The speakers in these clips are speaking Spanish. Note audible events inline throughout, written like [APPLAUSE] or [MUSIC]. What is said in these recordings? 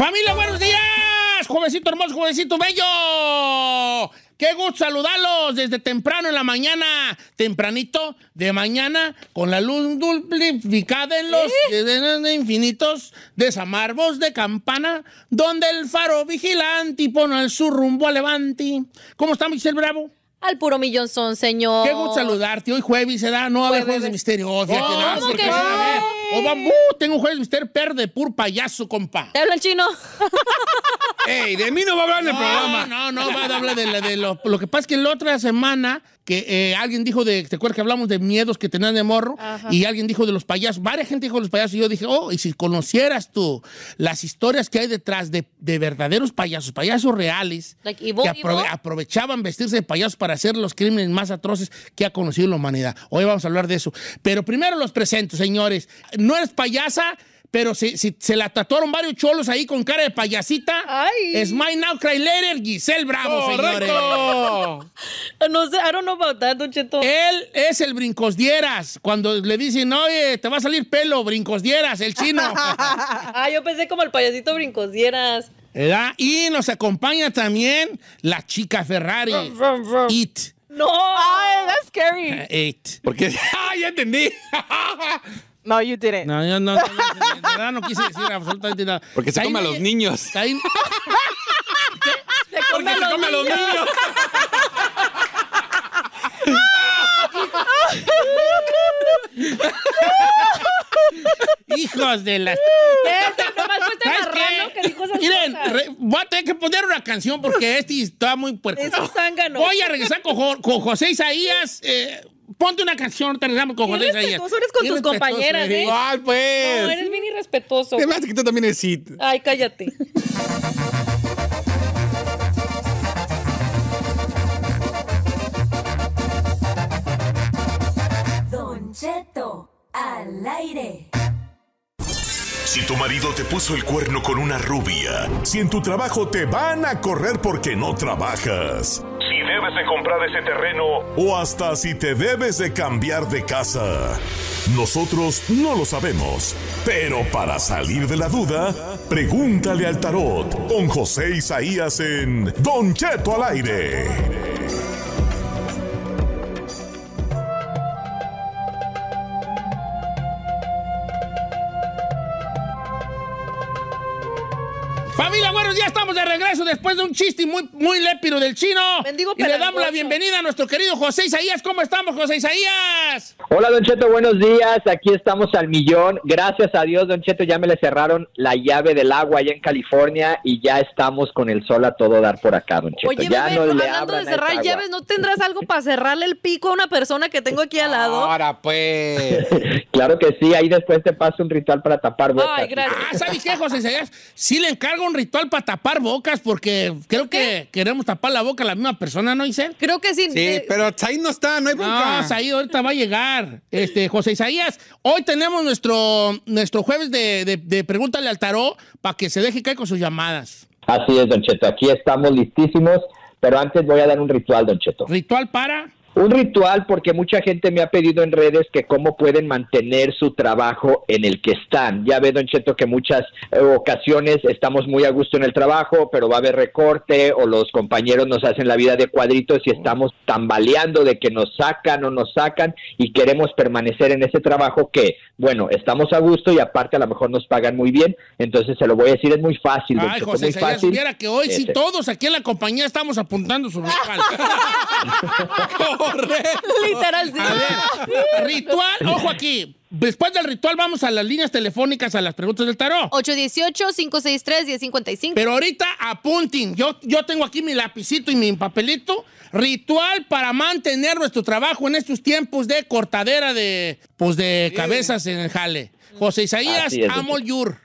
Familia, buenos días, jovencito hermoso, jovencito bello. Qué gusto saludarlos desde temprano en la mañana, tempranito de mañana, con la luz duplicada en los ¿Eh? infinitos de de Campana, donde el faro vigilante pone su rumbo a Levanti. ¿Cómo está Michel Bravo? Al puro millón son, señor. Qué gusto saludarte. Hoy jueves se da, no va a haber jueves de misterio. Oh, fíjate, nada, ¿cómo bambú, uh, tengo un jueves de misterio Perde, pur payaso, compa. ¿Te habla el chino? Ey, de mí no va a hablar en el programa. No, no, va a hablar de, de, lo, lo que pasa es que la otra semana que eh, alguien dijo de, ¿te acuerdas que hablamos de miedos que tenían de morro? Y alguien dijo de los payasos, varias gente dijo de los payasos y yo dije, oh, y si conocieras tú las historias que hay detrás de, verdaderos payasos, payasos reales, que aprovechaban vestirse de payasos para hacer los crímenes más atroces que ha conocido la humanidad. Hoy vamos a hablar de eso. Pero primero los presento, señores. No eres payasa, pero si, se la tatuaron varios cholos ahí con cara de payasita. Ay. My Now Cry Later, Giselle Bravo, señores. [LAUGHS] no sé, I don't know about that, Don Él es el brincos dieras. Cuando le dicen, oye, te va a salir pelo, brincos dieras, el chino. [LAUGHS] ah, yo pensé como el payasito dieras. ¿Verdad? Y nos acompaña también la chica Ferrari. It. No. ah, that's scary. [LAUGHS] It. Porque, ah, ya entendí. No, you didn't. No, yo no, no, no, no, no quise decir absolutamente nada. Porque se come a los niños. Porque se come a los niños. Hijos de las. ¿Sabes qué? Miren, voy a tener que poner una canción porque este está muy puerco. Es un zángano. Voy a regresar con, José Isaías. Eh, ponte una canción, te con José Isaías. eres con tus compañeras, ¿eh? Igual, pues. No, eres bien irrespetuoso. más que tú también eres Sid. Ay, cállate. Don Cheto, al aire. Si tu marido te puso el cuerno con una rubia, si en tu trabajo te van a correr porque no trabajas. Si debes de comprar ese terreno o hasta si te debes de cambiar de casa. Nosotros no lo sabemos, pero para salir de la duda, pregúntale al tarot con José Isaías en Don Cheto al aire. Familia buenos ya estamos de regreso después de un chiste muy, muy lépido del chino. Bendigo y le damos la bienvenida a nuestro querido José Isaías. ¿Cómo estamos, José Isaías? Hola, Don Cheto, buenos días. Aquí estamos al millón. Gracias a Dios, Don Cheto, ya me le cerraron la llave del agua allá en California y ya estamos con el sol a todo dar por acá, Don Cheto. Oye, ya no le hablando de cerrar llaves, ¿no tendrás algo para cerrarle el pico a una persona que tengo aquí al lado? Ahora, pues. [LAUGHS] claro que sí. Ahí después te paso un ritual para tapar bocas. gracias. Ah, ¿sabes qué, José Isaías? Sí le encargo ritual para tapar bocas porque creo que queremos tapar la boca a la misma persona, ¿no, Isel? Creo que sí. Sí, eh, pero ahí no está, no hay bocas No, ahí ahorita va a llegar. Este, José Isaías, hoy tenemos nuestro, nuestro jueves de, de, de Pregúntale al Tarot para que se deje caer con sus llamadas. Así es, Don Cheto. Aquí estamos listísimos, pero antes voy a dar un ritual, Don Cheto. ¿Ritual para? Un ritual porque mucha gente me ha pedido en redes que cómo pueden mantener su trabajo en el que están. Ya veo don Cheto, que muchas eh, ocasiones estamos muy a gusto en el trabajo, pero va a haber recorte o los compañeros nos hacen la vida de cuadritos y estamos tambaleando de que nos sacan o nos sacan y queremos permanecer en ese trabajo que, bueno, estamos a gusto y aparte a lo mejor nos pagan muy bien. Entonces se lo voy a decir, es muy fácil. Ay, José, muy si fácil. que hoy si todos aquí en la compañía estamos apuntando su ritual. [LAUGHS] [LAUGHS] [LAUGHS] Literal, ah. ritual, ojo aquí. Después del ritual vamos a las líneas telefónicas a las preguntas del tarot. 818-563-1055. Pero ahorita apunten. Yo, yo tengo aquí mi lapicito y mi papelito. Ritual para mantener nuestro trabajo en estos tiempos de cortadera de, pues de cabezas en el jale. José Isaías Amol Yur.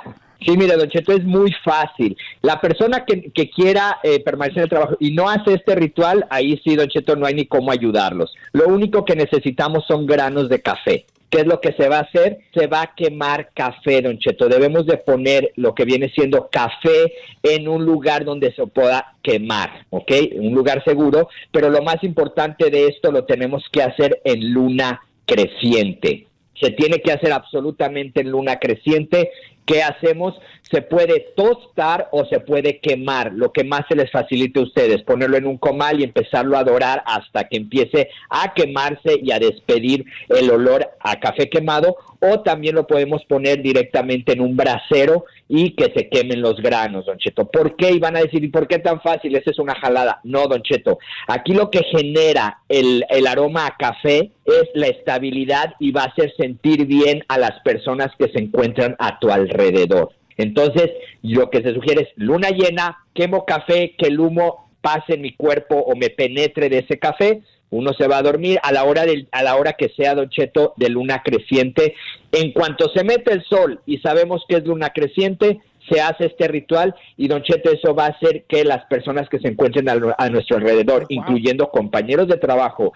Sí, mira, Don Cheto, es muy fácil. La persona que, quiera eh, permanecer en el trabajo y no hace este ritual, ahí sí, Don Cheto, no hay ni cómo ayudarlos. Lo único que necesitamos son granos de café. ¿Qué es lo que se va a hacer? Se va a quemar café, don Cheto. Debemos de poner lo que viene siendo café en un lugar donde se pueda quemar, ¿ok? Un lugar seguro, pero lo más importante de esto lo tenemos que hacer en luna creciente. Se tiene que hacer absolutamente en luna creciente ¿Qué hacemos? Se puede tostar o se puede quemar, lo que más se les facilite a ustedes, ponerlo en un comal y empezarlo a dorar hasta que empiece a quemarse y a despedir el olor a café quemado, o también lo podemos poner directamente en un brasero y que se quemen los granos, don Cheto. ¿Por qué? Y van a decir, ¿y por qué tan fácil? Esa es una jalada. No, don Cheto. Aquí lo que genera el, el aroma a café es la estabilidad y va a hacer sentir bien a las personas que se encuentran a tu alrededor alrededor. Entonces, lo que se sugiere es luna llena, quemo café, que el humo pase en mi cuerpo o me penetre de ese café. Uno se va a dormir a la hora del, a la hora que sea Don Cheto de luna creciente. En cuanto se mete el sol y sabemos que es luna creciente, se hace este ritual y Don Cheto eso va a hacer que las personas que se encuentren a, nuestro alrededor, incluyendo compañeros de trabajo,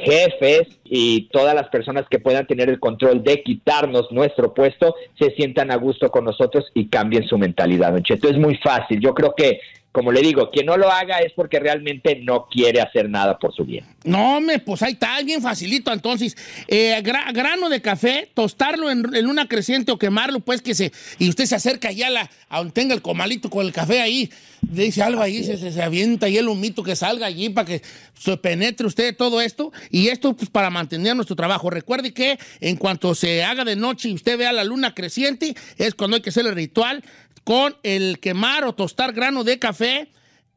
jefes y todas las personas que puedan tener el control de quitarnos nuestro puesto se sientan a gusto con nosotros y cambien su mentalidad, esto Es muy fácil. Yo creo que, como le digo, quien no lo haga es porque realmente no quiere hacer nada por su bien. No, me, pues ahí está, alguien facilito. Entonces, eh, grano de café, tostarlo en, una creciente o quemarlo, pues que se. Y usted se acerca ya a la, aunque tenga el comalito con el café ahí dice algo ahí, se, avienta ahí el humito que salga allí para que se penetre usted todo esto. Y esto pues, para mantener nuestro trabajo. Recuerde que en cuanto se haga de noche y usted vea la luna creciente, es cuando hay que hacer el ritual con el quemar o tostar grano de café.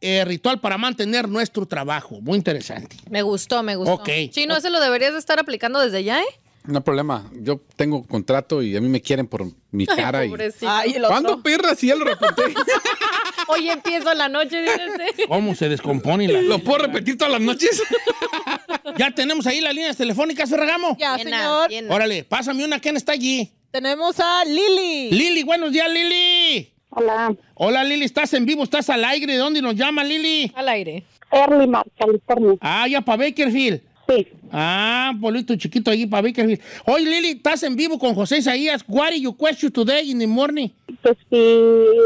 Eh, ritual para mantener nuestro trabajo. Muy interesante. Me gustó, me gustó. Ok. Chino, ese lo deberías de estar aplicando desde ya, ¿eh? No hay problema. Yo tengo contrato y a mí me quieren por mi cara. y... Ay, ¿Cuándo perra? Si ya lo [LAUGHS] Hoy empiezo la noche, dígase. Este. ¿Cómo se descompone? ¿Lo puedo repetir todas las noches? [LAUGHS] ya tenemos ahí las líneas telefónicas, Ferragamo. Ya, señor. Órale, pásame una. ¿Quién está allí? Tenemos a Lili. Lili, buenos días, Lili. Hola. Hola, Lili. ¿Estás en vivo? ¿Estás al aire? ¿De dónde nos llama, Lili? Al aire. Early California. Ah, ya para Bakerfield. Sí. Ah, polito chiquito allí para hoy Oye, Lili, estás en vivo con José Isaías. What are you question today in the morning? Pues si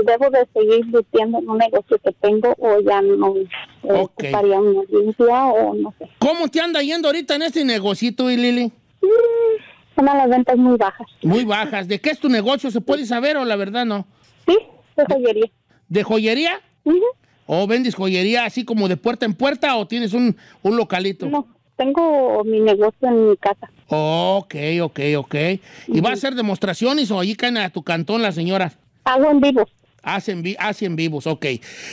debo de seguir viviendo en un negocio que tengo o ya no eh, ocuparía una audiencia o no sé. ¿Cómo te anda yendo ahorita en este negocito, eh, Lili? Mm, son las ventas muy bajas. Muy bajas. ¿De qué es tu negocio? ¿Se puede saber o la verdad no? Sí, de joyería. ¿De joyería? ¿O vendes joyería así como de puerta en puerta o tienes un, un localito? No tengo mi negocio en mi casa. Ok, ok, ok. ¿Y va a hacer demostraciones o allí caen a tu cantón las señoras? Hago en vivos. Hacen, hacen vivos, ok.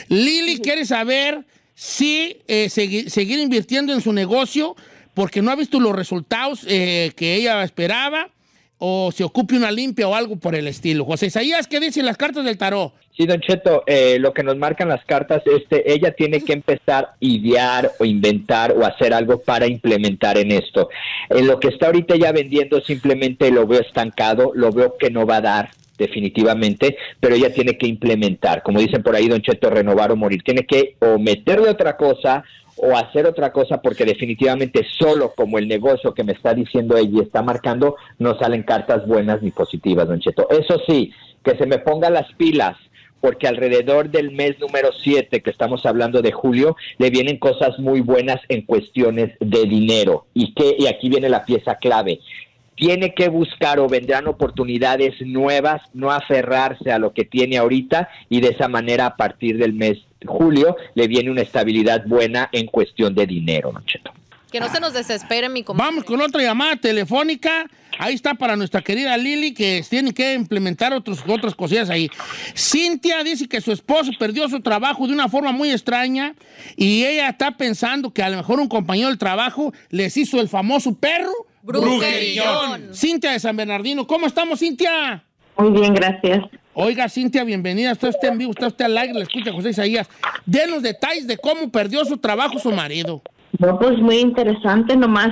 Lili quiere saber si eh, seguir invirtiendo en su negocio porque no ha visto los resultados eh, que ella esperaba o se ocupe una limpia o algo por el estilo. José Isaías, ¿qué dicen las cartas del tarot? Sí, Don Cheto, eh, lo que nos marcan las cartas es que ella tiene que empezar a idear o inventar o hacer algo para implementar en esto. En lo que está ahorita ya vendiendo simplemente lo veo estancado, lo veo que no va a dar definitivamente, pero ella tiene que implementar, como dicen por ahí Don Cheto, renovar o morir, tiene que o meterle otra cosa o hacer otra cosa porque definitivamente solo como el negocio que me está diciendo ella y está marcando no salen cartas buenas ni positivas, Don Cheto. Eso sí, que se me ponga las pilas, porque alrededor del mes número 7, que estamos hablando de julio, le vienen cosas muy buenas en cuestiones de dinero. Y, que, y aquí viene la pieza clave. Tiene que buscar o vendrán oportunidades nuevas, no aferrarse a lo que tiene ahorita y de esa manera a partir del mes julio le viene una estabilidad buena en cuestión de dinero, que no se nos desespere, mi compañero. Vamos con otra llamada telefónica. Ahí está para nuestra querida Lili, que tiene que implementar otros, otras cosillas ahí. Cintia dice que su esposo perdió su trabajo de una forma muy extraña y ella está pensando que a lo mejor un compañero del trabajo les hizo el famoso perro. Brujerillón. Cintia de San Bernardino. ¿Cómo estamos, Cintia? Muy bien, gracias. Oiga, Cintia, bienvenida. Está usted en vivo, está usted al aire, le escucha José Isaías. Denos detalles de cómo perdió su trabajo su marido. No, pues muy interesante, nomás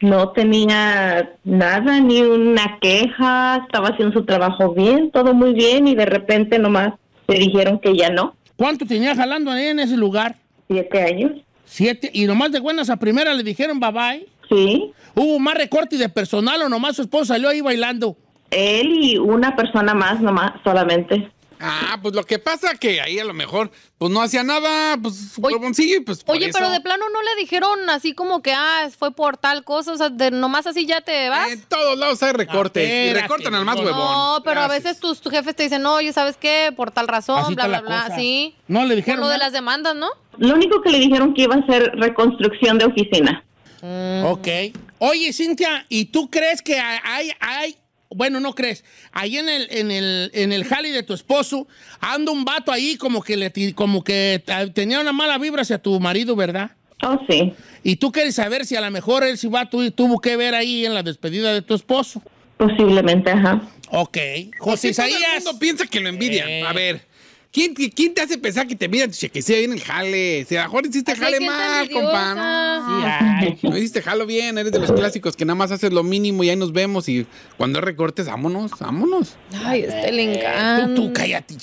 no tenía nada, ni una queja, estaba haciendo su trabajo bien, todo muy bien, y de repente nomás le dijeron que ya no. ¿Cuánto tenía jalando ahí en ese lugar? Siete años. Siete, y nomás de buenas a primera le dijeron bye bye. Sí. ¿Hubo más recorte de personal o nomás su esposo salió ahí bailando? Él y una persona más nomás, solamente. Ah, pues lo que pasa que ahí a lo mejor, pues no hacía nada, pues su y pues. oye, pero de plano no le dijeron así como que, ah, fue por tal cosa, o sea, nomás así ya te vas. En todos lados hay recortes y recortan al más huevón. No, pero a veces tus, jefes te dicen, no, oye, ¿sabes qué? Por tal razón, bla, bla, bla, sí. No le dijeron. lo de las demandas, ¿no? Lo único que le dijeron que iba a ser reconstrucción de oficina. Mm. Ok. Oye, Cintia, ¿y tú crees que hay bueno, no crees, ahí en el, en el, en el jali de tu esposo, anda un vato ahí como que, le, como que ah, tenía una mala vibra hacia tu marido, ¿verdad? Oh, sí. Y tú quieres saber si a lo mejor él si va tuvo que ver ahí en la despedida de tu esposo. Posiblemente, ajá. Ok. José Isaías. piensa que lo envidia? A eh, ver. ¿Quién, te hace pensar que te mira tu chequecilla bien el jale? Si a lo mejor hiciste jale más, compa. [LAUGHS] ¿no? hiciste jalo bien, eres de los clásicos que nada más haces lo mínimo y ahí nos vemos. Y cuando recortes, vámonos, vámonos. Ay, este le eh, encanta. Tú, tú cállate,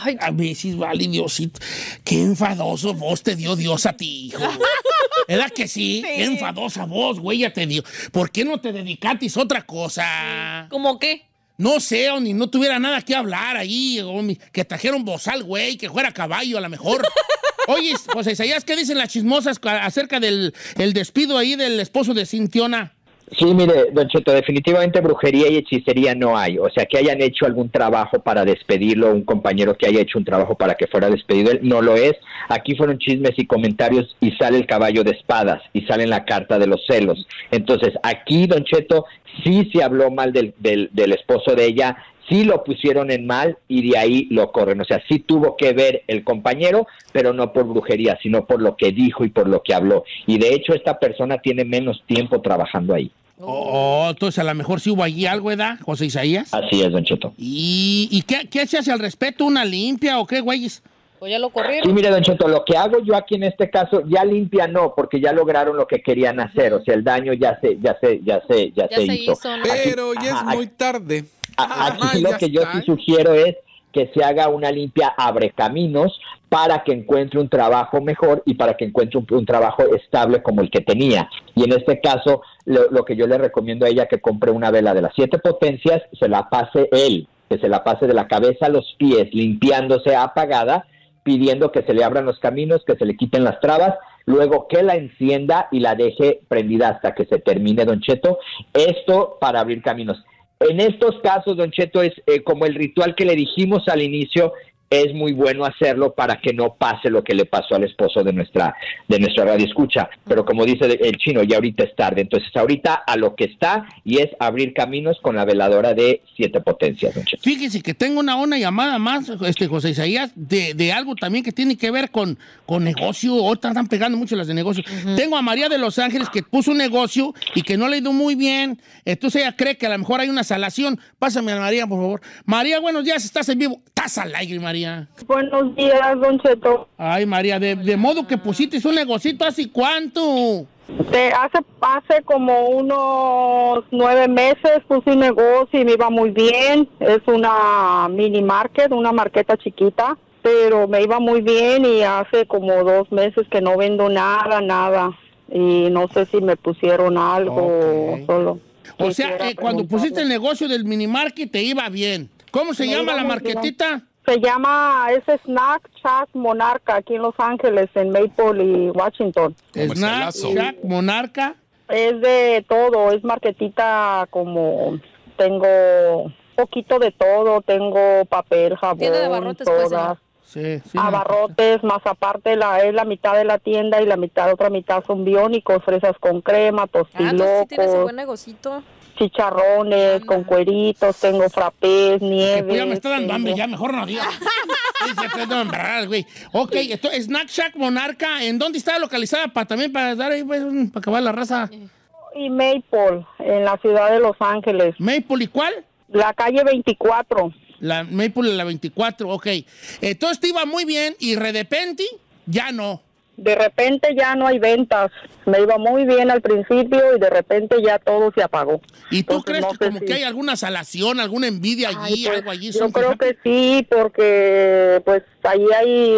Ay, A veces, vale, Diosito. Qué enfadoso vos te dio Dios a ti, hijo. [LAUGHS] ¡Era que sí? Qué enfadosa vos, güey, ya te dio. ¿Por qué no te dedicatis otra cosa? ¿Cómo qué? no sé, o ni no tuviera nada que hablar ahí, o que trajeron bozal, güey, que fuera caballo a lo mejor. [LAUGHS] Oye, José ¿sabías ¿qué dicen las chismosas acerca del despido ahí del esposo de Cintiona? Sí, mire, Don Cheto, definitivamente brujería y hechicería no hay. O sea, que hayan hecho algún trabajo para despedirlo, un compañero que haya hecho un trabajo para que fuera despedido, él no lo es. Aquí fueron chismes y comentarios y sale el caballo de espadas y sale la carta de los celos. Entonces, aquí, Don Cheto, sí se habló mal del, del, del esposo de ella, sí lo pusieron en mal y de ahí lo corren. O sea, sí tuvo que ver el compañero, pero no por brujería, sino por lo que dijo y por lo que habló. Y de hecho, esta persona tiene menos tiempo trabajando ahí. Oh. entonces a lo mejor sí hubo allí algo, ¿verdad, José Isaías? Así es, Don Cheto. ¿Y, qué, se hace al respeto ¿Una limpia o qué, güeyes? Pues ya lo corrieron. Sí, mire, Don Cheto, lo que hago yo aquí en este caso, ya limpia no, porque ya lograron lo que querían hacer. O sea, el daño ya se, ya se, ya se, ya, hizo. Pero ya es muy tarde. Ah, aquí, ah, lo que yo sí ¿eh? sugiero es que se haga una limpia abre caminos para que encuentre un trabajo mejor y para que encuentre un, trabajo estable como el que tenía. Y en este caso, lo, que yo le recomiendo a ella que compre una vela de las siete potencias, se la pase él, que se la pase de la cabeza a los pies, limpiándose apagada, pidiendo que se le abran los caminos, que se le quiten las trabas, luego que la encienda y la deje prendida hasta que se termine, don Cheto. Esto para abrir caminos. En estos casos, Don Cheto, es eh, como el ritual que le dijimos al inicio, es muy bueno hacerlo para que no pase lo que le pasó al esposo de nuestra de nuestra radio escucha. Pero como dice el chino, ya ahorita es tarde. Entonces ahorita a lo que está y es abrir caminos con la veladora de siete potencias. Fíjese que tengo una, llamada más, este José Isaías, de, de algo también que tiene que ver con, con negocio. otras están pegando mucho las de negocio. Tengo a María de Los Ángeles que puso un negocio y que no le ha ido muy bien. Entonces ella cree que a lo mejor hay una salación. Pásame a María, por favor. María, buenos días, estás en vivo. Estás al aire, María. Buenos días, Don Cheto. Ay, María, de, modo que pusiste un negocito, ¿hace cuánto? hace, hace como unos nueve meses puse un negocio y me iba muy bien. Es una mini market, una marqueta chiquita, pero me iba muy bien y hace como dos meses que no vendo nada, nada. Y no sé si me pusieron algo solo. O sea, eh, cuando pusiste el negocio del mini market te iba bien. ¿Cómo se llama la marquetita? se llama, es Snack Shack Monarca aquí en Los Ángeles, en Maple y Washington. Snack Shack Monarca. Es de todo, es marquetita como tengo poquito de todo, tengo papel, jabón, ¿Tiene de abarrotes, pues, sí, sí, abarrotes, más aparte la es la mitad de la tienda y la mitad otra mitad son biónicos, fresas con crema, tostilocos. Ah, sí tienes un buen negocito chicharrones con cueritos, tengo frappés, nieve. Ya me está dando hambre, ya mejor no digas. [LAUGHS] Ah, güey. Ok, esto, Snack Shack Monarca, ¿en dónde está localizada? Para también para dar ahí, pues, para acabar la raza. Y Maple, en la ciudad de Los Ángeles. ¿Maple y cuál? La calle 24. La Maple la 24, ok. Entonces eh, te iba muy bien y de repente ya no de repente ya no hay ventas. Me iba muy bien al principio y de repente ya todo se apagó. ¿Y tú crees que como que hay alguna salación, alguna envidia pues, allí, Yo creo que sí, porque pues ahí hay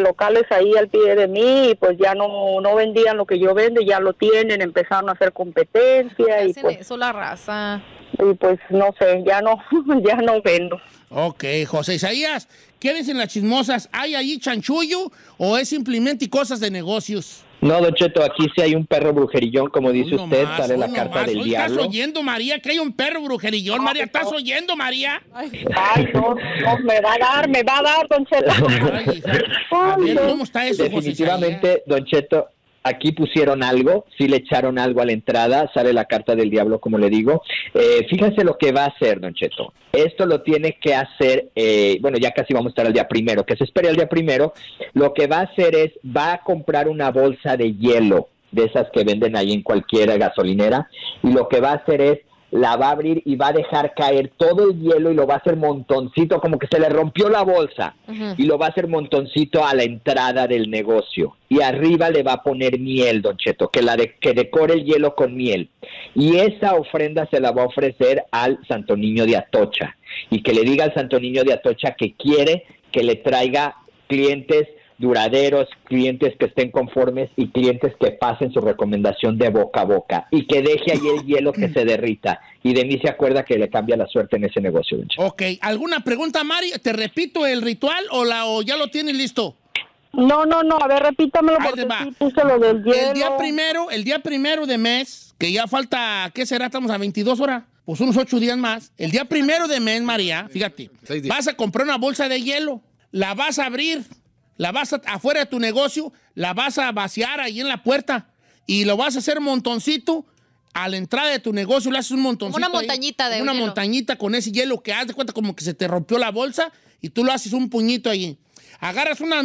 locales ahí al pie de mí y pues ya no, no vendían lo que yo vendo, ya lo tienen, empezaron a hacer competencia. y eso pues la raza? Y pues no sé, ya no, [LAUGHS] ya no vendo. Ok, José Isaías, ¿qué dicen las chismosas? ¿Hay ahí chanchullo o es simplemente cosas de negocios? No, Don Cheto, aquí sí hay un perro brujerillón, como dice usted, sale la carta del diablo. ¿Estás oyendo, María, que hay un perro brujerillón, María? ¿Estás oyendo, María? Ay, me va a dar, me va a dar, Don Cheto. ¿cómo está eso, Definitivamente, Don Cheto, aquí pusieron algo, sí le echaron algo a la entrada, sale la carta del diablo, como le digo. Eh, fíjense lo que va a hacer, don Cheto. Esto lo tiene que hacer, eh, bueno, ya casi vamos a estar al día primero, que se espere al día primero. Lo que va a hacer es, va a comprar una bolsa de hielo, de esas que venden ahí en cualquiera gasolinera, y lo que va a hacer es la va a abrir y va a dejar caer todo el hielo y lo va a hacer montoncito, como que se le rompió la bolsa y lo va a hacer montoncito a la entrada del negocio. Y arriba le va a poner miel, Don Cheto, que, la de, que decore el hielo con miel. Y esa ofrenda se la va a ofrecer al Santo Niño de Atocha. Y que le diga al Santo Niño de Atocha que quiere que le traiga clientes duraderos, clientes que estén conformes y clientes que pasen su recomendación de boca a boca y que deje ahí el hielo que se derrita. Y de mí se acuerda que le cambia la suerte en ese negocio. Ok, ¿alguna pregunta, Mari? ¿Te repito el ritual o, o ya lo tienes listo? No, no, no, a ver, repítamelo porque puse del hielo. El día primero, el día primero de mes, que ya falta, ¿qué será? Estamos a 22 horas, pues unos 8 días más. El día primero de mes, María, fíjate, vas a comprar una bolsa de hielo, la vas a abrir la vas a, afuera de tu negocio, la vas a vaciar ahí en la puerta y lo vas a hacer montoncito a la entrada de tu negocio, le haces un montoncito. Una montañita de de Una montañita con ese hielo que hace de cuenta como que se te rompió la bolsa y tú lo haces un puñito ahí. Agarras una,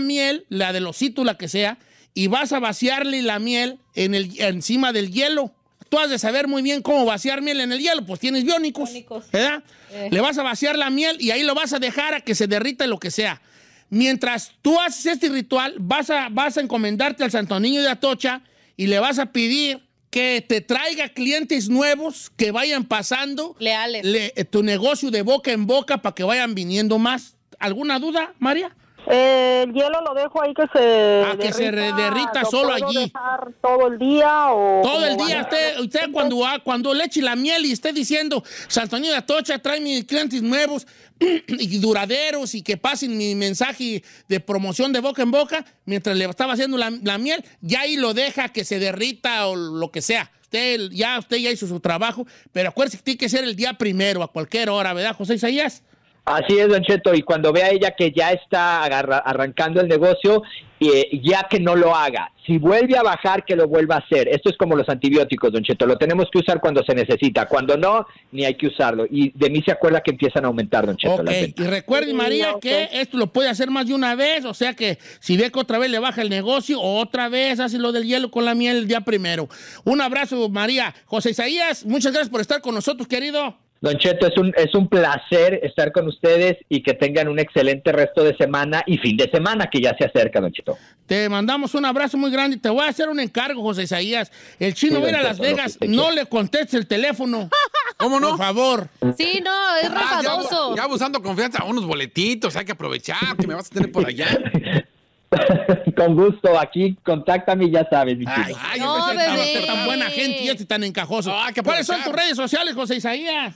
miel, la de losito la que sea, y vas a vaciarle la miel en el, encima del hielo. Tú has de saber muy bien cómo vaciar miel en el hielo, pues tienes biónicos. ¿Verdad? Eh. Le vas a vaciar la miel y ahí lo vas a dejar a que se derrita lo que sea. Mientras tú haces este ritual, vas a, vas a encomendarte al Santo Niño de Atocha y le vas a pedir que te traiga clientes nuevos que vayan pasando Le, eh, tu negocio de boca en boca para que vayan viniendo más. ¿Alguna duda, María? Eh, el hielo lo dejo ahí que se. derrita, ah, que se derrita solo allí. todo el día o. Todo el día. Usted, cuando, pues. cuando le eche la miel y esté diciendo, Santonio de Atocha trae mis clientes nuevos [CLEARS THROAT] y duraderos y que pasen mi mensaje de promoción de boca en boca, mientras le estaba haciendo la, miel, ya ahí lo deja que se derrita o lo que sea. Usted ya, usted ya hizo su trabajo, pero acuérdese que tiene que ser el día primero, a cualquier hora, ¿verdad, José Isaías? Así es, Don Cheto, y cuando vea ella que ya está arrancando el negocio, eh, ya que no lo haga. Si vuelve a bajar, que lo vuelva a hacer. Esto es como los antibióticos, Don Cheto. Lo tenemos que usar cuando se necesita. Cuando no, ni hay que usarlo. Y de mí se acuerda que empiezan a aumentar, Don Cheto. y recuerde, María, que esto lo puede hacer más de una vez. O sea que si ve que otra vez le baja el negocio, otra vez hace lo del hielo con la miel el día primero. Un abrazo, María. José Isaías, muchas gracias por estar con nosotros, querido. Don Cheto, es un, es un placer estar con ustedes y que tengan un excelente resto de semana y fin de semana que ya se acerca, Don Cheto. Te mandamos un abrazo muy grande y te voy a hacer un encargo, José Isaías. El chino va a Las Vegas, no le conteste el teléfono. [LAUGHS] ¿Cómo no? Por favor. Sí, no, es rafadoso. Ah, ya, ya, abusando confianza, unos boletitos, hay que aprovechar que me vas a tener por allá. [LAUGHS] [LAUGHS] con gusto, aquí contáctame, ya sabes. Mi ay, ay, tan buena gente y este tan encajoso. Ah, ¿Cuáles son tus redes sociales, José Isaías?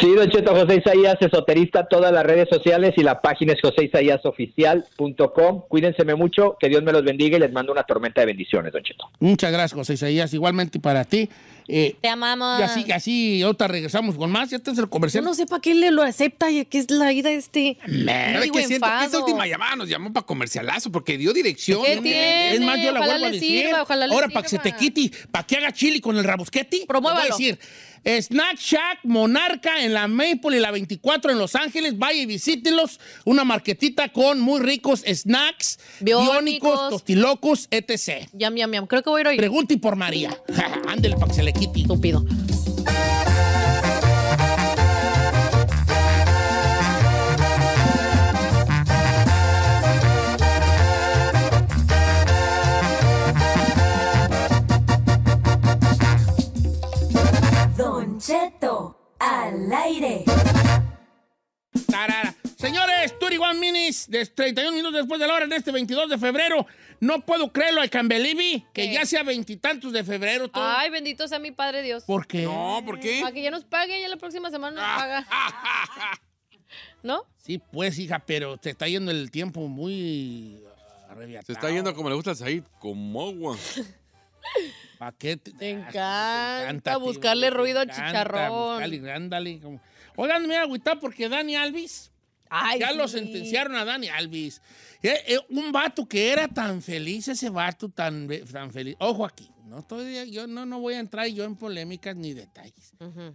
Sí, Don Cheto, José Isaías, esoterista, todas las redes sociales y la página es joseisaíasoficial.com. Cuídense mucho, que Dios me los bendiga y les mando una tormenta de bendiciones, Don Cheto. Muchas gracias, José Isaías. Igualmente para ti. Eh, te amamos. Y así, que así, ahorita regresamos con más. Ya está el comercial. Yo no sé para qué le lo acepta y qué es la ida este. Me que siento que esta última llamada nos llamó para comercialazo porque dio dirección. Es más, yo la vuelvo a decir. Ahora, para que se te quite, para que haga chili con el rabusqueti, promuévalo. Voy a decir, Snack Shack Monarca en la Maple y la 24 en Los Ángeles. Vaya y visítelos Una marquetita con muy ricos snacks, biónicos, tostilocos, etc. Yam, yam, yam. Creo que voy a ir hoy. por María. [LAUGHS] Ándele para que se le quite. Estúpido. Concheto al aire. Tarara. Señores, one Minis, de 31 minutos después de la hora de este 22 de febrero. No puedo creerlo, al Cambelibi, que ya sea veintitantos de febrero. Ay, bendito sea mi Padre Dios. ¿Por qué? No, ¿por qué? Para que ya nos pague, ya la próxima semana nos paga. [LAUGHS] ¿No? Sí, pues, hija, pero te está yendo el tiempo muy arreviado. Se está yendo como le gusta a Said, como agua. [LAUGHS] ¿Para qué te, encanta, buscarle ruido al chicharrón. Buscarle, ándale. Como... Oigan, me agüita porque Dani Alvis. ya lo sentenciaron a Dani Alvis. Eh, eh, un vato que era tan feliz, ese vato tan feliz. Ojo aquí. No yo no, no voy a entrar yo en polémicas ni detalles.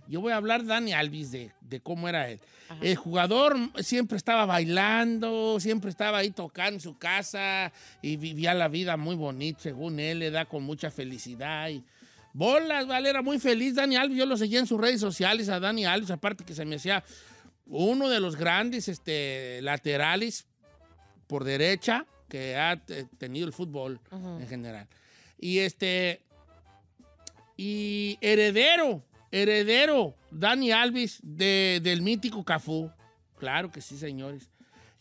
Yo voy a hablar Dani Alvis de, de cómo era él. El jugador siempre estaba bailando, siempre estaba ahí tocando en su casa y vivía la vida muy bonita, según él, le da con mucha felicidad. Y, bolas, ¿vale? Era muy feliz Dani Alvis. Yo lo seguía en sus redes sociales a Dani Alvis, aparte que se me hacía uno de los grandes este, laterales por derecha que ha tenido el fútbol en general. Y este. Y heredero, heredero, Dani Alvis, del mítico Cafú. Claro que sí, señores.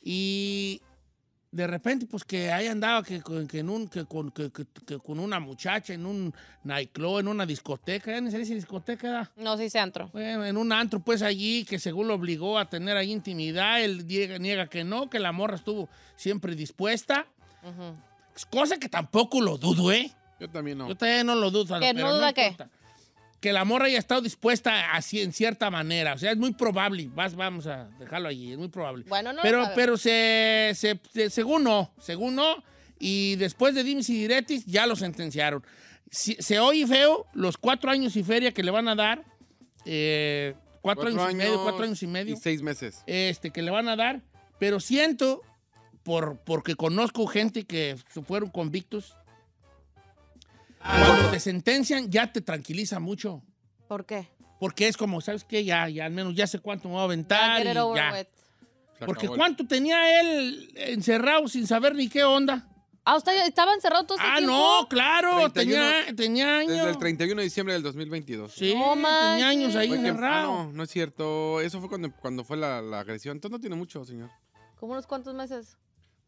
Y de repente, pues que ahí andaba que, con, una muchacha en un nightclub, en una discoteca. ¿en no discoteca No, sí, se antro. Bueno, en un antro, pues allí, que según lo obligó a tener ahí intimidad, él niega, que no, que la morra estuvo siempre dispuesta. Pues, cosa que tampoco lo dudo, ¿eh? Yo también no. Yo también no lo dudo. ¿Que no duda qué? Que la morra haya estado dispuesta así en cierta manera. O sea, es muy probable. Vas, vamos a dejarlo allí. Es muy probable. Bueno, no Pero, pero se, según no, según no. Y después de Dimis y Diretis ya lo sentenciaron. se oye feo los cuatro años y feria que le van a dar. Eh, cuatro, años, y medio, cuatro años y medio. Y seis meses. Este, que le van a dar. Pero siento, por, porque conozco gente que fueron convictos cuando te sentencian ya te tranquiliza mucho. ¿Por qué? Porque es como, ¿sabes qué? Ya, ya al menos ya sé cuánto me voy a aventar. Porque cuánto tenía él encerrado sin saber ni qué onda. Ah, usted estaba encerrado todo este Ah, no, claro, tenía, tenía Desde el 31 de diciembre del 2022. Sí, No tenía años ahí encerrado. Ah, no, no es cierto. Eso fue cuando, fue la, agresión. Entonces no tiene mucho, señor. ¿Cómo unos cuantos meses.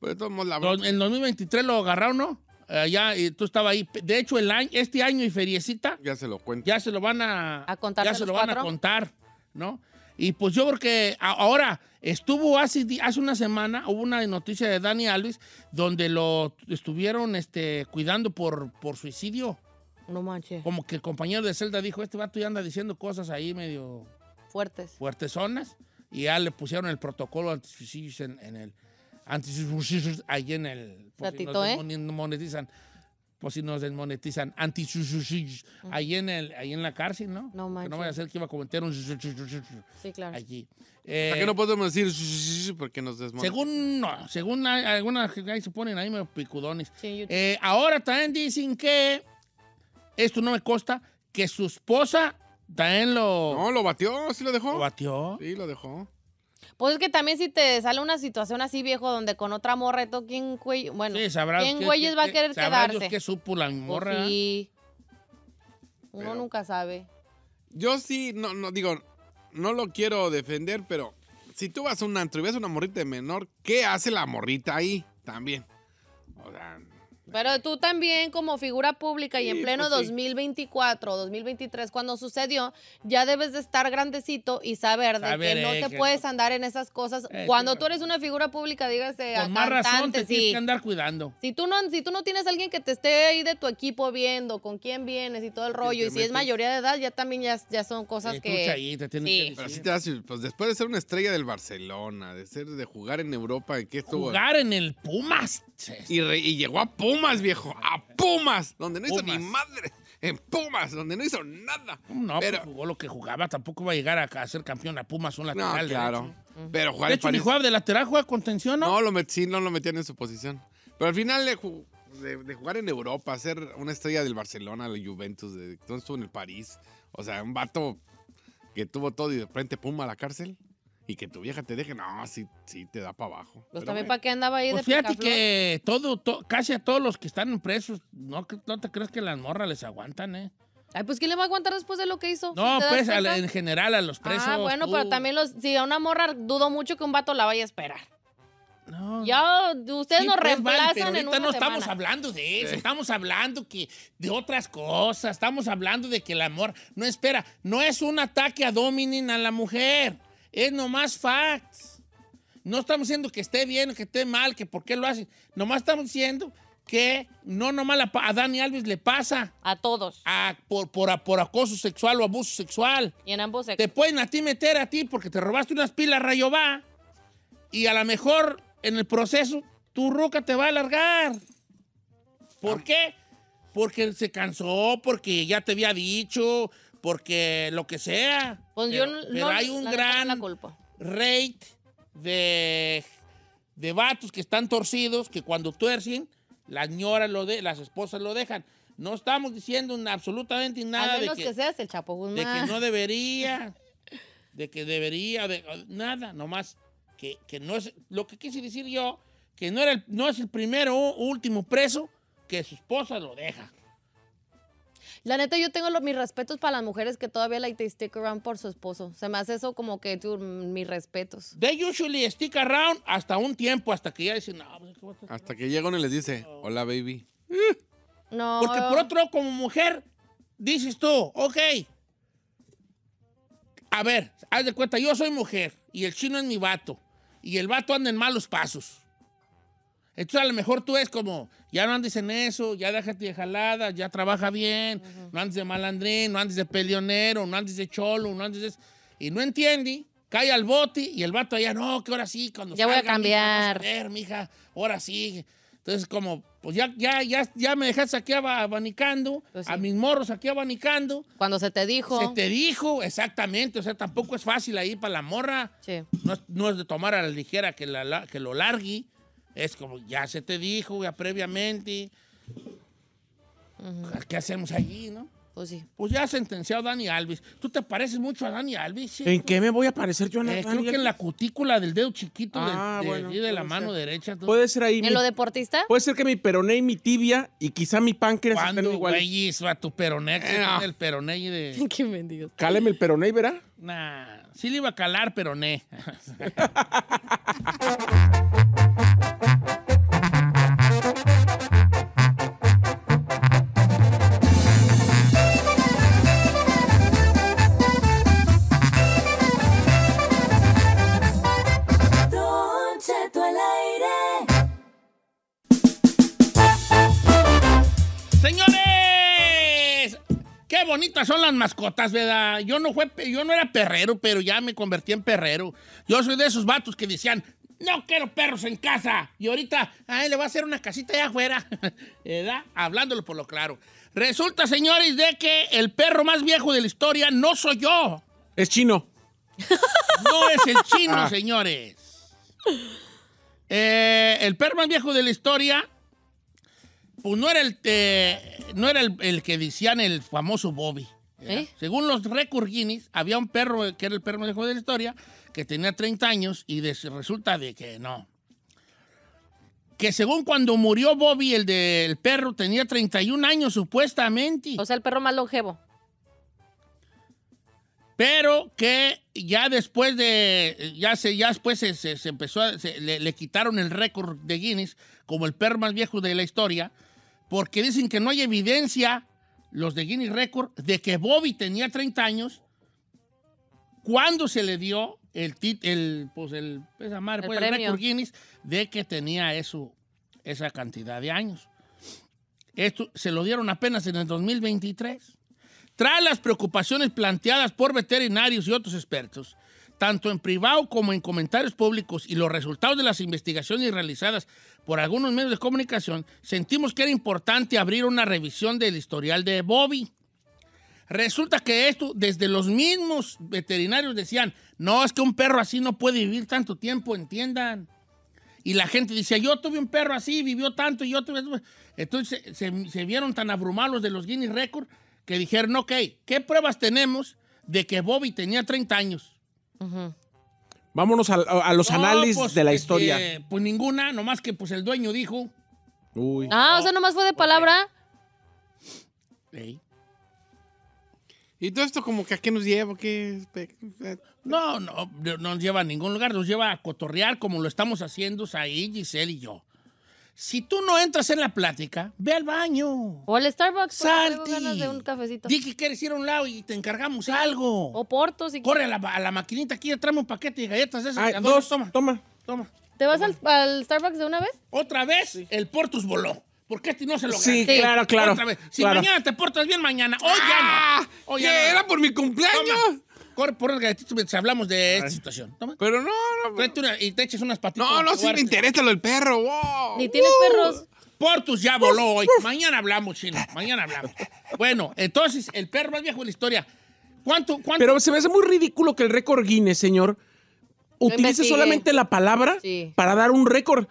Pues En 2023 lo agarraron, ¿no? Allá, tú estabas ahí. De hecho, el año, este año y feriecita. Ya se lo cuento. Ya se lo van a. A contar. Ya se lo van a contar, ¿no? Y pues yo porque ahora estuvo hace, hace una semana, hubo una noticia de Dani Alves donde lo estuvieron este, cuidando por, por suicidio. No manches. Como que el compañero de celda dijo, este vato ya anda diciendo cosas ahí medio... Fuertes. Fuertes zonas. Y ya le pusieron el protocolo anti en, en, el, antichuchuchus ahí en el. Por si nos ¿eh? monetizan. Pues si nos desmonetizan. anti ahí, en el, ahí en la cárcel, ¿no? No manches. vaya a ser que iba a cometer un. Sí, claro. Allí. Eh, ¿Para qué no podemos decir porque nos desmonetizan? Según, no, según algunas que ahí se ponen ahí me picudones. Sí, eh, ahora también dicen que. Esto no me consta. Que su esposa también lo. No, lo batió, sí lo dejó. Lo batió. Sí, lo dejó. Pues es que también si te sale una situación así, viejo, donde con otra morra ¿quién, Bueno, ¿quién güeyes va a querer quedarse? que supo la pues morra. sí. Uno nunca sabe. Yo sí, no, no, digo, no lo quiero defender, pero si tú vas a un antro y ves una morrita de menor, ¿qué hace la morrita ahí? También. O sea, pero tú también como figura pública y en pleno 2024 o 2023, cuando sucedió, ya debes de estar grandecito y saber de que no te eh, puedes andar en esas cosas. Eh, cuando tú eres una figura pública, dígase Con a más razón te tienes que andar cuidando. Si tú, no, si tú no tienes alguien que te esté ahí de tu equipo viendo con quién vienes y todo el rollo, y si es mayoría de edad, ya también ya, son cosas eh, que... Ahí, te sí. Pero te pues después de ser una estrella del Barcelona, de ser de jugar en Europa, qué estuvo? Jugar en el Pumas. y, y llegó a Pumas Pumas, viejo. A Pumas, donde no hizo mi ni madre. En Pumas, donde no hizo nada. No, pero pues jugó lo que jugaba. Tampoco va a llegar a, ser campeón a Pumas un lateral. No, claro. Pero de hecho, ni jugaba de lateral, juega contención, ¿no? No, lo sí, no lo metían en su posición. Pero al final De, jugar en Europa, hacer una estrella del Barcelona, la Juventus, de, entonces estuvo en el París. O sea, un vato que tuvo todo y de frente Puma a la cárcel y que tu vieja te deje, no, sí, sí te da para abajo. Pues también, ¿para qué andaba ahí de pues fíjate que todo, casi a todos los que están presos, no, no te crees que las morras les aguantan, ¿eh? Ay, pues ¿quién le va a aguantar después de lo que hizo? No, pues en general a los presos. Ah, bueno, pero también los. Si a una morra dudo mucho que un vato la vaya a esperar. No. Ya ustedes pues, no nos reemplazan en ahorita no estamos hablando de eso, estamos hablando que de otras cosas, estamos hablando de que el amor no espera, no es un ataque a Dominin a la mujer. Es nomás facts. No estamos diciendo que esté bien que esté mal, que por qué lo hace. Nomás estamos diciendo que no nomás a Dani Alves le pasa. A todos. A, por, por, acoso sexual o abuso sexual. Y en ambos sexos. Te pueden a ti meter a ti porque te robaste unas pilas Rayoba. Y a lo mejor en el proceso tu roca te va a alargar. ¿Por qué? Porque se cansó, porque ya te había dicho, porque lo que sea. Pues pero, hay un gran rate de, vatos que están torcidos, que cuando tuercen, las lo de, las esposas lo dejan. No estamos diciendo absolutamente nada de que, De que no debería, de que debería, de, nada, nomás que, que no lo que quise decir yo, que no era no es el primero o último preso que su esposa lo deja. La neta, yo tengo mis respetos para las mujeres que todavía like they stick around por su esposo. Se me hace eso como que, tú mis respetos. They usually stick around hasta un tiempo, hasta que ya dicen, no, pues, Hasta que uno y les dice, hola, baby. No. Porque por otro, como mujer, dices tú, ok. A ver, haz de cuenta, yo soy mujer y el chino es mi vato. Y el vato anda en malos pasos. Entonces, a lo mejor tú es como, ya no andes en eso, ya déjate de jalada, ya trabaja bien, no andes de malandrín, no andes de peleonero, no andes de cholo, no andes de eso. Y no entiende, cae al bote y el vato allá, no, que ahora sí, cuando Ya voy a cambiar. Mija, ver, ahora sí. Entonces, como, pues ya, ya, ya, ya me dejaste aquí abanicando, pues a mis morros aquí abanicando. Cuando se te dijo. Se te dijo, exactamente. O sea, tampoco es fácil ahí para la morra. Sí. No, es de tomar a la ligera que, que lo largue. Es como, ya se te dijo, ya previamente. ¿Qué hacemos allí, no? Pues sí. Pues ya sentenciado Dani Alves. ¿Tú te pareces mucho a Dani Alves? ¿En qué me voy a parecer yo a eh, Dani Creo que en la cutícula del dedo chiquito ah, de, la mano derecha. Puede ser ahí. ¿En lo deportista? Puede ser que mi peroné y mi tibia y quizá mi páncreas estén igual. güey tu peroné? Eh, El peroné y de... [LAUGHS] qué mendigo. Cáleme el peroné y verá. Nah, sí le iba a calar peroné. [LAUGHS] Señores, qué bonitas son las mascotas, ¿verdad? Yo no, fue, yo no era perrero, pero ya me convertí en perrero. Yo soy de esos vatos que decían, no quiero perros en casa. Y ahorita, a él le va a hacer una casita allá afuera. [LAUGHS] ¿Verdad? Hablándolo por lo claro. Resulta, señores, de que el perro más viejo de la historia no soy yo. Es chino. [LAUGHS] No es el chino, ah. señores. Eh, el perro más viejo de la historia pues no era el, eh, no era el, que decían el famoso Bobby. ¿Eh? ¿Eh? Según los récords Guinness, había un perro que era el perro más viejo de la historia, que tenía 30 años y resulta de que no. Que según cuando murió Bobby, el del perro tenía 31 años supuestamente. O sea, el perro más longevo. Pero que ya después de, ya, se, ya después se, se, empezó, le, quitaron el récord de Guinness como el perro más viejo de la historia porque dicen que no hay evidencia, los de Guinness Record, de que Bobby tenía 30 años cuando se le dio el, el, pues el, esa pues Guinness de que tenía eso, esa cantidad de años. Esto se lo dieron apenas en el 2023. Tras las preocupaciones planteadas por veterinarios y otros expertos, tanto en privado como en comentarios públicos y los resultados de las investigaciones realizadas por algunos medios de comunicación, sentimos que era importante abrir una revisión del historial de Bobby. Resulta que esto, desde los mismos veterinarios decían, no, es que un perro así no puede vivir tanto tiempo, entiendan. Y la gente decía, yo tuve un perro así, vivió tanto, y yo tuve... Entonces se, vieron tan abrumados de los Guinness Records que dijeron, ok, ¿qué pruebas tenemos de que Bobby tenía 30 años? Vámonos a, los análisis pues de la historia. pues ninguna, nomás que pues el dueño dijo. Ah, o sea, nomás fue de palabra. ¿Y todo esto como que a qué nos lleva? Este, este. No, no, no nos lleva a ningún lugar, nos lleva a cotorrear como lo estamos haciendo ahí, Giselle y yo. Si tú no entras en la plática, ve al baño. O al Starbucks. Salte. ganas de un cafecito. que quieres ir a un lado y te encargamos algo. O y Si Corre a la, maquinita aquí, tráeme un paquete de galletas esas. Ay, ah, dos, toma, toma, toma. ¿Te vas al, Starbucks de una vez? Otra vez, el Portus voló. Porque este no se lo Sí, claro, claro. Otra vez. Si mañana te portas bien, mañana. Oye, ya ah, ¿Era por mi cumpleaños? corre por el este, hablamos de esta situación. Pero no, no. y te eches unas patitas. No, no, sí me interesa lo del perro. Ni tienes perros. Portus ya voló hoy. Mañana hablamos, Chino. Mañana hablamos. Bueno, entonces, el perro más viejo de la historia. ¿Cuánto, cuánto? Pero se me hace muy ridículo que el récord Guinness, señor, utilice solamente la palabra para dar un récord.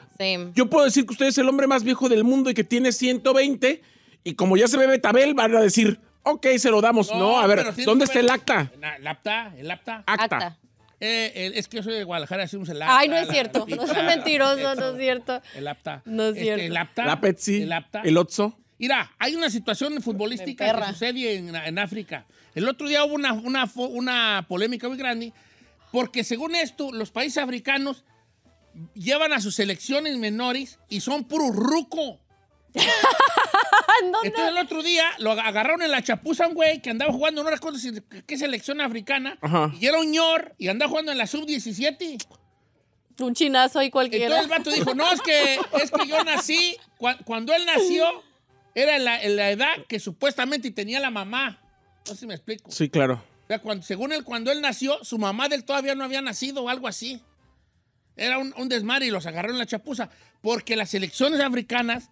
Yo puedo decir que usted es el hombre más viejo del mundo y que tiene 120, y como ya se ve Tabel, van a decir, Ok, se lo damos. No, a ver, ¿dónde está el acta? ¿El acta? ¿El acta? Acta. Eh, es que yo soy de Guadalajara, hacemos el acta. Ay, no es cierto. no es mentiroso, no es cierto. El apta. No es este, cierto. el apta. La Pepsi. El apta. El Otso. Mira, hay una situación futbolística que sucede en, en, África. El otro día hubo una, una, una polémica muy grande porque según esto, los países africanos llevan a sus selecciones menores y son puro ruco. [LAUGHS] Entonces el otro día lo agarraron en la chapuza un güey que andaba jugando no recuerdo si, qué selección africana y era un ñor y andaba jugando en la sub-17. Un chinazo y cualquiera. Entonces el vato dijo, no, es que, es que yo nací, cuando él nació era en la, edad que supuestamente tenía la mamá. No sé si me explico. Sí, claro. cuando, según él, cuando él nació, su mamá de todavía no había nacido o algo así. Era un, un desmadre y los agarraron en la chapuza. Porque las elecciones africanas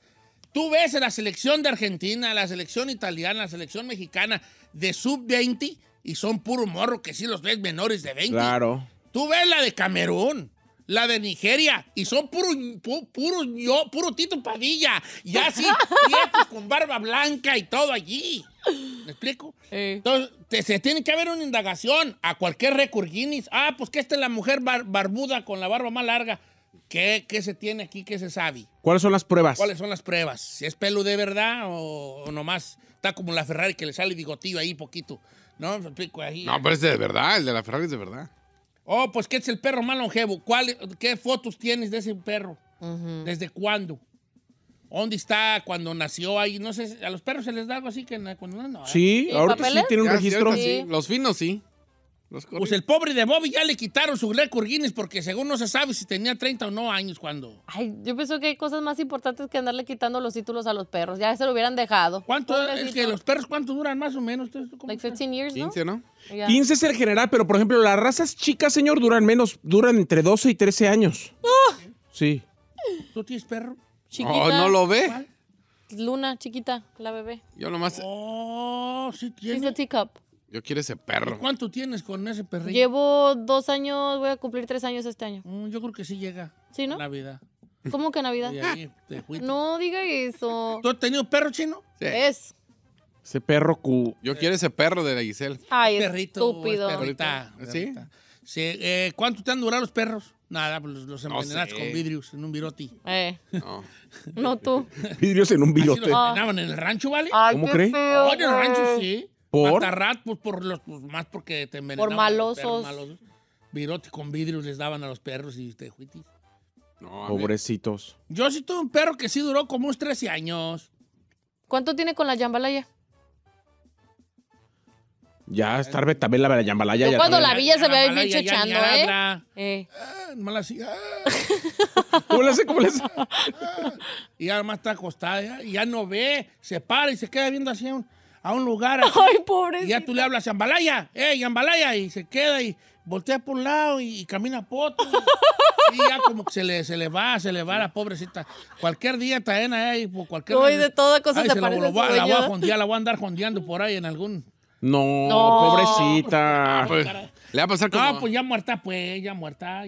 Tú ves la selección de Argentina, la selección italiana, la selección mexicana de sub-20 y son puro morro que sí los ves menores de 20. Claro. Tú ves la de Camerún, la de Nigeria y son puro, puro, yo, puro Tito Padilla y así, quietos [LAUGHS] con barba blanca y todo allí. ¿Me explico? Entonces, se tiene que haber una indagación a cualquier recurginis. Ah, pues que esta es la mujer barbuda con la barba más larga. ¿Qué, se tiene aquí? ¿Qué se sabe? ¿Cuáles son las pruebas? ¿Cuáles son las pruebas? ¿Si es pelo de verdad o, nomás está como la Ferrari que le sale bigotillo ahí poquito? No, No, pero es de verdad, el de la Ferrari es de verdad. Oh, pues ¿qué es el perro más longevo? ¿Qué fotos tienes de ese perro? ¿Desde cuándo? ¿Dónde está? ¿Cuándo nació ahí? No sé, a los perros se les da algo así que cuando no. Eh? Sí, ahorita sí tiene un registro. Los finos sí. Pues el pobre de Bobby ya le quitaron su récord Guinness porque según no se sabe si tenía 30 o no años cuando. Ay, yo pienso que hay cosas más importantes que andarle quitando los títulos a los perros. Ya se lo hubieran dejado. ¿Cuánto es que los perros cuánto duran más o menos? Like 15 years, ¿no? 15, ¿no? 15 es el general, pero por ejemplo, las razas chicas, señor, duran menos, duran entre 12 y 13 años. ¡Oh! Sí. ¿Tú tienes perro? Chiquita. Oh, no lo ve. Luna, chiquita, la bebé. Yo nomás. Oh, sí tiene. She's a teacup. Yo quiero ese perro. ¿Cuánto tienes con ese perrito? Llevo dos años, voy a cumplir tres años este año. Mm, yo creo que sí llega. ¿Sí, no? Navidad. ¿Cómo que Navidad? Sí, ahí te [LAUGHS] no diga eso. ¿Tú has tenido perro chino? Sí. Es. Ese perro Q. Yo quiero ese perro de la Giselle. Ay, perrito, estúpido. perrita, ¿Sí? Eh, ¿Cuánto te han durado los perros? Nada, pues los envenenaste con vidrios en un viroti. Eh. No. [LAUGHS] no tú. [LAUGHS] vidrios en un virote. Así ah. en el rancho, ¿vale? ¿Cómo crees? Oh, en el rancho sí. ¿Por? pues, por los, pues, más porque te envenenaban. Por malosos. malosos. con vidrios les daban a los perros y te juitis. Pobrecitos. Yo sí tuve un perro que sí duró como unos 13 años. ¿Cuánto tiene con la jambalaya? Ya estar también la jambalaya. cuando la villa se ve bien echando, ¿eh? ¿eh? Ah, así. [LAUGHS] ¿Cómo le hace? Ah, y además está acostada ya, y ya no ve, se para y se queda viendo así. aún a un lugar [LAUGHS] Ay, pobrecita. Y ya tú le hablas, Ambalaya, eh, Ambalaya, y se queda y voltea por un lado y, camina camina otro. y ya como que se le, le va, se le va a la pobrecita. Cualquier día taena ahí, por cualquier Voy de toda cosa te se, la, voy a jondear, ¿eh? la voy a andar jondeando por ahí en algún... No, pobrecita. Ah, pues, le va a pasar ah, como... No, pues ya muerta, pues, ya muerta.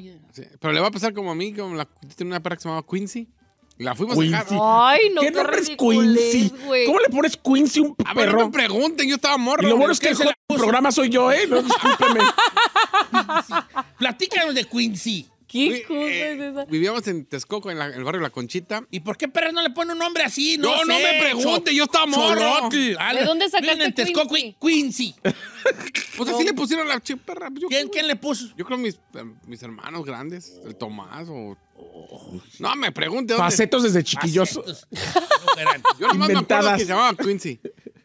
pero le va a pasar como a mí, como la, tiene una perra que se llama Quincy. La fuimos a dejar. Ay, no, ¿Qué nombre es Quincy? ¿Cómo le pones Quincy un perro? A ver, no me pregunten, yo estaba morro. lo bueno es que el programa soy yo, ¿eh? No, discúlpeme. [LAUGHS] Platícanos de Quincy. ¿Qué cosa eh, es esa? Vivíamos en Texcoco, en, la- el barrio La Conchita. ¿Y por qué perra no le pone un nombre así? No, No, me pregunte, yo estaba morro. ¿De dónde sacaste en Quincy? [LAUGHS] Pues así le pusieron la perra. Pues ¿Quién, le puso? yo creo mis, em, mis hermanos grandes, el Tomás o... No, me pregunte dónde. Facetos desde chiquillos. [LAUGHS] Yo nomás me acuerdo que se llamaba Quincy.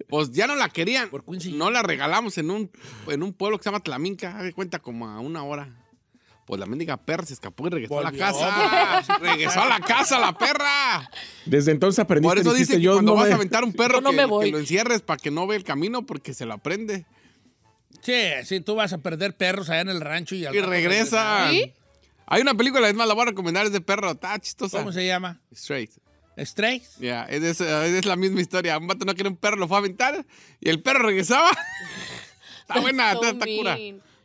Pues ya no la querían. Por Quincy. No la regalamos en un, en un pueblo que se llama Tlaminca. cuenta como a una hora. Pues la mendiga perra se escapó y regresó a la casa. [LAUGHS] regresó a la casa la perra. Desde entonces aprendí. Por eso dice que cuando vas a aventar un perro que, lo encierres para que no vea el camino porque se lo aprende. Sí, sí, tú vas a perder perros allá en el rancho y... regresa. ¿Sí? Hay una película, es más, la voy a recomendar, es de perro, está chistosa. ¿Cómo se llama? Straight. ¿Straight? Ya, es, la misma historia. Un vato no quiere un perro, lo fue a aventar y el perro regresaba. [LAUGHS] está buena, está cura.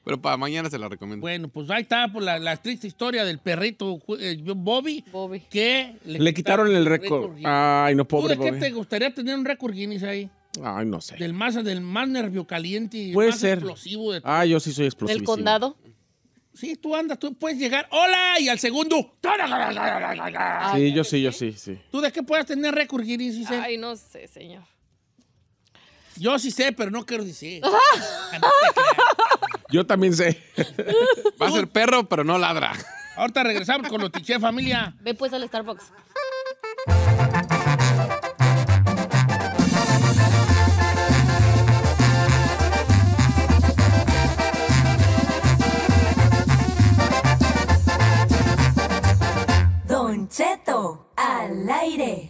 Pero para mañana se la recomiendo. Bueno, pues ahí está por pues, la, triste historia del perrito eh, Bobby, Bobby, que le, quitaron, el récord. Ay, no, pobre ¿Tú de qué te gustaría tener un récord Guinness ahí? Ay, no sé. Del más, del más nervio caliente y Puede ser. explosivo. De ah, yo sí soy explosivo. ¿Del condado? Sí, tú andas, tú puedes llegar, ¡hola! Y al segundo, Sí, yo sí, yo sí, sí. ¿Tú de qué puedes tener récord Guinness? Ay, no sé, señor. Yo sí sé, pero no quiero decir. [LAUGHS] Yo también sé. [LAUGHS] Va a ser perro, pero no ladra. Ahorita regresamos con los tiché, familia. Ve pues al Starbucks. Don Cheto, al aire.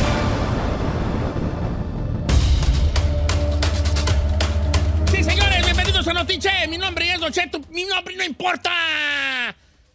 notiche. mi nombre es Don Mi nombre no importa.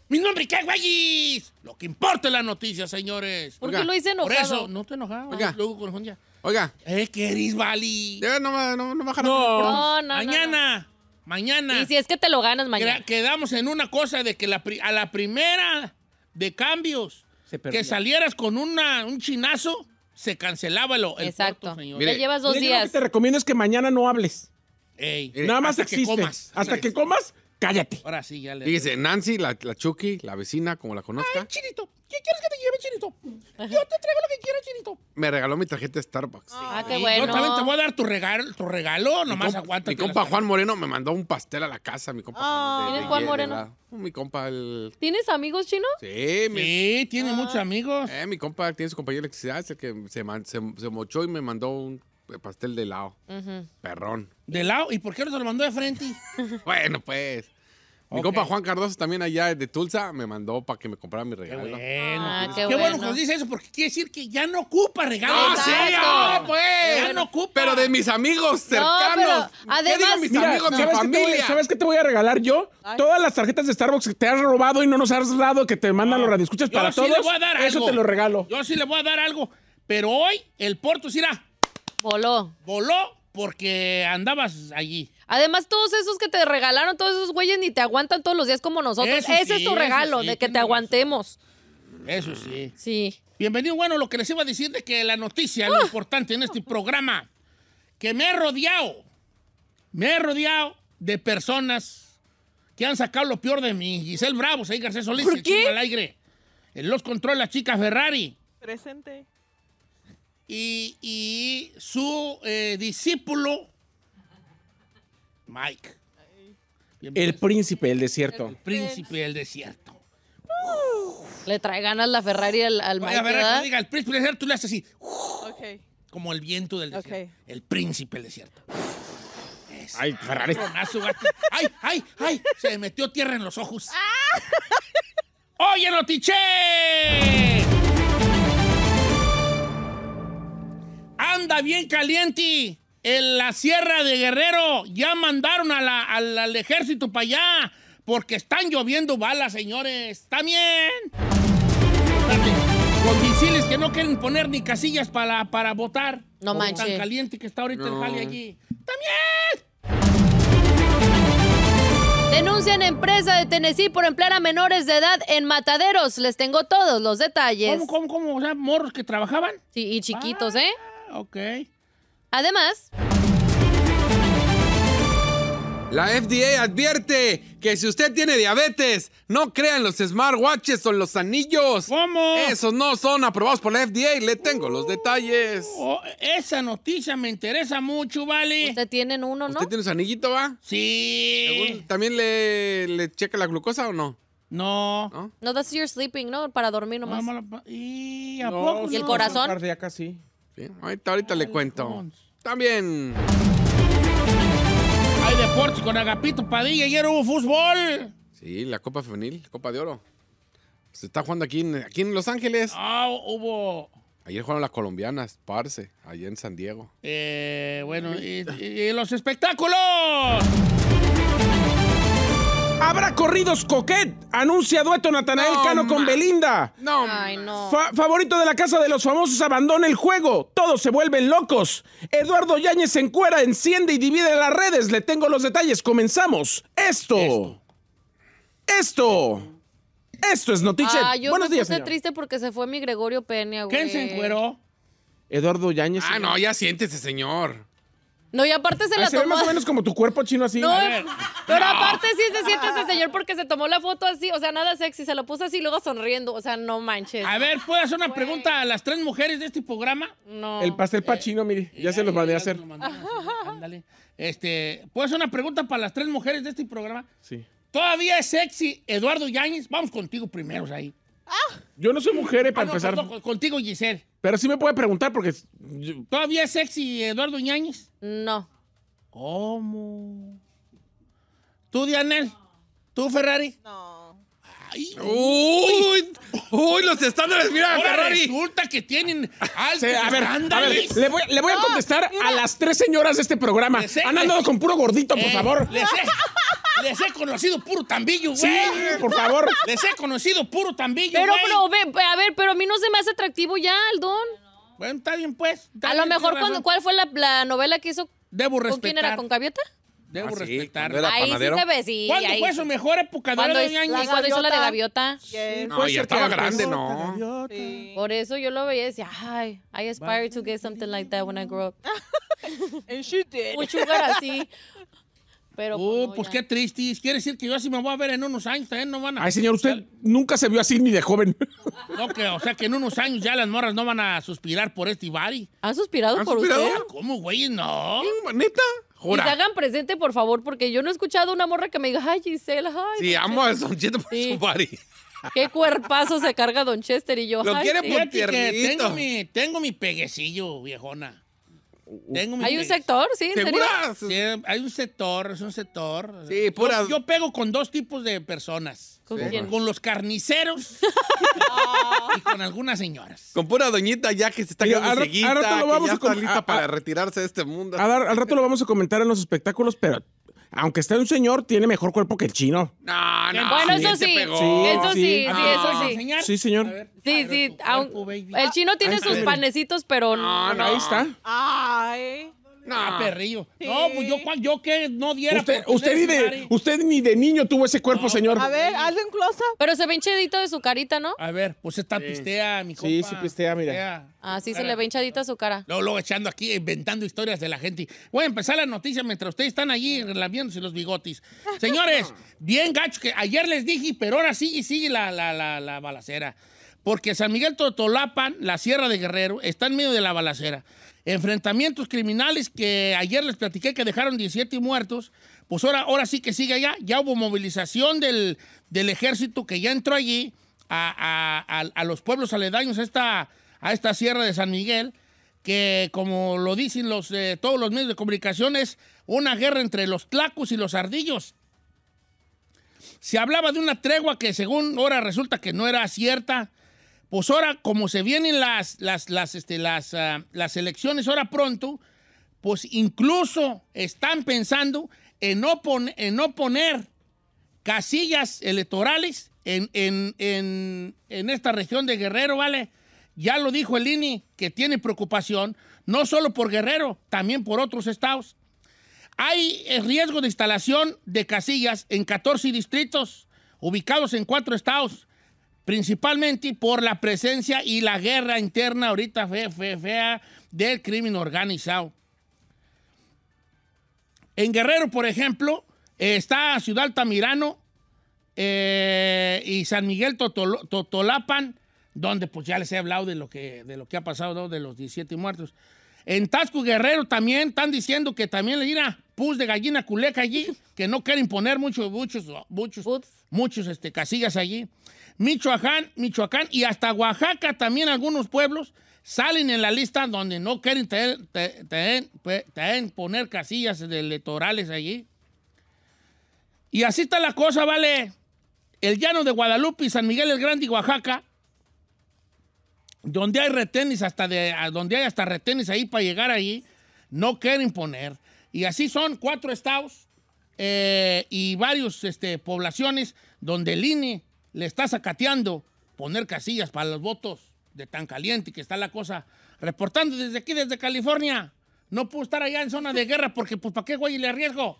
Mi nombre, ¿qué, güeyes? Lo que importa es la noticia, señores. ¿Por qué lo hice enojado? Por eso, no te enojabas. Oiga. Luego con ya. Oiga. ¡Eh, qué eres Bali. No, no, no, no, no. Mañana. Mañana. Y si es que te lo ganas mañana. Quedamos en una cosa de que a la primera de cambios que salieras con una, un chinazo, se cancelaba lo, el Exacto. señor. ya llevas dos días. Lo que te recomiendo es que mañana no hables. Ey, Nada más hasta existe. Que comas. Hasta que comas, cállate. Ahora sí, ya le. Fíjese, Nancy, la, Chucky, la vecina, como la conozca. Chinito, ¿qué quieres que te lleve, Chinito? Yo te traigo lo que quieras, Chinito. Me regaló mi tarjeta de Starbucks. Ah, qué bueno. Yo también te voy a dar tu regalo, tu regalo nomás aguanta. Mi compa Juan Moreno me mandó un pastel a la casa, mi compa. Ah, ¿Tienes Juan Moreno? Mi compa, el... ¿Tienes amigos chinos? Sí, mi... sí tiene ah. muchos amigos. Eh, mi compa tiene su compañero de electricidad, es el que se mochó y me mandó un pastel de lao. Perrón. ¿De lado ¿Y por qué no lo mandó de frente? [LAUGHS] bueno, pues. Mi compa Juan Cardoso también allá de Tulsa me mandó para que me comprara mi regalo. Ah, qué bueno, qué, bueno, que nos dice eso porque quiere decir que ya no ocupa regalos. ¡No, pues! Ya no ocupa. Pero de mis amigos cercanos. además, mis amigos, mi familia? ¿Sabes qué te voy a regalar yo? Todas las tarjetas de Starbucks que te has robado y no nos has dado que te mandan los escuchas para sí Le voy a dar eso te lo regalo. Yo sí le voy a dar algo. Pero hoy el Porto irá Voló. Voló porque andabas allí. Además, todos esos que te regalaron, todos esos güeyes ni te aguantan todos los días como nosotros. Ese es tu regalo, de que te aguantemos. Eso sí. Sí. Bienvenido, bueno, lo que les iba a decir de que la noticia, lo ah. importante en este programa, que me he rodeado, me he rodeado de personas que han sacado lo peor de mí. Giselle Bravo, ahí Garcés Solís, el En los controla chica Ferrari. Presente y, y su eh, discípulo, Mike. El pues. príncipe del desierto. El príncipe del desierto. Le trae ganas la Ferrari al, al Mike. Ferrari, diga, el príncipe del desierto, tú le haces así. Como el viento del desierto. El príncipe del desierto. Ay, Ferrari. ay, ay, ay. Se metió tierra en los ojos. ¡Oye, ah. ¡Oye, Notiche! anda bien caliente en la Sierra de Guerrero. Ya mandaron a al ejército para allá porque están lloviendo balas, señores. También. Con misiles que no quieren poner ni casillas para, para votar. No manches. Tan caliente que está ahorita el jale allí. ¡También! Denuncian empresa de Tennessee por emplear a menores de edad en mataderos. Les tengo todos los detalles. ¿Cómo, cómo, cómo? O sea, morros que trabajaban. Sí, y chiquitos, ¿eh? Ah ok. Además... La FDA advierte que si usted tiene diabetes, no crean los smartwatches o los anillos. ¿Cómo? Esos no son aprobados por la FDA. Le tengo los detalles. Oh, esa noticia me interesa mucho, ¿vale? Usted tiene uno, ¿no? ¿Usted tiene su anillito, va? Sí. ¿También le, checa la glucosa o no? No. No, that's your sleeping, ¿no? Para dormir nomás. y, ¿a poco? ¿Y el corazón? Cardíaca, sí ahorita, le cuento. También. Hay deportes con Agapito Padilla. Ayer hubo fútbol. Sí, la Copa Femenil, Copa de Oro. Se está jugando aquí en, aquí en Los Ángeles. Ah, hubo. Ayer jugaron las colombianas, parce, allá en San Diego. Eh, bueno, y los espectáculos. Habrá corridos coquet. Anuncia dueto Natanael Cano con Belinda. No. Ay, no. favorito de la casa de los famosos abandona el juego. Todos se vuelven locos. Eduardo Yáñez se encuera, enciende y divide las redes. Le tengo los detalles. Comenzamos. Esto. Esto. Esto, es noticia. Ah, Buenos días, puse triste porque se fue mi Gregorio Peña, güey. ¿Quién se encueró? Eduardo Yáñez. Ah, no, ya siéntese, señor. No, y aparte se ah, la tomó. más o menos como tu cuerpo chino así. No, pero aparte sí se siente ese señor porque se tomó la foto así, o sea, nada sexy, se lo puso así luego sonriendo, o sea, no manches. A ver, ¿puedes hacer una pregunta a las tres mujeres de este programa? No. El pastel eh, chino, mire, eh, ya se los mandé a hacer. Eh, [LAUGHS] ándale. Este, ¿puedo hacer una pregunta para las tres mujeres de este programa? Sí. ¿Todavía es sexy Eduardo Yáñez? Vamos contigo primero, ahí. Yo no soy mujer, eh, para ah, empezar. contigo, Giselle. Pero sí me puede preguntar porque. ¿Todavía es sexy Eduardo Iñáñez? No. ¿Cómo? ¿Tú, Dianel? ¿Tú, Ferrari? No. ¡Uy! ¡Uy! Los estándares, mira, Ahora Ferrari. Resulta que tienen altos a ver, le voy, a contestar a las tres señoras de este programa. Han andado con puro gordito, por eh, favor. Les he, conocido puro tambillo, güey. Sí, por favor. Les he conocido puro tambillo, Pero, güey. pero, a ver, pero a mí no se me hace atractivo ya, Aldón. Bueno, está bien, pues. a lo mejor, ¿cuál fue la, la novela que hizo? Debo respetar. ¿Con quién era? ¿Con Gaviota? Debo ah, respetar. ahí sí se ve, sí. ¿Cuándo ahí fue su mejor época? de Cuando, hizo, la cuando hizo la de gaviota. Yes. No, ya estaba grande, ¿no? Por eso yo lo veía y decía, ay, I aspire to get something like that when I grow up. [LAUGHS] And she did. Un sugar así. Pero oh, pues, pues qué triste. Quiere decir que yo así me voy a ver en unos años, también no van a... Ay, señor, usted nunca se vio así ni de joven. No, o sea, que en unos años ya las morras no van a suspirar por este Ibari. ¿Han suspirado por usted? ¿Cómo, güey? No. ¿Neta? Que Y se hagan presente, por favor, porque yo no he escuchado una morra que me diga, ay, Giselle, ay. Sí, amo a Don Chester por su party. [LAUGHS] Qué cuerpazo se carga Don Chester y yo. Lo quiere por tiernito. tengo mi peguecillo, viejona hay un sector, sí, Sí, hay un sector, es un sector. Sí, pura... yo, yo, pego con dos tipos de personas. ¿Con, los carniceros [LAUGHS] ah. y con algunas señoras. Con pura doñita ya que se está quedando lo vamos está para retirarse de este mundo. A al rato lo vamos a comentar en los espectáculos, pero aunque esté un señor, tiene mejor cuerpo que el chino. No, ah, no. Bueno, eso sí. eso sí, sí, eso ah. sí. Sí, señor. sí, sí. el chino tiene sus panecitos, pero no, no. Ahí está. Ay. No, ah. perrillo. No, pues yo, yo que no diera. Usted, usted, ni de, niño tuvo ese cuerpo, señor. A ver, hazle un close Pero se ve hinchadito de su carita, ¿no? A ver, pues está pistea, mi compa. Sí, sí pistea, mira. Ah, sí, se le ve hinchadita su cara. Luego, luego echando aquí, inventando historias de la gente. Voy a empezar la noticia mientras ustedes están allí lamiéndose los bigotis. [LAUGHS] Señores, bien gacho que ayer les dije, pero ahora sigue, sigue la, la, la balacera. Porque San Miguel Totolapan, la Sierra de Guerrero, está en medio de la balacera enfrentamientos criminales que ayer les platiqué que dejaron 17 muertos, pues ahora, ahora sí que sigue allá. Ya hubo movilización del, ejército que ya entró allí a, los pueblos aledaños a esta, a esta sierra de San Miguel, que como lo dicen los, eh, todos los medios de comunicación, es una guerra entre los tlacos y los ardillos. Se hablaba de una tregua que según ahora resulta que no era cierta, pues ahora, como se vienen las, las, las, este, ah, las elecciones ahora pronto, pues incluso están pensando en no, en no poner casillas electorales en, en, en, en esta región de Guerrero, ¿vale? Ya lo dijo el INI, que tiene preocupación, no solo por Guerrero, también por otros estados. Hay eh, riesgo de instalación de casillas en 14 distritos, ubicados en cuatro estados principalmente por la presencia y la guerra interna ahorita fea, fea, del crimen organizado. En Guerrero, por ejemplo, eh, está Ciudad Altamirano eh, y San Miguel Totolapan, donde pues ya les he hablado de lo que, de lo que ha pasado de los 17 muertos. En Tasco Guerrero también están diciendo que también le irá pus de gallina culeca allí, que no quieren poner muchos, muchos, muchos, muchos este, casillas allí. Michoacán, Michoacán y hasta Oaxaca también algunos pueblos salen en la lista donde no quieren tener, poner casillas de electorales allí. Y así está la cosa, vale. El llano de Guadalupe y San Miguel el Grande y Oaxaca, donde hay retenes hasta de, donde hay hasta retenes ahí para llegar allí, no quieren poner. Y así son cuatro estados eh, y varios este, poblaciones donde el INE le está sacateando poner casillas para los votos de tan caliente que está la cosa. Reportando desde aquí, desde California. No puedo estar allá en zona de [LAUGHS] guerra porque, pues, ¿para qué, güey, le arriesgo?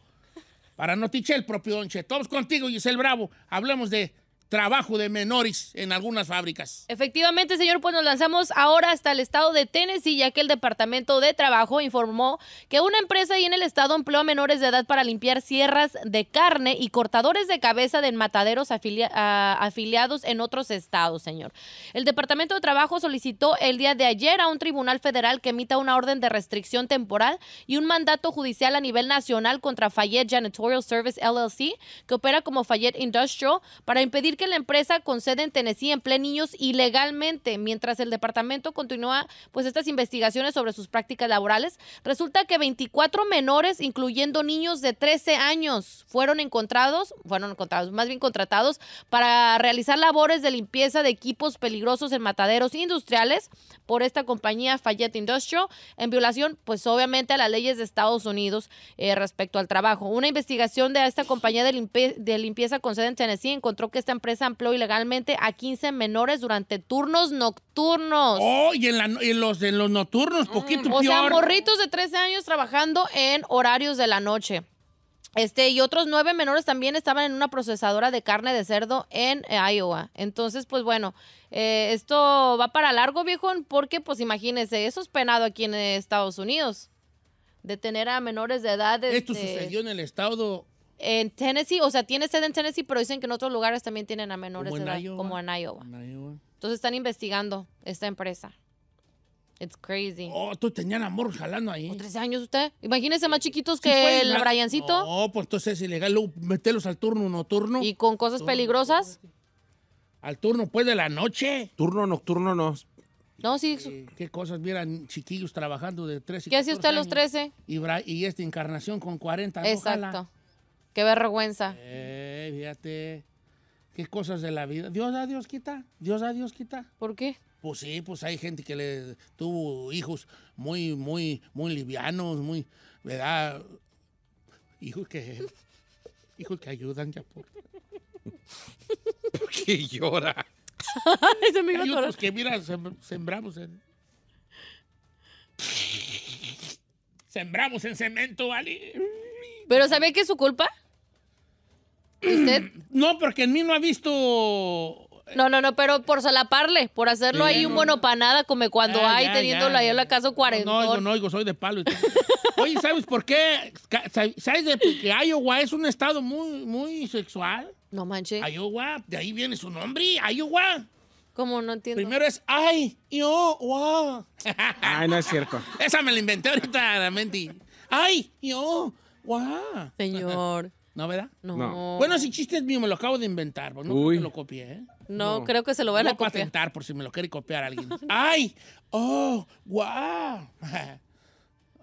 Para el propio Todos contigo y contigo, el Bravo. Hablemos de trabajo de menores en algunas fábricas. Efectivamente, señor, pues nos lanzamos ahora hasta el estado de Tennessee, ya que el Departamento de Trabajo informó que una empresa ahí en el estado empleó a menores de edad para limpiar sierras de carne y cortadores de cabeza de mataderos afiliados en otros estados, señor. El Departamento de Trabajo solicitó el día de ayer a un tribunal federal que emita una orden de restricción temporal y un mandato judicial a nivel nacional contra Fayette Janitorial Service LLC, que opera como Fayette Industrial, para impedir que la empresa con sede en Tennessee emplea niños ilegalmente, mientras el departamento continúa pues estas investigaciones sobre sus prácticas laborales. Resulta que 24 menores, incluyendo niños de 13 años, fueron encontrados, fueron encontrados, más bien contratados para realizar labores de limpieza de equipos peligrosos en mataderos industriales por esta compañía Fayette Industrial en violación pues obviamente a las leyes de Estados Unidos eh, respecto al trabajo. Una investigación de esta compañía de, limpieza, de limpieza con sede en Tennessee encontró que esta empresa empresa empleó ilegalmente a 15 menores durante turnos nocturnos. Oh, y en, los, los nocturnos, mm. poquito mm, O sea, morritos de 13 años trabajando en horarios de la noche. Este, y otros nueve menores también estaban en una procesadora de carne de cerdo en eh, Iowa. Entonces, pues bueno, eh, esto va para largo, viejo, porque pues imagínense, eso es penado aquí en Estados Unidos. Detener a menores de edad. Esto este, sucedió en el estado en Tennessee, o sea, tiene sede en Tennessee, pero dicen que en otros lugares también tienen a menores de edad, como en Iowa. Entonces están investigando esta empresa. It's crazy. Oh, tú tenían amor jalando ahí. ¿Con 13 años usted? Imagínese más chiquitos que pues, el Briancito. No, pues entonces es ilegal luego meterlos al turno nocturno. ¿Y con cosas peligrosas? Al turno, pues, de la noche. Turno nocturno no. No, sí. ¿Qué cosas? Vieran chiquillos trabajando de 13 y ¿Qué hacía usted a los 13? Y, y esta encarnación con 40. Exacto. Qué vergüenza. Eh, fíjate. Qué cosas de la vida. Dios a ah, Dios quita. Dios a ah, Dios quita. ¿Por qué? Pues sí, pues hay gente que le tuvo hijos muy, muy, muy livianos, muy, ¿verdad? Hijos que, [LAUGHS] hijos que ayudan ya por. [LAUGHS] qué llora. [LAUGHS] se me hay que mira, sembramos en. sembramos en cemento, ¿vale? Pero ¿sabe que es su culpa? ¿Usted? [CLEARS THROAT] No, porque en mí no ha visto eh, no, no, no, pero por salaparle, por hacerlo ahí un bueno para nada, como cuando ah, hay, teniéndolo ahí en la casa 40. No, yo no, oigo, soy de palo. [LAUGHS] Oye, ¿sabes por qué? ¿Sabes de que Iowa es un estado muy, muy sexual? No manches. Iowa, de ahí viene su nombre, Iowa. ¿Cómo? no entiendo. Primero es ay, yo, wow. Ay, no es cierto. Esa me la inventé ahorita, la menti. Ay, yo, wow. Señor. ¿No, verdad? No. Bueno, si chiste es mío, me lo acabo de inventar. Pues no creo que lo copié, ¿eh? No, creo que se lo van a a copiar. por si me lo quiere copiar alguien. [LAUGHS] ¡Ay! ¡Oh! ¡Guau! [LAUGHS]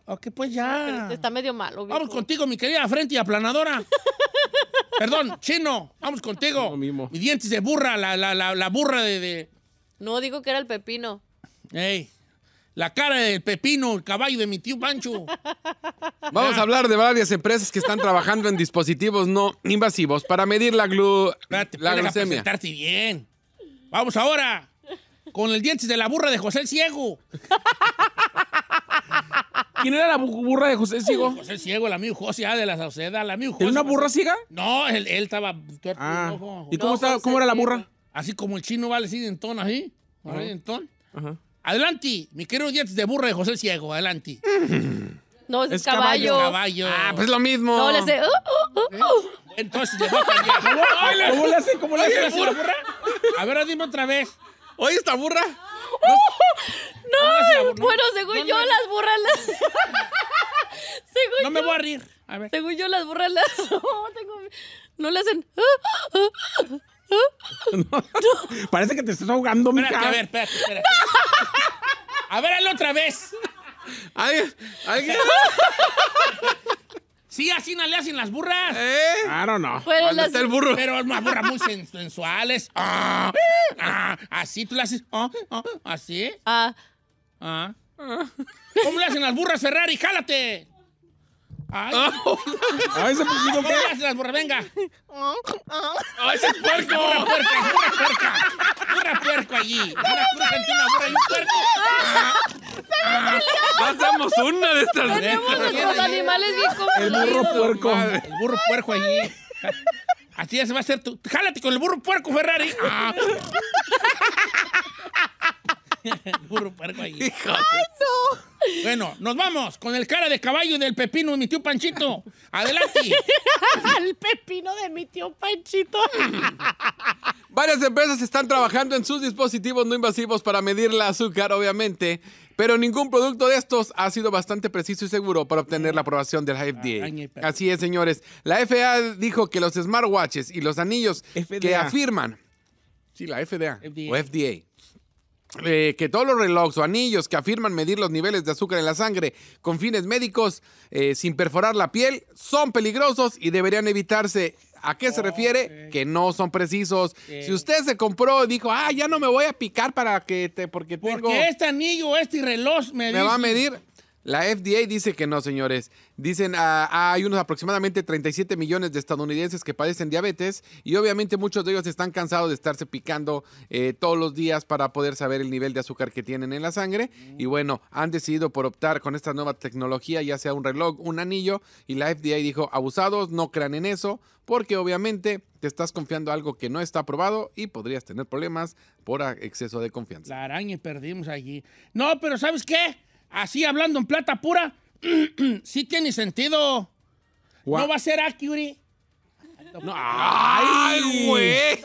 ok, pues ya. Está medio malo. Vamos contigo, mi querida frente y aplanadora. [LAUGHS] Perdón, chino. Vamos contigo. Lo mismo. Mi dientes de burra, la, la, la, la burra de... de- No, digo que era el pepino. ¡Ey! la cara del pepino, el caballo de mi tío Pancho. [LAUGHS] Vamos a hablar de varias empresas que están trabajando en dispositivos no invasivos para medir la, glu la glucemia. bien. Vamos ahora con el dientes de la burra de José Ciego. [LAUGHS] ¿Quién era la burra de José Ciego? José Ciego, el amigo José ah, de la sociedad, la amigo José. una burra ciega? No, él, él estaba... Ah. ¿Y cómo, estaba, era la burra? Así como el chino, ¿vale? Así de entón, así. Ajá. Adelante, mi querido dientes de burra de José Ciego, adelante. [LAUGHS] No, es, es caballo. Ah, pues lo mismo. No, le hace... Oh, oh, oh, ¿Eh? Entonces le va a [LAUGHS] ¿Cómo le hace? ¿Cómo le hace? la burra? A ver, dime otra vez. ¿Oye esta burra? [LAUGHS] No, bueno, según yo, las burras las... según no me voy a rir. A Según yo, las burras las... no, no le hacen... [LAUGHS] Parece que te estás ahogando, espérate, A ver, espérate, espérate. A ver, otra vez. Ay, Sí, así no le hacen las burras. Claro, no. Pero las... el burro? Pero unas burras muy sensuales. Ah, ah, así tú le haces. Ah, así. Ah. ah. ¿Cómo le hacen las burras Ferrari? ¡Jálate! Ay, ah, oh, Ay ese poquito que. las burra, venga. Ay, ese es puerco. Burra puerca, burra puerca. Burra puerco allí. Burra puerca entre una burra y un pasamos ah, una de estas. Tenemos nuestros animales bien confundidos. El burro puerco. el burro puerco allí. Así ya se va a hacer tu... Jálate con el burro puerco, Ferrari. Ah. [LAUGHS] Bueno, nos vamos con el cara de caballo del pepino de mi tío Panchito. ¡Adelante! [LAUGHS] el pepino de mi tío Panchito. [LAUGHS] Varias empresas están trabajando en sus dispositivos no invasivos para medir el azúcar, obviamente, pero ningún producto de estos ha sido bastante preciso y seguro para obtener la aprobación la FDA. Así es, señores. La FDA dijo que los smartwatches y los anillos que afirman... Sí, la FDA. O FDA eh, que todos los relojes o anillos que afirman medir los niveles de azúcar en la sangre con fines médicos eh, sin perforar la piel son peligrosos y deberían evitarse. ¿A qué se refiere? Que no son precisos. Si usted se compró y dijo, ah, ya no me voy a picar para que te, porque tengo... Porque este anillo, este reloj me va a medir la FDA dice que no, señores. Dicen, ah, ah, hay unos aproximadamente 37 millones de estadounidenses que padecen diabetes y obviamente muchos de ellos están cansados de estarse picando eh, todos los días para poder saber el nivel de azúcar que tienen en la sangre. Y bueno, han decidido por optar con esta nueva tecnología, ya sea un reloj, un anillo, y la FDA dijo, abusados, no crean en eso, porque obviamente te estás confiando algo que no está aprobado y podrías tener problemas por exceso de confianza. La araña perdimos allí. No, pero ¿sabes qué? así hablando en plata pura, [CLEARS THROAT] sí tiene sentido. No va a ser accurate. No. ¡Ay, güey!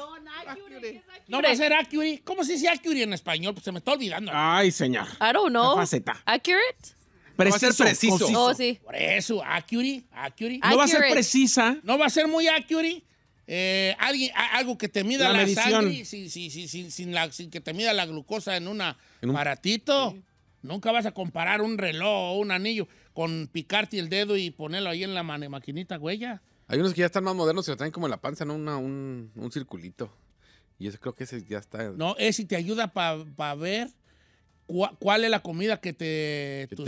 No va a ser accurate. ¿Cómo se dice accurate en español? Pues se me está olvidando. Ay, señor. I don't know. faceta. Accurate. ser preciso. Oh, sí. Por eso, accurate, accurate. No va a ser precisa. No va a ser muy accurate. Eh, algo que te mida la, sangre sin, que te mida la glucosa en, una un aparatito. Nunca vas a comparar un reloj o un anillo con picarte el dedo y ponerlo ahí en la maquinita, huella Hay unos que ya están más modernos y lo traen como en la panza, ¿no? Una, un, circulito. Y eso creo que ese ya está. No, ese te ayuda para ver cuál es la comida que te, ¿Que,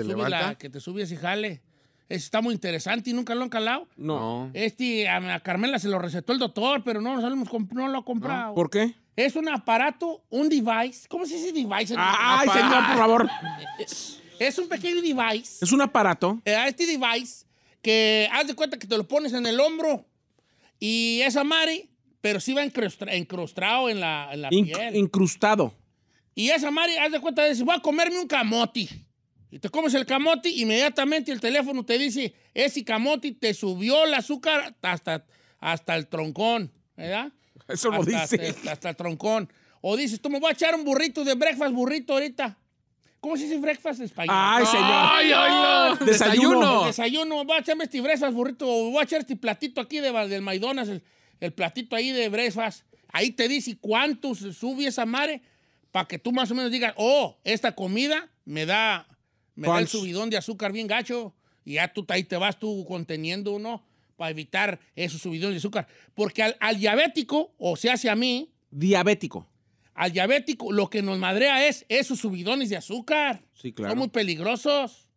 subes y jale. Ese está muy interesante y nunca lo han calado. No. Este a, Carmela se lo recetó el doctor, pero no, no lo ha comprado. ¿Por qué? Es un aparato, un device. ¿Cómo se dice device? Ay, señor, por favor. Es un pequeño device. Es un aparato. Eh, este device que haz de cuenta que te lo pones en el hombro y es amari, pero sí va incrustado encrustado en la, piel. Incrustado. Y esa Mari, haz de cuenta, dice, voy a comerme un camote. Y te comes el camote, inmediatamente el teléfono te dice, ese camote te subió el azúcar hasta, hasta el troncón, ¿verdad? Eso lo dice. Hasta, troncón. O dices, tú me voy a echar un burrito de breakfast, burrito ahorita. ¿Cómo se dice breakfast en español? ¡Ay, señor! ¡Ay, ay, ay Desayuno. Desayuno. Voy a echarme este breakfast, burrito. Voy a echar este platito aquí de, del maidonas el, platito ahí de breakfast. Ahí te dice cuánto sube esa mare para que tú más o menos digas, oh, esta comida me da, me da el subidón de azúcar bien gacho. Y ya tú ahí te vas tú conteniendo, uno para evitar esos subidones de azúcar. Porque al, diabético, o sea, a mí. Diabético. Al diabético, lo que nos madrea es esos subidones de azúcar. Sí, claro. Son muy peligrosos.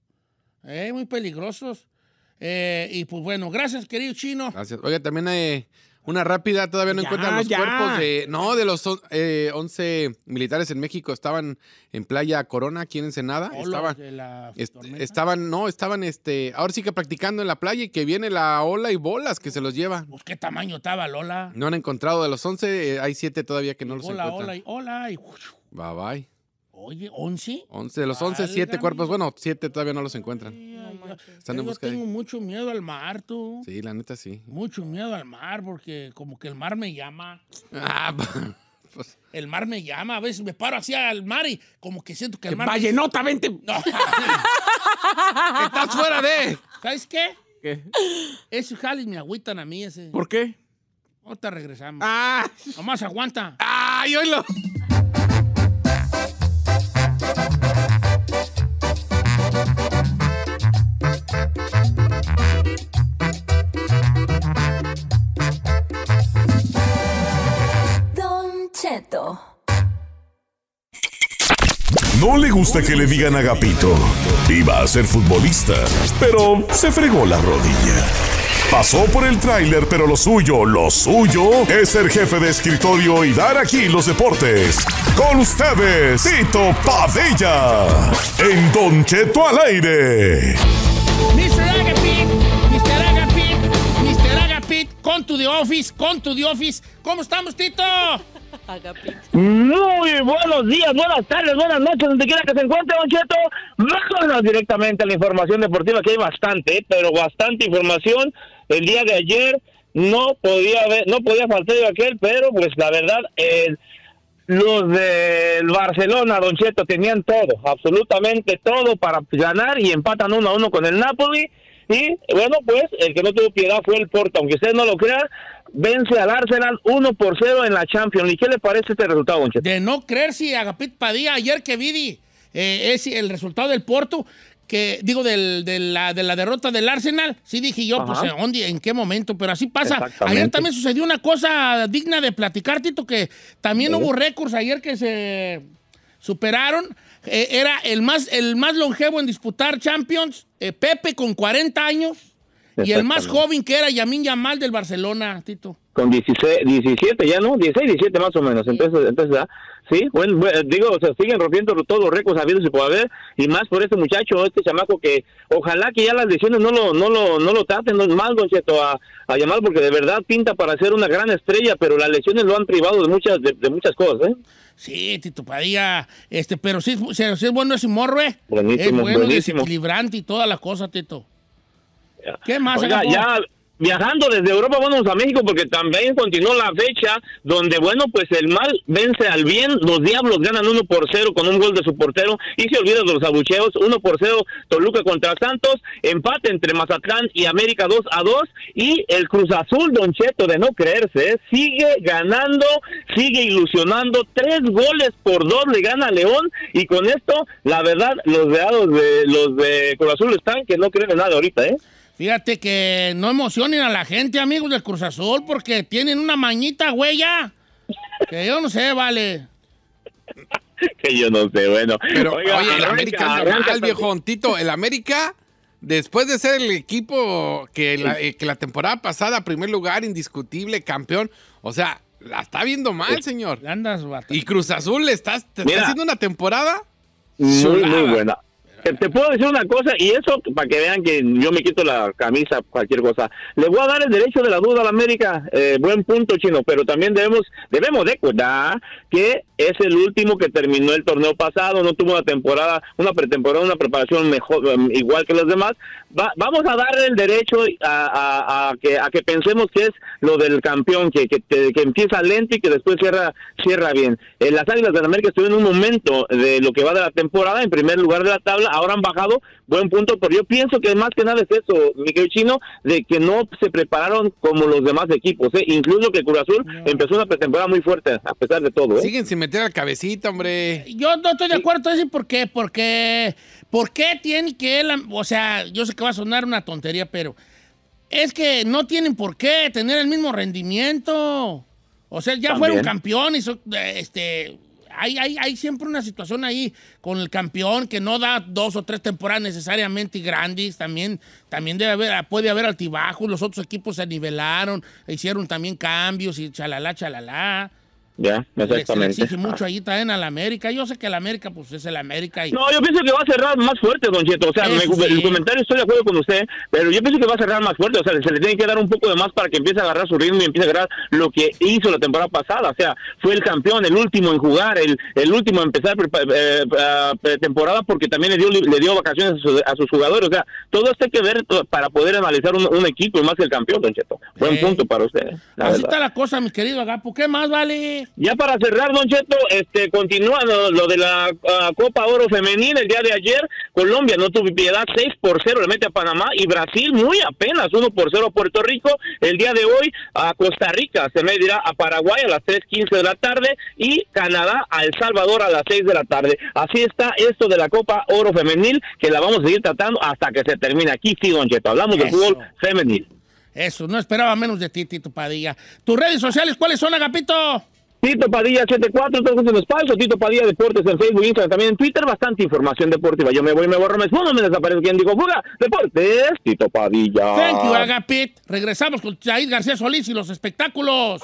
Eh, muy peligrosos. Eh, y pues bueno, gracias, querido chino. Gracias. Oye, también hay. Una rápida, todavía no encuentran los cuerpos de. No, de los eh, 11 militares en México estaban en Playa Corona, aquí en Ensenada. Estaban, estaban, no, estaban este. Ahora sí que practicando en la playa y que viene la ola y bolas que se los lleva. Pues qué tamaño estaba Lola No han encontrado de los 11, eh, hay 7 todavía que no los encuentran. Ola, y ola Bye bye. Oye, ¿11? 11, de los 11, 7 cuerpos. Bueno, 7 todavía no los encuentran. yo tengo mucho miedo al mar, tú. Sí, la neta sí. Mucho miedo al mar porque como que el mar me llama. Ah, [LAUGHS] pues. El mar me llama, a veces me paro hacia el mar y como que siento que el mar... ¡Vallenota, vente! [LAUGHS] ¡Estás fuera de...! ¿Sabes qué? ¿Qué? Esos jalis me agüitan a mí ese. ¿Por qué? Otra regresamos. ¡Ah! Nomás aguanta. ¡Ay, oílo! No le gusta que le digan Agapito. Iba a ser futbolista, pero se fregó la rodilla. Pasó por el tráiler, pero lo suyo, lo suyo, es ser jefe de escritorio y dar aquí los deportes. Con ustedes, Tito Padilla, en Don Cheto al aire. Mr. Agapit, Mr. Agapit, Mr. Agapit, con tu The Office, con tu The Office. ¿Cómo estamos, Tito? Muy buenos días, buenas tardes, buenas noches, donde quiera que se encuentre, Don Cheto. Vámonos directamente a la información deportiva, que hay bastante, ¿eh? pero bastante información. El día de ayer no podía haber, no podía faltar yo aquel, pero pues la verdad, los del Barcelona, Don Cheto, tenían todo, absolutamente todo para ganar y empatan uno a uno con el Napoli. Y bueno, pues el que no tuvo piedad fue el Porto, aunque ustedes no lo crean, vence al Arsenal 1 por 0 en la Champions League. ¿Qué le parece este resultado, De no creer si Agapit Padilla, ayer que vi eh, es el resultado del Porto, que digo de, la, derrota del Arsenal, sí dije yo, pues eh, en qué momento, pero así pasa. Ayer también sucedió una cosa digna de platicar, Tito, que también hubo récords ayer que se superaron. Eh, era el más, el más longevo en disputar Champions, Pepe con 40 años. Y el más joven que era Yamín Yamal del Barcelona, Tito. Con 16, 17 ya, ¿no? 16, 17 más o menos. Entonces, entonces ah, sí, bueno, digo, o siguen rompiendo todos los récords habidos si puede haber. Y más por este muchacho, este chamaco que ojalá que ya las lesiones no lo, no lo, no lo traten no es mal, don a, a Yamal, porque de verdad pinta para ser una gran estrella, pero las lesiones lo han privado de muchas, de, muchas cosas, ¿eh? Sí, Tito Padilla, este, pero sí, es bueno ese morro, ¿eh? Buenísimo, es bueno, buenísimo. equilibrante y todas las cosas, Tito. ¿Qué más? ya viajando desde Europa vamos a México porque también continuó la fecha donde, bueno, pues el mal vence al bien, los Diablos ganan 1 por 0 con un gol de su portero y se olvida de los abucheos, 1 por 0 Toluca contra Santos, empate entre Mazatlán y América 2 a 2 y el Cruz Azul, Don Cheto, de no creerse, ¿eh? sigue ganando, sigue ilusionando, tres goles por dos le gana León y con esto, la verdad, los veados de los de Cruz Azul están que no creen en nada ahorita, ¿eh? Fíjate que no emocionen a la gente, amigos del Cruz Azul, porque tienen una mañita, güey, ya. Que yo no sé, vale. que yo no sé, bueno. Pero, oye, el América, el viejontito, el América, después de ser el equipo eh, que la, temporada pasada, primer lugar, indiscutible, campeón, o sea, la está viendo mal, señor. Andas, y Cruz Azul, le está haciendo una temporada muy buena. Eh, te, puedo decir una cosa, y eso para que vean que yo me quito la camisa, cualquier cosa. Le voy a dar el derecho de la duda a la América, eh, buen punto chino, pero también debemos debemos de cuidar que es el último que terminó el torneo pasado, no tuvo una temporada, una pretemporada, una preparación mejor, mm, igual que los demás. vamos a darle el derecho a, que, a que pensemos que es lo del campeón, que, que, que empieza lento y que después cierra, cierra bien. Eh, las Águilas de la América estuvieron en un momento de lo que va de la temporada en primer lugar de la tabla ahora han bajado, buen punto, pero yo pienso que más que nada es eso, Miguel Chino, de que no se prepararon como los demás equipos, ¿eh? incluso que Curazul Azul empezó una pretemporada muy fuerte, a pesar de todo. ¿eh? Siguen sin meter la cabecita, hombre. Yo no estoy de acuerdo, sí. ¿por qué? Porque, ¿por qué tienen que, él, o sea, yo sé que va a sonar una tontería, pero es que no tienen por qué tener el mismo rendimiento. O sea, ya fueron campeones, este, hay, siempre una situación ahí con el campeón que no da dos o tres temporadas necesariamente grandes. También, también debe haber, puede haber altibajos. Los otros equipos se nivelaron, hicieron también cambios y chalala, chalala. Ya, exactamente. Se exige mucho ahí también a la América. Yo sé que la América, pues es el América. Y... No, yo pienso que va a cerrar más fuerte, Don Cheto. O sea, el comentario estoy de acuerdo con usted, pero yo pienso que va a cerrar más fuerte. O sea, se le tiene que dar un poco de más para que empiece a agarrar su ritmo y empiece a agarrar lo que hizo la temporada pasada. O sea, fue el campeón, el último en jugar, el, el último en empezar eh, temporada porque también le dio, le dio vacaciones a sus, jugadores. O sea, todo esto hay que ver para poder analizar un, equipo y más que el campeón, Don Cheto. Buen punto para usted. Así está la cosa, mi querido Agapo. ¿Qué más vale? Ya para cerrar, Don Cheto, este, continúa lo, de la ah, Copa Oro Femenil. El día de ayer, Colombia no tuvo piedad 6 por 0, le mete a Panamá y Brasil muy apenas 1 por 0 a Puerto Rico. El día de hoy, a Costa Rica se medirá a Paraguay a las 3.15 de la tarde y Canadá a El Salvador a las 6 de la tarde. Así está esto de la Copa Oro Femenil, que la vamos a seguir tratando hasta que se termine. Aquí sí, Don Cheto, hablamos de fútbol femenil. Eso, no esperaba menos de ti, Tito Padilla. ¿Tus redes sociales cuáles son, Agapito? Tito Padilla 74, entonces en los pasos, Tito Padilla Deportes en Facebook, Instagram, también en Twitter, bastante información deportiva. Yo me voy, me borro, me esfumo, me desaparece quien digo fuga, Deportes, Tito Padilla. Thank you, Agapit. Regresamos con Jair García Solís y los espectáculos.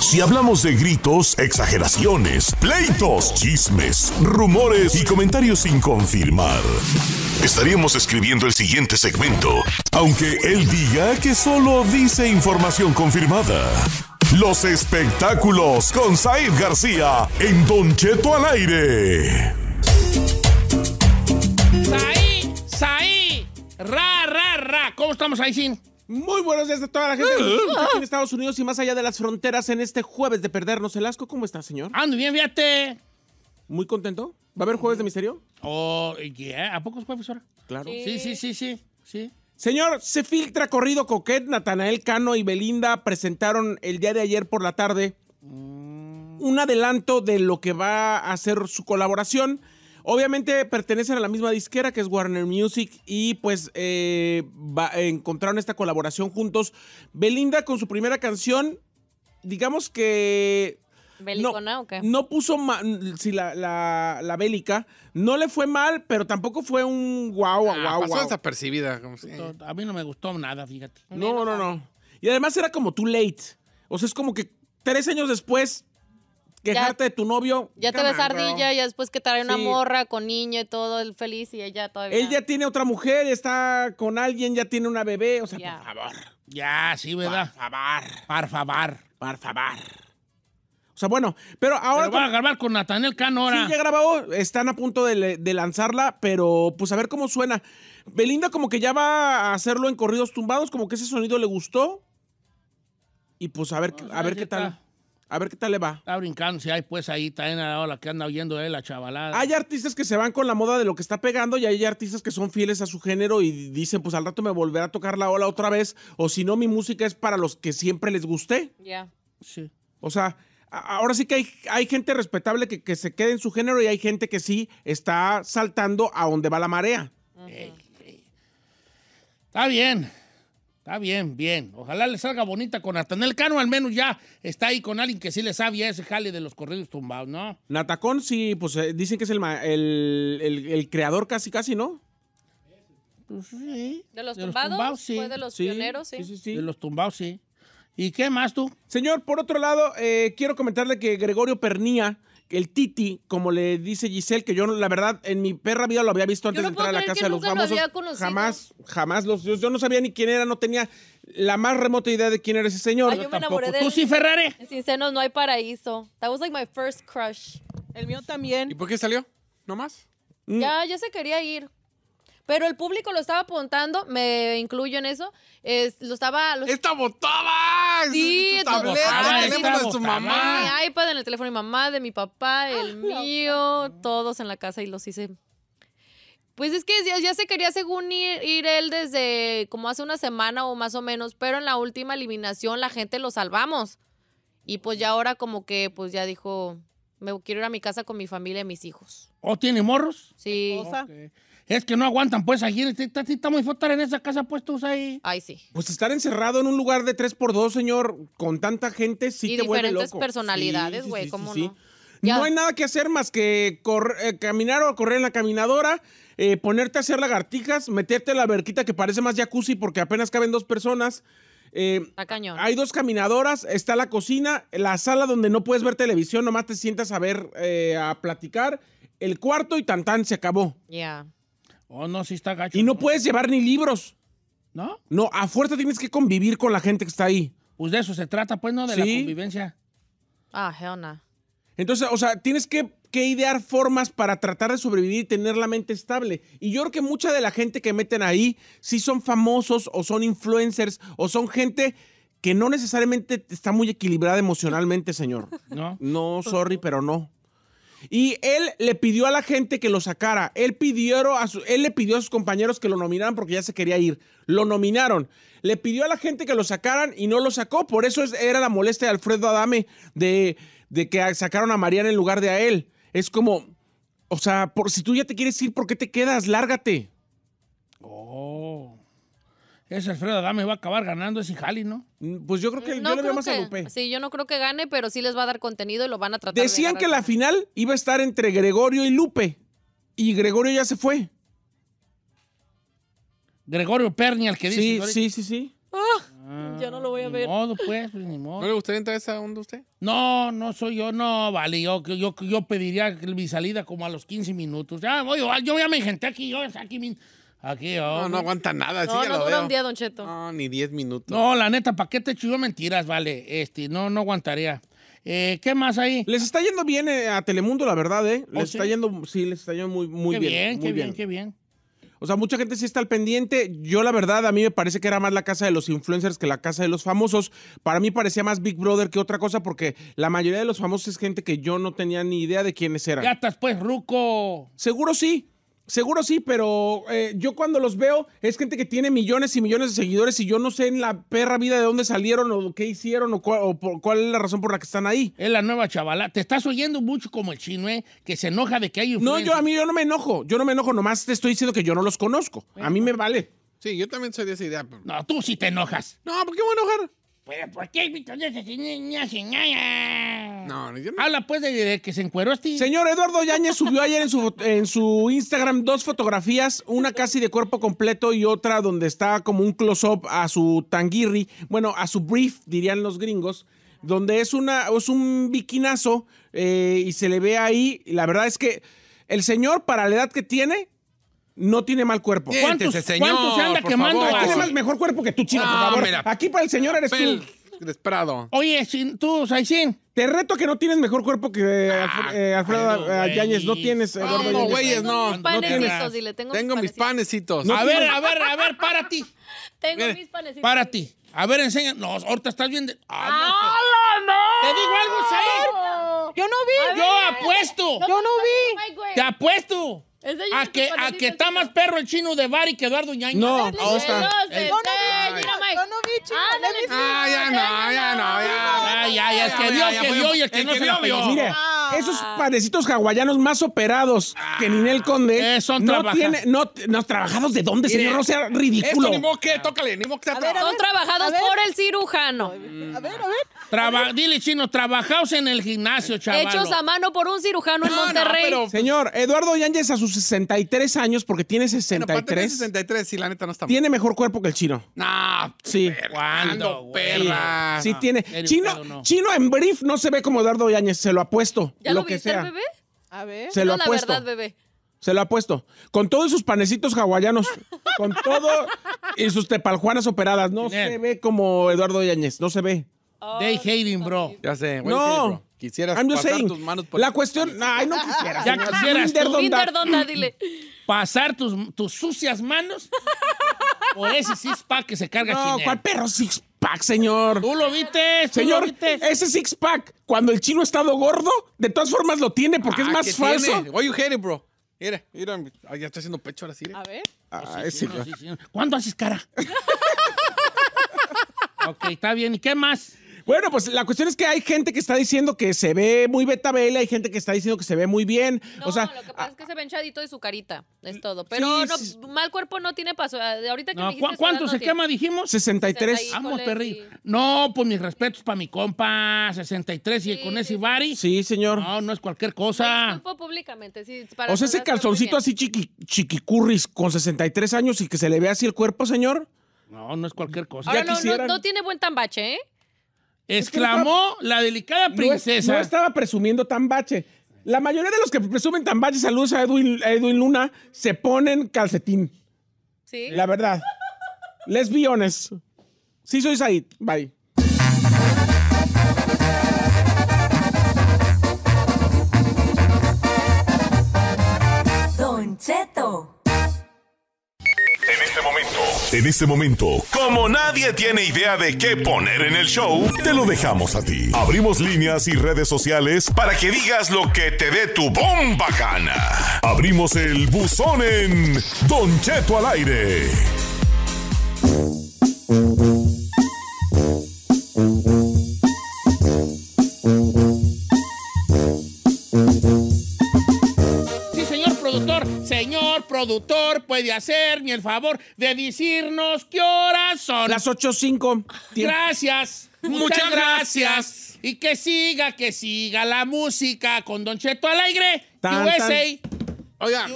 Si hablamos de gritos, exageraciones, pleitos, chismes, rumores y comentarios sin confirmar, estaríamos escribiendo el siguiente segmento, aunque él diga que solo dice información confirmada. Los espectáculos con Said García en Don Cheto al aire. Saí, Saí, ra, ra, ra. ¿Cómo estamos, ahí sin? Muy buenos días a toda la gente aquí en [LAUGHS] Estados Unidos y más allá de las fronteras en este jueves de perdernos el asco. ¿Cómo está, señor? Ando ah, bien, fíjate. Muy contento. ¿Va a haber jueves de misterio? Oh, yeah. ¿A pocos jueves ahora? Claro. Sí, sí, sí, sí. sí. Señor, se filtra corrido coquet. Natanael Cano y Belinda presentaron el día de ayer por la tarde mm. un adelanto de lo que va a ser su colaboración. Obviamente pertenecen a la misma disquera que es Warner Music y pues eh, encontraron esta colaboración juntos. Belinda con su primera canción, digamos que... ¿Belicona no, o qué? No puso mal, sí, la, la, bélica, no le fue mal, pero tampoco fue un guau, ah, guau, wow. pasó desapercibida. Como si... A mí no me gustó nada, fíjate. No, no, no. Y además era como too late. O sea, es como que tres años después quejarte de tu novio. Ya te ves ardilla, y después que trae una morra con niño y todo, él feliz y ella todavía. Él ya tiene otra mujer, está con alguien, ya tiene una bebé, o sea, por favor. Ya, sí, ¿verdad? Por favor. Por favor. Por favor. O sea, bueno, pero ahora. Pero a grabar con Nathaniel Canora. Sí, ya grabado. Están a punto de, lanzarla, pero pues a ver cómo suena. Belinda, como que ya va a hacerlo en corridos tumbados, como que ese sonido le gustó. Y pues a ver, a ver qué tal. A ver qué tal le va. Está brincando, si hay pues ahí está en la ola. que anda oyendo de la chavalada. Hay artistas que se van con la moda de lo que está pegando y hay artistas que son fieles a su género y dicen, pues al rato me volverá a tocar la ola otra vez o si no, mi música es para los que siempre les guste. Ya. Sí. O sea, ahora sí que hay, hay gente respetable que, se quede en su género y hay gente que sí está saltando a donde va la marea. Está bien. Ah, bien, bien. Ojalá le salga bonita con el Cano, al menos ya está ahí con alguien que sí le sabe ese jale de los corridos tumbados, ¿no? Natacón, sí, pues eh, dicen que es el, el, el, creador casi, casi, ¿no? Pues sí. ¿De los, tumbados? sí. Fue de los pioneros, sí. sí. Sí, De los tumbados, sí. ¿Y qué más tú? Señor, por otro lado, eh, quiero comentarle que Gregorio Pernía el Titi, como le dice Giselle, que yo la verdad en mi perra vida lo había visto antes de entrar a la casa de los famosos. Lo jamás, jamás los yo, yo no sabía ni quién era, no tenía la más remota idea de quién era ese señor. yo, me ¿Tú sí, Ferrari? Sin senos no hay paraíso. That was like my first crush. El mío también. ¿Y por qué salió? ¿No más? Mm. Ya, ya se quería ir pero el público lo estaba apuntando, me incluyo en eso, lo estaba... Lo... ¡Esta botaba! Sí, tu tableta, el teléfono de tu mamá. Mi iPad, en el teléfono de mi mamá, de mi papá, ah, el mío, todos en la casa y los hice pues es que ya, se quería según ir, él desde como hace una semana o más o menos, pero en la última eliminación la gente lo salvamos. Y pues ya ahora como que pues ya dijo, me quiero ir a mi casa con mi familia y mis hijos. ¿O tiene morros? Sí. Okay. Es que no aguantan, pues, aquí este, estamos muy fotar en esa casa, pues, ahí. Ay, sí. Pues estar encerrado en un lugar de 3x2, señor, con tanta gente, sí y te vuelve loco. diferentes personalidades, güey, ¿cómo no? No hay nada que hacer más que eh, caminar o correr en la caminadora, eh, ponerte a hacer lagartijas, meterte en la verquita que parece más jacuzzi porque apenas caben dos personas. Eh, está cañón. Hay dos caminadoras, está la cocina, la sala donde no puedes ver televisión, nomás te sientas a ver, a platicar, el cuarto y tan tan se acabó. Ya. Oh, no, sí está gacho. Y no, puedes llevar ni libros. ¿No? No, a fuerza tienes que convivir con la gente que está ahí. Pues de eso se trata, pues, ¿no? De la convivencia. Ah, hell Entonces, o sea, tienes que, que, idear formas para tratar de sobrevivir y tener la mente estable. Y yo creo que mucha de la gente que meten ahí sí son famosos o son influencers o son gente que no necesariamente está muy equilibrada emocionalmente, señor. No. No, sorry, pero no. Y él le pidió a la gente que lo sacara. Él, a él le pidió a sus compañeros que lo nominaran porque ya se quería ir. Lo nominaron. Le pidió a la gente que lo sacaran y no lo sacó. Por eso era la molestia de Alfredo Adame de, de que sacaron a Mariana en lugar de a él. Es como, o sea, por, si tú ya te quieres ir, ¿por qué te quedas? Lárgate. Oh ese Alfredo Adame va a acabar ganando ese Jali, ¿no? Mm, pues yo creo que no yo le veo más a Lupe. Sí, yo no creo que gane, pero sí les va a dar contenido y lo van a tratar. Decían que la final iba a estar entre Gregorio y Lupe. Y Gregorio ya se fue. Gregorio Perni, al que dice. Sí, sí, sí, sí. Ah, ah, ya no lo voy a ni Modo, pues, pues, ni modo. ¿No le gustaría entrar a esa onda usted? No, no soy yo, no, vale. Yo, yo, pediría mi salida como a los 15 minutos. Ya, voy, yo, voy a mi gente aquí, yo aquí. Mi, Aquí, oh. No, aguanta nada. No, no dura un día, Don Cheto. No, ni 10 minutos. No, la neta, ¿para qué te chido mentiras? Vale, este, no, no aguantaría. Eh, ¿Qué más ahí? Les está yendo bien eh, a Telemundo, la verdad, ¿eh? Oh, les está yendo, sí, les está yendo muy, muy qué bien, bien. qué bien, bien, qué bien. O sea, mucha gente sí está al pendiente. Yo, la verdad, a mí me parece que era más la casa de los influencers que la casa de los famosos. Para mí parecía más Big Brother que otra cosa porque la mayoría de los famosos es gente que yo no tenía ni idea de quiénes eran. Gatas, pues, Ruco. Seguro sí. Seguro sí, pero eh, yo cuando los veo es gente que tiene millones y millones de seguidores y yo no sé en la perra vida de dónde salieron o qué hicieron o, cuál, es la razón por la que están ahí. Es la nueva chavala. Te estás oyendo mucho como el chino, eh, Que se enoja de que hay un... No, yo a mí yo no me enojo. Yo no me enojo. Nomás te estoy diciendo que yo no los conozco. A mí me vale. Sí, yo también soy de esa idea. No, tú sí te enojas. No, ¿por qué voy a enojar? No, Habla pues de, que se encueró este. Señor Eduardo Yañez subió ayer en su, en su Instagram dos fotografías, una casi de cuerpo completo y otra donde está como un close-up a su tanguirri, bueno, a su brief, dirían los gringos, donde es, una, es un biquinazo eh, y se le ve ahí. La verdad es que el señor, para la edad que tiene, no tiene mal cuerpo. ¿Cuántos, señor, ¿cuántos se anda quemando? favor. Tiene mejor cuerpo que tú, chino, por favor. Aquí para el señor eres tú. Pel- Desprado. Oye, sin- tú, Saicín. Te reto que no tienes mejor cuerpo que Alfredo No tienes, No, güeyes, no. Mis Tengo, mis panecitos. a ver, a ver, a ver, para ti. Tengo mis panecitos. Para ti. A ver, enseña. No, ahorita estás viendo. Ah, no! Te digo algo, Said. Yo no vi. Yo apuesto. Yo no vi. Te apuesto. A que, a que está más perro el chino de Bari que Eduardo Ñaño. No, No, no vi chino. Ah, ah, no, no, y el que no se esos panecitos hawaianos más operados que Ninel Conde. Eh, son trabajados trabajados de dónde, señor, no sea ridículo. Son trabajados por el cirujano, A ver, a ver. Dile, chino, trabajaos en el gimnasio, chaval. hechos a mano por un cirujano en Monterrey. Señor, Eduardo Yáñez a sus 63 años, porque tiene 63, 63, la neta no está tiene mejor cuerpo que el chino. No, Sí. ¿Cuándo, perra? Sí, tiene. Chino, chino en brief no se ve como Eduardo Yáñez, se lo apuesto. ¿Ya lo, viste que sea. bebé? A ver. Se lo ha puesto. La bebé. Se lo ha puesto. Con todos sus panecitos hawaianos. con todo. Y sus tepaljuanas operadas. No se ve como Eduardo Yáñez. No se ve. Oh, hating, bro. Ya sé. No. Quisieras tus manos por La cuestión. Ay, no quisiera. Ya quisieras. Winter Donda. dile. Pasar tus, tus sucias manos por ese six que se carga No, ¿cuál perro six pack, señor. Tú lo viste, señor. Ese six pack, cuando el chino ha estado gordo, de todas formas lo tiene porque es ah, más falso. Oye, Why you hate it, bro? Mira, mira, ah, ya está haciendo pecho ahora sí. A ver. Ah, ese. ¿Cuándo haces cara? [LAUGHS] ok, está bien. ¿Y qué más? Bueno, pues la cuestión es que hay gente que está diciendo que se ve muy Beta Bella, hay gente que está diciendo que se ve muy bien. No, o sea, lo que pasa es que se ve enchadito de su carita, es mm, todo. Pero mal cuerpo no tiene paso. Ah, ahorita que me ¿Cuánto se quema, dijimos? 63. Vamos, Perry. No, pues mis respetos para mi compa, 63 y con ese Barry. Sí, señor. No, no es cualquier cosa. Pues, públicamente. Para o sea, ese calzoncito así chiqui, chiquicurris con 63 años y que se le ve así el cuerpo, señor. No, no es cualquier cosa. no, no, tiene buen tambache, ¿eh? Exclamó la delicada princesa. No, estaba presumiendo tan bache. La mayoría de los que presumen tan bache saludos a Edwin, Luna se ponen calcetín. Sí. La verdad. Lesbiones. Sí, soy Said. Bye. En este momento, como nadie tiene idea de qué poner en el show, te lo dejamos a ti. Abrimos líneas y redes sociales para que digas lo que te dé tu bomba gana. Abrimos el buzón en Don Cheto al aire. productor puede hacerme el favor de decirnos qué horas son? Las 8.05. Gracias. Muchas, gracias. Y que siga, que siga la música con Don Cheto Alegre aire. USA. Oiga,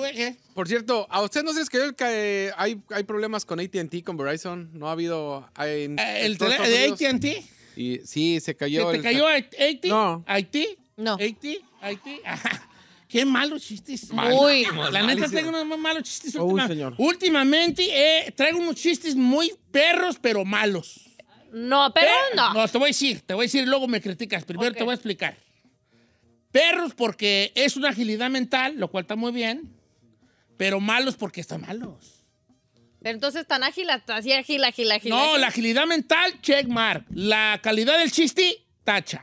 por cierto, ¿a usted no se escribió que hay, problemas con AT&T, con Verizon? ¿No ha habido... Ah, eh, ¿El teléfono de AT&T? Sí, se cayó. ¿Se te cayó AT? No. ¿IT? No. ¿IT? ¿Ait? no AT ajá Qué malos chistes. Muy. La neta tengo unos malos chistes. últimamente. Eh, traigo unos chistes muy perros, pero malos. No, pero eh, no. No, te voy a decir, te voy a decir luego me criticas. Primero te voy a explicar. Perros porque es una agilidad mental, lo cual está muy bien, pero malos porque están malos. Pero entonces tan ágil, así ágil, ágil, ágil. No, la agilidad mental, check mark. La calidad del chiste, tacha.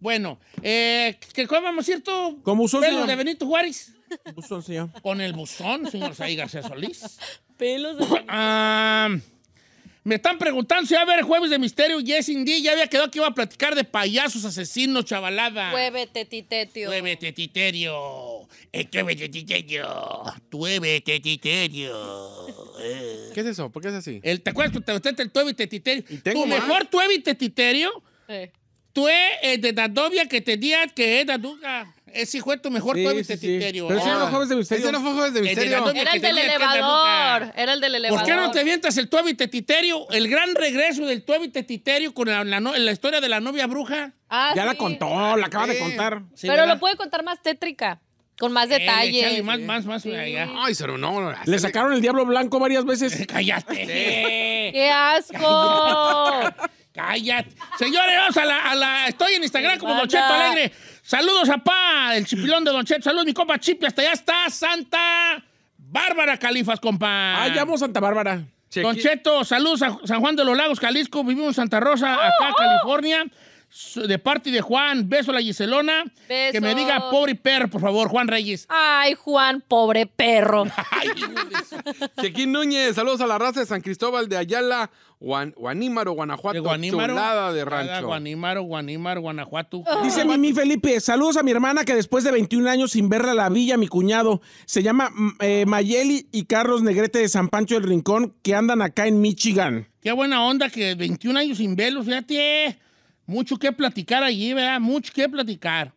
Bueno, eh, ¿cuál vamos a ir tú? Con buzón, de Benito Juárez? Buzón, señor. Con el buzón, señor Saí García Solís. [LAUGHS] Pelos de ah, me están preguntando si va a haber Jueves de Misterio. Yes, indeed. Ya había quedado que iba a platicar de payasos, asesinos, chavalada. Huevete, titetio. Huevete, titerio. Huevete, titerio. Jueves titerio. Eh, eh. ¿Qué es eso? ¿Por qué es así? ¿Te acuerdas que te gustaste el tuevete, titerio? ¿Y Tu mejor tuevete, titerio. Sí. Eh. Tú es de novia que te digas que es Daduca. Ese fue tu mejor sí, titerio. Pero ese no fue jueves de misterio. Ese no fue jueves de misterio. era el del elevador. Era el del ¿Por qué no te avientas el Tuevi Tetiterio? El gran regreso del Tuevi Tetiterio con la, historia de la novia bruja. Ah, ya la contó, la acaba de contar. Pero lo puede contar más tétrica. Con más eh, detalle. más, más, más. Ay, pero no. Le sacaron el diablo blanco varias veces. [LAUGHS] ¡Callaste! ¡Qué asco! [LAUGHS] Cállate. Señores, vamos a la, Estoy en Instagram como Don Alegre. Saludos a Pa, el chipilón de Don Cheto. Saludos, mi compa Chipi. Hasta allá está Santa Bárbara Califas, compa. Ah, llamo Santa Bárbara. Don Cheto, saludos a San Juan de los Lagos, Jalisco. Vivimos en Santa Rosa, acá, ¡Oh! California de parte de Juan, beso a la Giselona. Que me diga pobre perro, por favor, Juan Reyes. Ay, Juan, pobre perro. [LAUGHS] Chequín Núñez, saludos a la raza de San Cristóbal de Ayala, Guanímaro, Guanajuato. De Guanímaro. Chulada de rancho. Guanímaro, Guanímaro, Guanajuato. Ah. Dice Mimi Felipe, saludos a mi hermana que después de 21 años sin verla la villa, mi cuñado, se llama mm, eh, Mayeli y Carlos Negrete de San Pancho del Rincón, que andan acá en Michigan. Qué buena onda que 21 años sin verlos, fíjate. Mucho que platicar allí, ¿verdad? Mucho que platicar.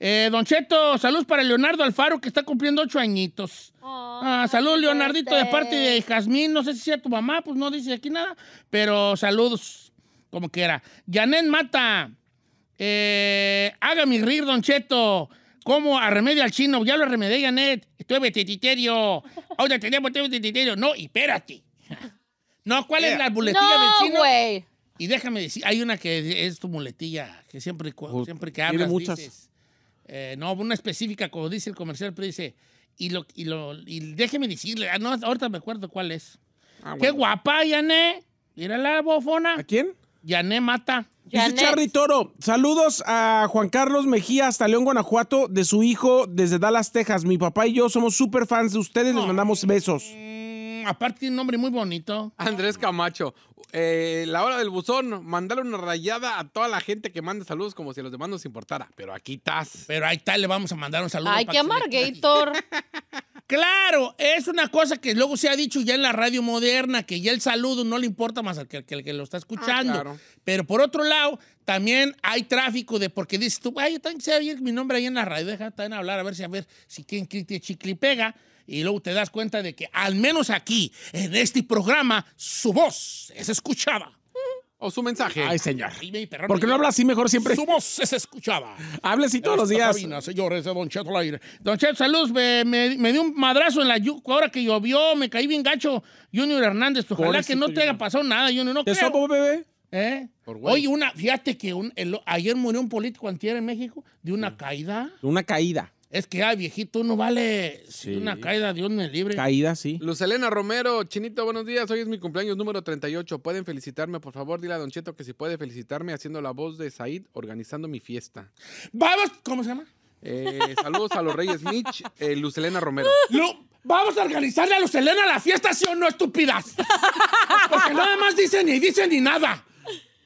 Eh, don Cheto, saludos para Leonardo Alfaro, que está cumpliendo ocho añitos. Saludos, ah, Saludos Leonardito, de parte de Jazmín. No sé si sea tu mamá, pues no dice aquí nada, pero saludos, como quiera. Janet Mata, eh, hágame rir, Don Cheto. ¿Cómo? arremedia al chino. Ya lo arremedé Janet. Estoy betititerio. Ahora tenemos betititerio. No, espérate. No, ¿cuál es la boletilla del chino? No, güey. Y déjame decir, hay una que es tu muletilla, que siempre, siempre que hablas muchas. eh, no, una específica, como dice el comercial, pero dice, y lo, y lo, y déjeme decirle, ah, no, ahorita me acuerdo cuál es. Ah, Qué guapa, Yané. Mira la bofona. ¿A quién? Yané Mata. Dice Charly Toro, saludos a Juan Carlos Mejía hasta León, Guanajuato, de su hijo desde Dallas, Texas. Mi papá y yo somos súper fans de ustedes, les mandamos besos aparte tiene un nombre muy bonito. Andrés Camacho. Eh, la hora del buzón, mandale una rayada a toda la gente que manda saludos como si los demás nos importara. Pero aquí estás. Pero ahí está, le vamos a mandar un saludo. Ay, qué amargator. Claro, es una cosa que luego se ha dicho ya en la radio moderna, que ya el saludo no le importa más al que, que, que lo está ah, escuchando. Pero por otro lado, también hay tráfico de porque dices tú, ay, yo que saber mi nombre ahí en la radio, deja también hablar, a ver si a ver si quien critica chicle y pega y luego te das cuenta de que al menos aquí, en este programa, su voz es escuchada. O su mensaje. Ay, señor. Porque no habla así mejor siempre? Su voz es escuchada. háblese así todos los días. Cabina, señores, Don Cheto al aire. Don Cheto, saludos. Me, me, dio un madrazo en la yuca ahora que llovió. Me caí bien gacho. Junior Hernández, ojalá que no te haya pasado nada, Junior. No ¿Te Sopo, bebé? ¿Eh? Oye, una, fíjate que ayer murió un político antier en México de una caída. De una caída. Es que, ay, viejito, no vale una caída, Dios me libre. Caída, sí. Luz Romero, Chinito, buenos días. Hoy es mi cumpleaños número 38. ¿Pueden felicitarme? Por favor, dile a Don Cheto que si puede felicitarme haciendo la voz de Said organizando mi fiesta. ¡Vamos! ¿Cómo se llama? Eh, saludos a los Reyes [LAUGHS] Mitch, eh, Luz Romero. Vamos a organizarle a Luz la fiesta, sí o no, estúpidas. Porque nada más dicen ni dicen ni nada.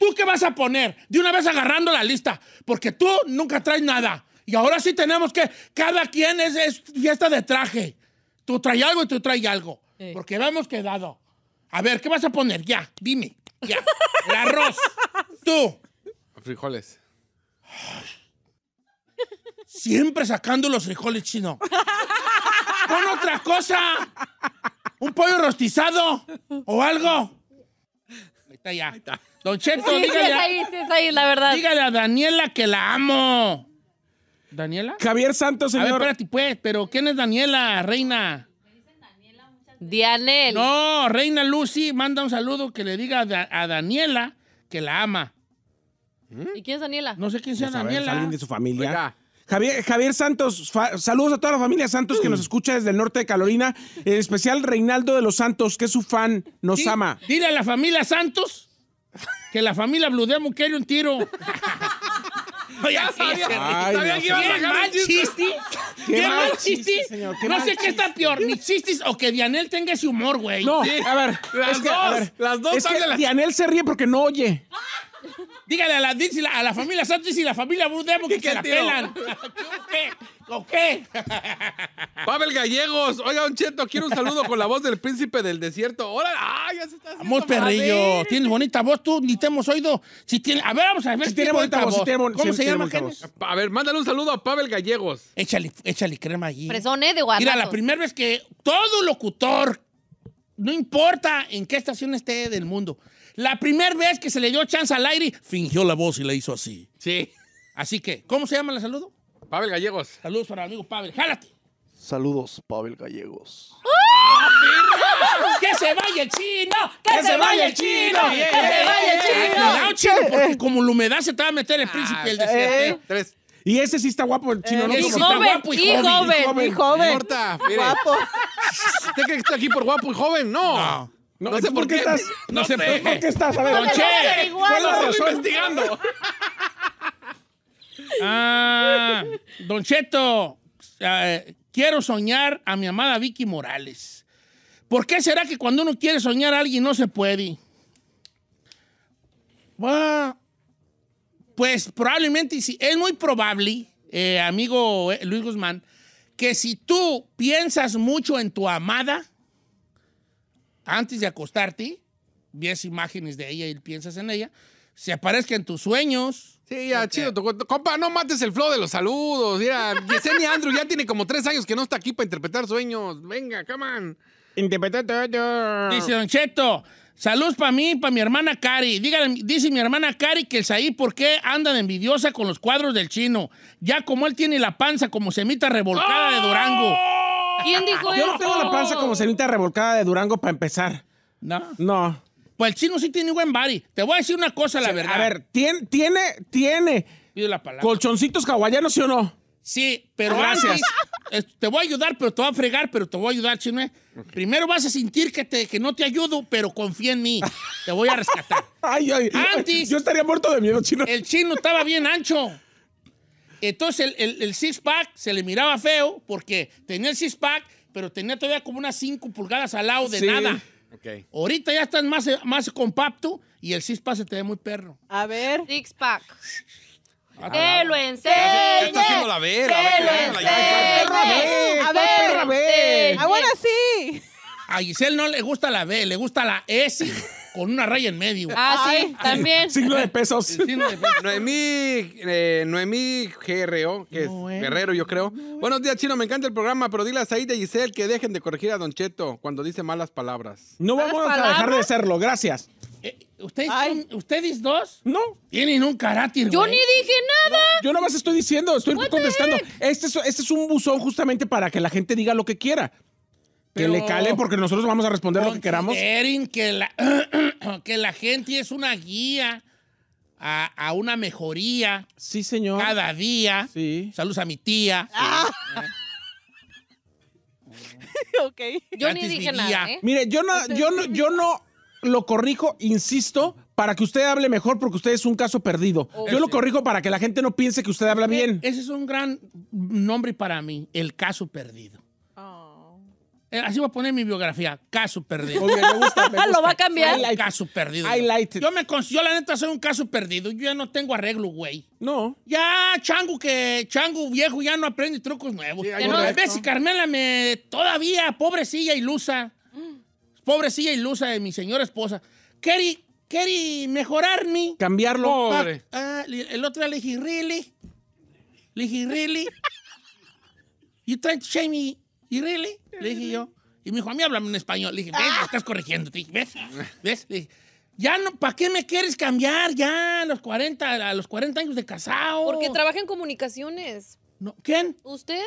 ¿Tú qué vas a poner? De una vez agarrando la lista. Porque tú nunca traes nada. Y ahora sí tenemos que, cada quien es, fiesta de traje. Tú trae algo y tú trae algo. Porque Porque hemos quedado. A ver, ¿qué vas a poner? Ya, dime. Ya. El arroz. [LAUGHS] Tú. Frijoles. Siempre sacando los frijoles chino. Pon otra cosa. Un pollo rostizado o algo. Ahí está ya. Don Cheto, sí, Sí, ahí, la verdad. Dígale a Daniela que la amo. ¿Daniela? Javier Santos, señor. A ver, espérate, pues, pero ¿quién es Daniela, reina? Dianel. No, Reina Lucy manda un saludo que le diga a, Daniela que la ama. ¿Y quién es Daniela? No sé quién sea Daniela. alguien de su familia. Javier, Santos, saludos a toda la familia Santos que nos escucha desde el norte de Carolina, en especial Reinaldo de los Santos, que es su fan, nos ama. Dile a la familia Santos que la familia Blue quiere un tiro. Oye, ya sabía, que Qué, ¿Qué mal no sé qué está peor, ni chistes o que Dianel tenga ese humor, güey. No, a ver. Las es dos, que, las dos. Es Dianel se ríe porque no oye. Dígale a la, a la familia Santos y la familia Budemo que, [LAUGHS] se la pelan. [LAUGHS] ¿Qué? ¿O qué? Pavel Gallegos. Oiga, Don Cheto, quiero un saludo con la voz del príncipe del desierto. ¡Hola! ¡Ay, ya se está Vamos, perrillo. Tienes bonita voz, tú ni te hemos oído. Si tiene... A ver, vamos a ver. Si tiene bonita voz. ¿Cómo se llama, A ver, mándale un saludo a Pavel Gallegos. Échale, crema allí. Presone ¿eh? de Mira, la primera vez que todo locutor, no importa en qué estación esté del mundo, la primera vez que se le dio chance al aire, fingió la voz y la hizo así. Sí. Así que, ¿cómo se llama el saludo? Pavel Gallegos. Saludos para el amigo Pavel. ¡Jálate! Saludos, Pavel Gallegos. ¡Ah, ¡Que se vaya el chino! ¡Que, se, vaya el chino! ¡Que se vaya el chino! porque como la humedad se te va a meter el príncipe el ah, desierto. Eh, tres. Y ese sí está guapo, el chino, eh, ¿no? Y, joven, está guapo y, joven, joven, joven, Importa, mire. Guapo. [LAUGHS] ¿Usted cree que está aquí por guapo y joven? No. No, sé por qué, estás. No, sé, por qué estás. A ver, Don Che, ¿cuál lo estoy investigando? [LAUGHS] Ah, don Cheto, eh, quiero soñar a mi amada Vicky Morales. ¿Por qué será que cuando uno quiere soñar a alguien no se puede? pues probablemente, es muy probable, eh, amigo eh, Luis Guzmán, que si tú piensas mucho en tu amada antes de acostarte, ves imágenes de ella y piensas en ella, se aparezca en tus sueños Sí, ya, chido. Compa, no mates el flow de los saludos. Mira, [LAUGHS] Yesenia Andrew ya tiene como tres años que no está aquí para interpretar sueños. Venga, come on. Interpreta. Dice Don Cheto, saludos para mí, para mi hermana Cari. dice mi hermana Cari que el Saí, ¿por qué andan envidiosa con los cuadros del chino? Ya como él tiene la panza como semita revolcada de Durango. ¡Oh! ¿Quién dijo Yo eso? Yo no tengo la panza como semita revolcada de Durango para empezar. ¿No? No. Pues el chino sí tiene buen body. Te voy a decir una cosa, la verdad. A ver, tiene, tiene, tiene. Colchoncitos hawaianos, ¿sí o no? Sí, pero ah, gracias. te voy a ayudar, pero te voy a fregar, pero te voy a ayudar, chino. ¿eh? Primero vas a sentir que, te, que no te ayudo, pero confía en mí. Te voy a rescatar. [LAUGHS] ay, ay, antes, yo estaría muerto de miedo, chino. El chino estaba bien ancho. Entonces el, six-pack se le miraba feo porque tenía el six-pack, pero tenía todavía como unas cinco pulgadas al lado de nada. Okay. Ahorita ya estás más, más compacto y el six se te ve muy perro. A ver. Six pack. Ah, que lo enseñe. está haciendo la A ver, a ver. Ahora sí. A Giselle no le gusta la B, le gusta la S con una raya en medio. Ah, ah sí, también. Signo de pesos. Noemí, eh, Noemí GRO, que es Guerrero, yo creo. Buenos días, Chino, me encanta el programa, pero dile a Said y Giselle que dejen de corregir a Don Cheto cuando dice malas palabras. No vamos a dejar de hacerlo, gracias. Eh, ¿Ustedes, ¿Ustedes dos? No. Tienen un carácter. Yo ni dije nada. yo nada más estoy diciendo, estoy contestando. Este este es un buzón justamente para que la gente diga lo que quiera que le calen porque nosotros vamos a responder lo que queramos. Que la, [CLEARS THROAT] que la gente es una guía a, una mejoría. Sí, señor. Cada día. Sí. Saludos a mi tía. Ah. [LAUGHS] Yo ni dije nada. ¿eh? Mire, yo no, yo no, yo no lo corrijo, insisto, para que usted hable mejor porque usted es un caso perdido. Oh. yo lo corrijo para que la gente no piense que usted habla bien. Ese es un gran nombre para mí, el caso perdido. Eh, así voy a poner mi biografía. Caso perdido. me gusta, me [LAUGHS] Lo va a cambiar. Caso perdido. Yo, me, yo la neta soy un caso perdido. Yo ya no tengo arreglo, güey. No. Ya, changu, que changu viejo ya no aprende trucos nuevos. Sí, no, ves Carmela me todavía pobrecilla ilusa. Pobrecilla ilusa de mi señora esposa. Kerry, mejorar mejorarme. Cambiarlo. Pobre. Ah, el otro día le dije, really? Le dije, really? you trying to shame me? ¿Y really? Le dije yo. Y me dijo, a mí háblame en español. Le dije, ves, me estás corrigiendo. Dije, ¿ves? Le dije, ya no, ¿para qué me quieres cambiar ya a los 40, a los 40 años de casado? Porque trabaja en comunicaciones. No, ¿Quién? ¿Usted?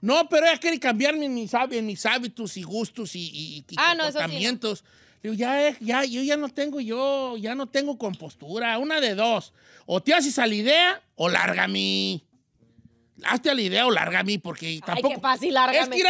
No, pero ella quiere cambiarme mis, mis hábitos y gustos y, y, ah, comportamientos. Digo, ya, eh, ya, yo ya no tengo, yo ya no tengo compostura. Una de dos. O te haces a la idea o larga lárgame hazte la idea o larga a mí porque tampoco. Ay, fácil, Es que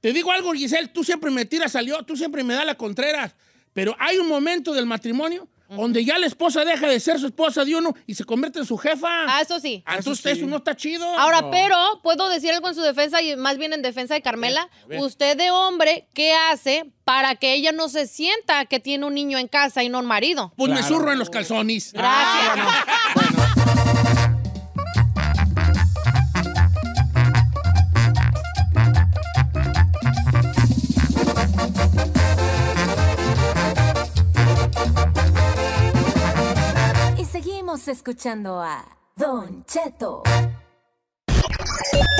te digo algo, Giselle, tú siempre me tiras salió, tú siempre me da la contreras, pero hay un momento del matrimonio donde ya la esposa deja de ser su esposa de uno y se convierte en su jefa. Ah, eso sí. Ah, entonces eso, no está chido. Ahora, pero puedo decir algo en su defensa y más bien en defensa de Carmela. Usted de hombre, ¿qué hace para que ella no se sienta que tiene un niño en casa y no un marido? Pues me zurro en los calzones. Gracias. Ah, [LAUGHS] [LAUGHS] escuchando a Don Cheto.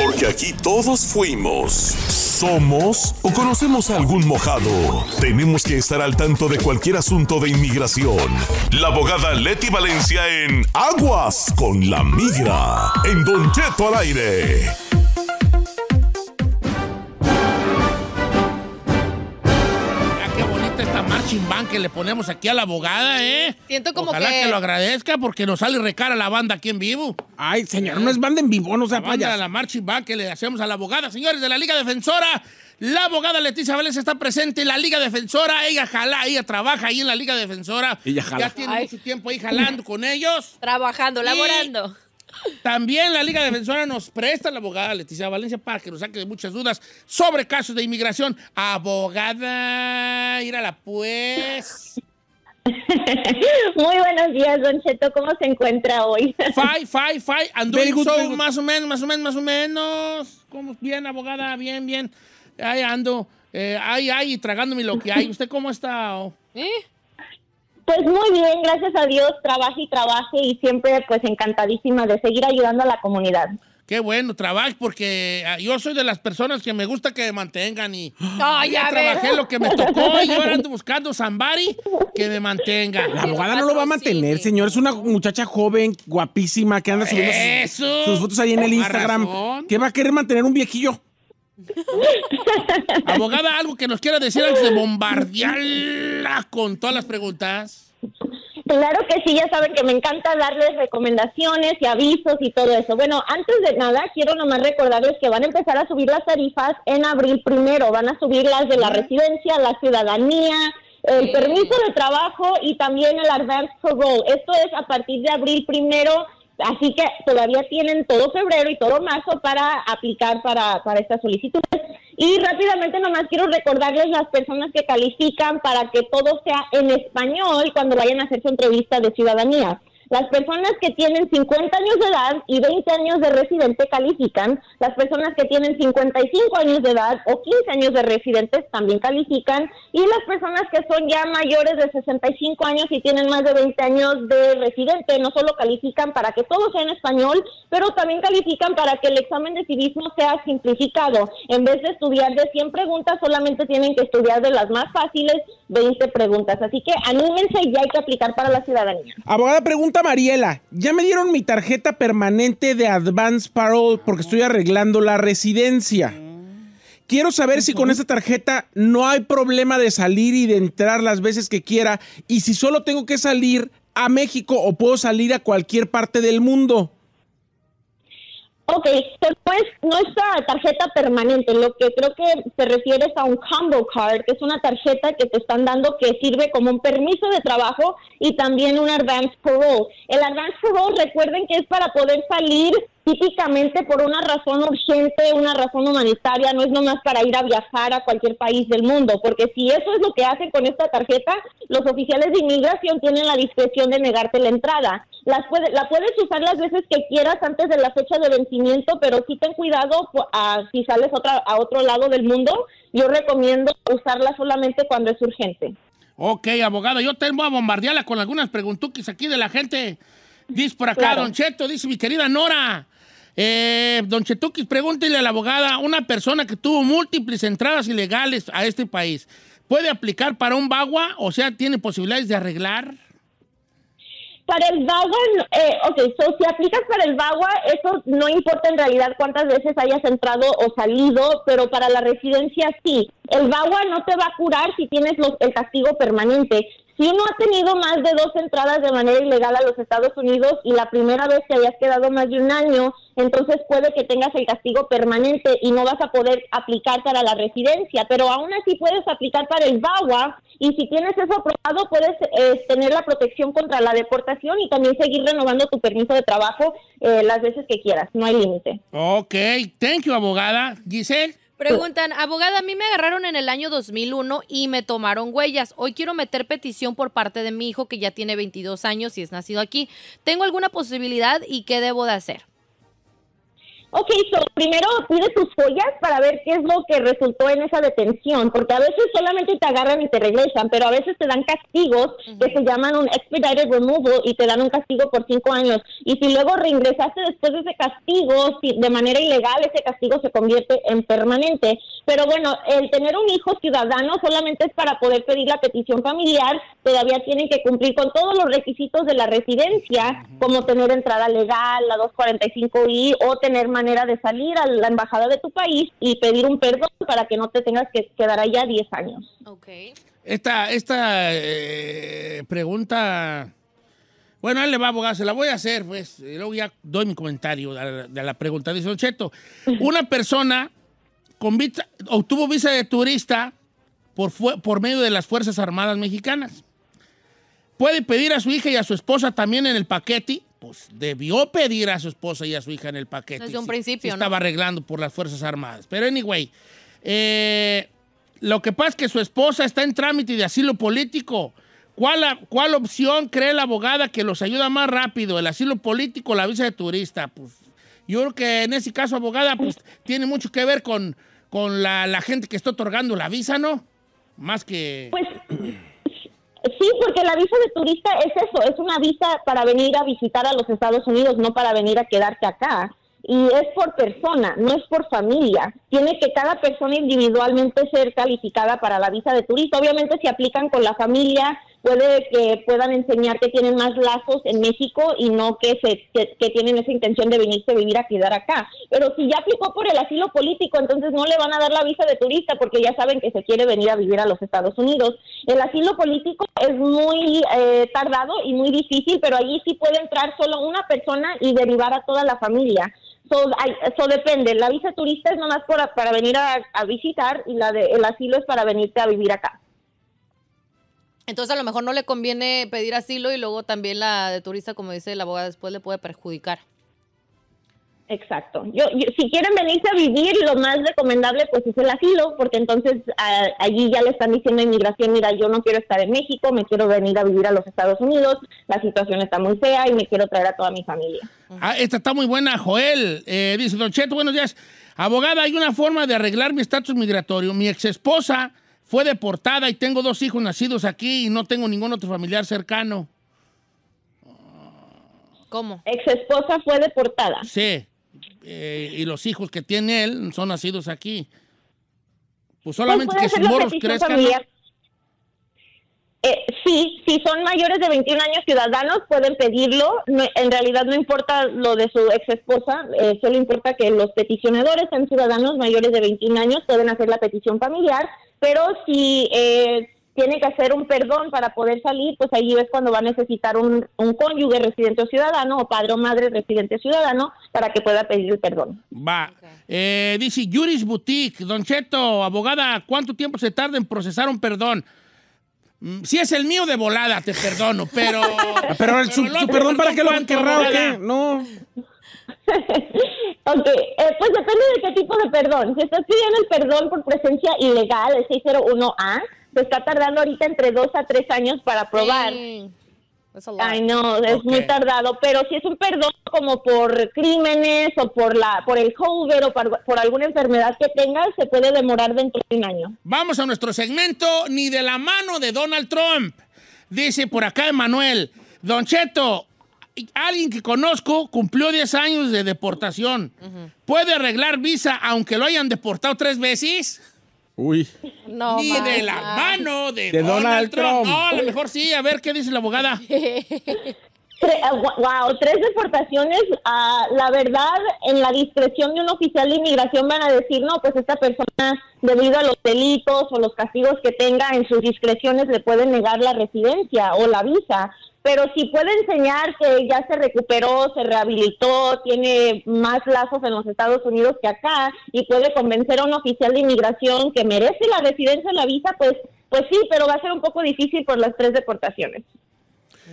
Porque aquí todos fuimos, somos o conocemos a algún mojado. Tenemos que estar al tanto de cualquier asunto de inmigración. La abogada Leti Valencia en Aguas con la Migra, en Don Cheto al aire. que le ponemos aquí a la abogada, ¿eh? Siento como Ojalá que... que lo agradezca porque nos sale recara la banda aquí en vivo. Ay, señor, no es banda en vivo, no sea la banda, La Marching chimbán que le hacemos a la abogada. Señores de la Liga Defensora, la abogada Leticia Vélez está presente en la Liga Defensora. Ella jalá, ella trabaja ahí en la Liga Defensora. Ella jala. Ya tiene mucho tiempo ahí jalando con ellos. Trabajando, laborando. También la Liga Defensora nos presta la abogada Leticia Valencia para que nos saque de muchas dudas sobre casos de inmigración. Abogada, ir a la pues. [LAUGHS] Muy buenos días, Don Cheto. ¿Cómo se encuentra hoy? [LAUGHS] Fai, fai, fai. Ando más o menos, más o menos, más o menos. ¿Cómo? Bien, abogada, bien, bien. Ahí ando. Eh, ay, ay, tragándome lo que hay. ¿Usted cómo está? ¿Eh? Pues muy bien, gracias a Dios, trabaje y trabaje y siempre pues encantadísima de seguir ayudando a la comunidad. Qué bueno, trabaje, porque ah, yo soy de las personas que me gusta que me mantengan y [GASPS] ya trabajé lo que me tocó y ahora ando buscando Zambari que me mantenga. [LAUGHS] La abogada no lo va a mantener, señor. Es una muchacha joven, guapísima, que anda subiendo sus, sus, fotos ahí en el Instagram. ¿Qué va a querer mantener un viejillo? [LAUGHS] Abogada, algo que nos quiera decir antes de bombardearla con todas las preguntas. Claro que sí, ya saben que me encanta darles recomendaciones y avisos y todo eso. Bueno, antes de nada, quiero nomás recordarles que van a empezar a subir las tarifas en abril primero. Van a subir las de la residencia, la ciudadanía, el permiso de trabajo y también el advance parole. Esto es a partir de abril primero Así que todavía tienen todo febrero y todo marzo para aplicar para, para estas solicitudes. Y rápidamente nomás quiero recordarles las personas que califican para que todo sea en español cuando vayan a hacer su entrevista de ciudadanía. Las personas que tienen 50 años de edad y 20 años de residente califican. Las personas que tienen 55 años de edad o 15 años de residentes también califican. Y las personas que son ya mayores de 65 años y tienen más de 20 años de residente no solo califican para que todo sea en español, pero también califican para que el examen de civismo sea simplificado. En vez de estudiar de 100 preguntas, solamente tienen que estudiar de las más fáciles 20 preguntas. Así que anímense y ya hay que aplicar para la ciudadanía. Abogada, pregunta Mariela, ya me dieron mi tarjeta permanente de Advance Parole porque estoy arreglando la residencia. Quiero saber si con esa tarjeta no hay problema de salir y de entrar las veces que quiera y si solo tengo que salir a México o puedo salir a cualquier parte del mundo. Ok, pues no la tarjeta permanente, lo que creo que te refieres a un combo card, que es una tarjeta que te están dando que sirve como un permiso de trabajo y también un advance parole. El advance parole, recuerden que es para poder salir típicamente por una razón urgente, una razón humanitaria, no es nomás para ir a viajar a cualquier país del mundo, porque si eso es lo que hacen con esta tarjeta, los oficiales de inmigración tienen la discreción de negarte la entrada. Las puede, la puedes usar las veces que quieras antes de la fecha de vencimiento, pero sí ten cuidado si sales otra, a otro lado del mundo. Yo recomiendo usarla solamente cuando es urgente. Ok, abogado, yo tengo a bombardearla con algunas preguntuquis aquí de la gente. Dice por acá, Don Cheto, dice mi querida Nora. Eh, don Chetuquis, pregúntele a la abogada, una persona que tuvo múltiples entradas ilegales a este país, ¿puede aplicar para un bagua? O sea, ¿tiene posibilidades de arreglar? Para el VAWA, eh, ok, si aplicas para el VAWA, eso no importa en realidad cuántas veces hayas entrado o salido, pero para la residencia sí. El VAWA no te va a curar si tienes los, el castigo permanente, si uno ha tenido más de dos entradas de manera ilegal a los Estados Unidos y la primera vez que hayas quedado más de un año, entonces puede que tengas el castigo permanente y no vas a poder aplicar para la residencia, pero aún así puedes aplicar para el VAWA y si tienes eso aprobado puedes eh, tener la protección contra la deportación y también seguir renovando tu permiso de trabajo eh, las veces que quieras, no hay límite. Ok, thank you abogada. Giselle. Preguntan, abogada, a mí me agarraron en el año 2001 y me tomaron huellas. Hoy quiero meter petición por parte de mi hijo que ya tiene 22 años y es nacido aquí. ¿Tengo alguna posibilidad y qué debo de hacer? Ok, so primero pide tus joyas para ver qué es lo que resultó en esa detención, porque a veces solamente te agarran y te regresan, pero a veces te dan castigos que se llaman un expedited removal y te dan un castigo por cinco años. Y si luego reingresaste después de ese castigo de manera ilegal, ese castigo se convierte en permanente. Pero bueno, el tener un hijo ciudadano solamente es para poder pedir la petición familiar, todavía tienen que cumplir con todos los requisitos de la residencia, como tener entrada legal, la 245I o tener manera de salir a la embajada de tu país y pedir un perdón para que no te tengas que quedar allá 10 años. Ok. Esta, eh, pregunta... Bueno, él le va a abogar, se la voy a hacer, pues. Y luego ya doy mi comentario de la, pregunta. Dice, Cheto, [LAUGHS] una persona con obtuvo visa de turista por, por medio de las Fuerzas Armadas Mexicanas. Puede pedir a su hija y a su esposa también en el paquete pues debió pedir a su esposa y a su hija en el paquete. Desde un principio, ¿no? Estaba arreglando por las Fuerzas Armadas. Pero anyway, eh, lo que pasa es que su esposa está en trámite de asilo político. ¿Cuál, ¿Cuál opción cree la abogada que los ayuda más rápido? ¿El asilo político o la visa de turista? Pues yo creo que en ese caso, abogada, pues tiene mucho que ver con, con la, gente que está otorgando la visa, ¿no? Más que... Pues, Sí, porque la visa de turista es eso, es una visa para venir a visitar a los Estados Unidos, no para venir a quedarte acá. Y es por persona, no es por familia. Tiene que cada persona individualmente ser calificada para la visa de turista. Obviamente si aplican con la familia, puede que puedan enseñar que tienen más lazos en México y no que, se, que, tienen esa intención de venirse a vivir a quedar acá. Pero si ya aplicó por el asilo político, entonces no le van a dar la visa de turista porque ya saben que se quiere venir a vivir a los Estados Unidos. El asilo político es muy eh, tardado y muy difícil, pero allí sí puede entrar solo una persona y derivar a toda la familia. Eso depende. La visa turista es nomás para, para venir a, visitar y la de, el asilo es para venirte a vivir acá. Entonces a lo mejor no le conviene pedir asilo y luego también la de turista, como dice la abogada, después le puede perjudicar. Exacto. Yo, si quieren venirse a vivir, lo más recomendable pues es el asilo, porque entonces ah, allí ya le están diciendo a inmigración, mira, yo no quiero estar en México, me quiero venir a vivir a los Estados Unidos, la situación está muy fea y me quiero traer a toda mi familia. Ah, esta está muy buena, Joel. Eh, dice Don Cheto, buenos días. Abogada, hay una forma de arreglar mi estatus migratorio. Mi ex esposa fue deportada y tengo dos hijos nacidos aquí y no tengo ningún otro familiar cercano. ¿Cómo? Ex esposa fue deportada. Sí. Eh, y los hijos que tiene él son nacidos aquí. Pues, pues solamente que sus moros crezcan. Sí, si son mayores de 21 años ciudadanos pueden pedirlo. en realidad no importa lo de su ex esposa, eh, solo importa que los peticionadores sean ciudadanos mayores de 21 años, pueden hacer la petición familiar, pero si eh, tiene que hacer un perdón para poder salir, pues ahí es cuando va a necesitar un, cónyuge residente o ciudadano o padre o madre residente o ciudadano para que pueda pedir el perdón. Va. Eh, dice Juris Boutique, Don Cheto, abogada, ¿cuánto tiempo se tarda en procesar un perdón? Mm, si es el mío de volada, te perdono, pero. [LAUGHS] Ah, pero, su, perdón para que lo han querrado, No. [LAUGHS] ok, eh, pues depende de qué tipo de perdón. Si estás pidiendo el perdón por presencia ilegal, el 601A, te está tardando ahorita entre dos a tres años para probar. Sí. Ay, no, es muy tardado, pero si es un perdón como por crímenes o por la por el hover o por, alguna enfermedad que tengas, se puede demorar dentro de un año. Vamos a nuestro segmento ni de la mano de Donald Trump. Dice por acá Emanuel, Don Cheto, alguien que conozco cumplió 10 años de deportación. ¿Puede arreglar visa aunque lo hayan deportado tres veces? Uy. Ni de la mano de, Donald, Trump. a lo mejor sí. A ver, ¿qué dice la abogada? Wow, [LAUGHS] eh, tres deportaciones. Ah, la verdad, en la discreción de un oficial de inmigración van a decir, no, pues esta persona, debido a los delitos o los castigos que tenga en sus discreciones, le pueden negar la residencia o la visa pero si puede enseñar que ya se recuperó, se rehabilitó, tiene más lazos en los Estados Unidos que acá y puede convencer a un oficial de inmigración que merece la residencia en la visa, pues, pues sí, pero va a ser un poco difícil por las tres deportaciones.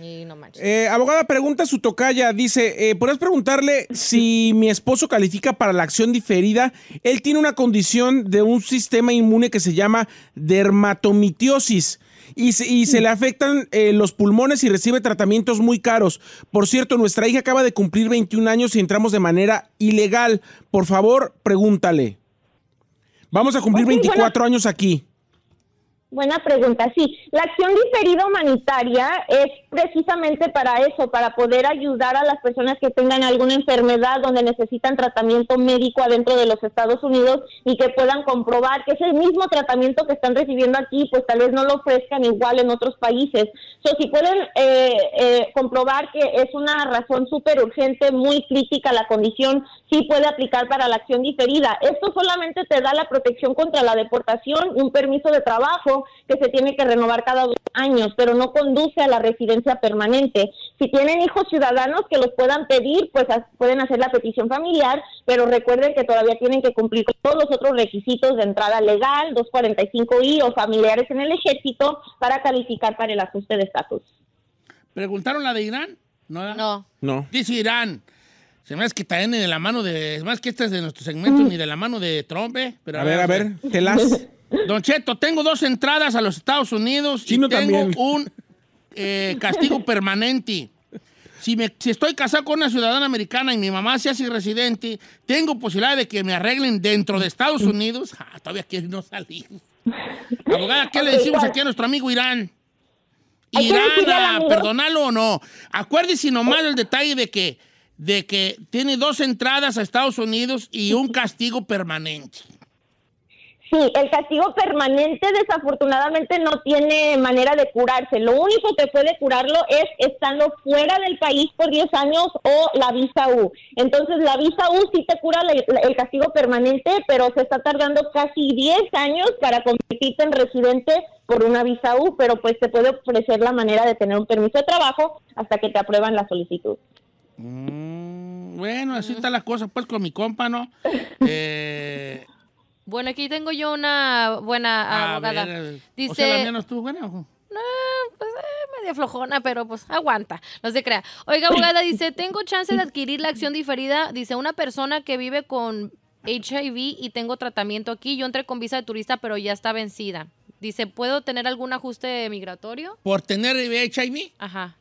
Eh, abogada, pregunta su tocaya. Dice, eh, ¿podrías preguntarle si mi esposo califica para la acción diferida? Él tiene una condición de un sistema inmune que se llama dermatomitiosis y se, se le afectan eh, los pulmones y recibe tratamientos muy caros. Por cierto, nuestra hija acaba de cumplir 21 años y entramos de manera ilegal. Por favor, pregúntale. Vamos a cumplir 24 años aquí. Buena pregunta, sí. La acción diferida humanitaria es precisamente para eso, para poder ayudar a las personas que tengan alguna enfermedad donde necesitan tratamiento médico adentro de los Estados Unidos y que puedan comprobar que es el mismo tratamiento que están recibiendo aquí, pues tal vez no lo ofrezcan igual en otros países. So, si pueden eh, eh, comprobar que es una razón súper urgente, muy crítica la condición, sí puede aplicar para la acción diferida. Esto solamente te da la protección contra la deportación y un permiso de trabajo que se tiene que renovar cada dos años, pero no conduce a la residencia permanente. Si tienen hijos ciudadanos que los puedan pedir, pues pueden hacer la petición familiar, pero recuerden que todavía tienen que cumplir todos los otros requisitos de entrada legal, 245I o familiares en el ejército para calificar para el ajuste de estatus. ¿Preguntaron la de Irán? No. No. Dice Irán. Se me hace que también ni de la mano de. Es más que este es de nuestro segmento, ni de la mano de Trump, eh". Pero a, ver, a ver, te las. [LAUGHS] Don Cheto, tengo dos entradas a los Estados Unidos y tengo un eh, castigo [LAUGHS] permanente. Si, me, si, estoy casado con una ciudadana americana y mi mamá se hace residente, tengo posibilidad de que me arreglen dentro de Estados Unidos. Ah, todavía que no salí. Abogada, ¿qué le decimos aquí a nuestro amigo Irán? Irán, ah, perdónalo o no. Acuérdese nomás el detalle de que, de que tiene dos entradas a Estados Unidos y un castigo permanente. Sí, el castigo permanente desafortunadamente no tiene manera de curarse. Lo único que puede curarlo es estando fuera del país por 10 años o la visa U. Entonces la visa U sí te cura el, castigo permanente, pero se está tardando casi 10 años para convertirte en residente por una visa U, pero pues te puede ofrecer la manera de tener un permiso de trabajo hasta que te aprueban la solicitud. Mm, bueno, así está la cosa pues con mi compa, ¿no? [LAUGHS] Eh... Bueno, aquí tengo yo una buena ah, abogada. Dice, eh, o sea, la mía no estuvo buena. ojo. No, pues eh, media flojona, pero pues aguanta, no se crea. Oiga, abogada, dice, tengo chance de adquirir la acción diferida. Dice, una persona que vive con HIV y tengo tratamiento aquí. Yo entré con visa de turista, pero ya está vencida. Dice, ¿puedo tener algún ajuste migratorio? ¿Por tener HIV? Ajá.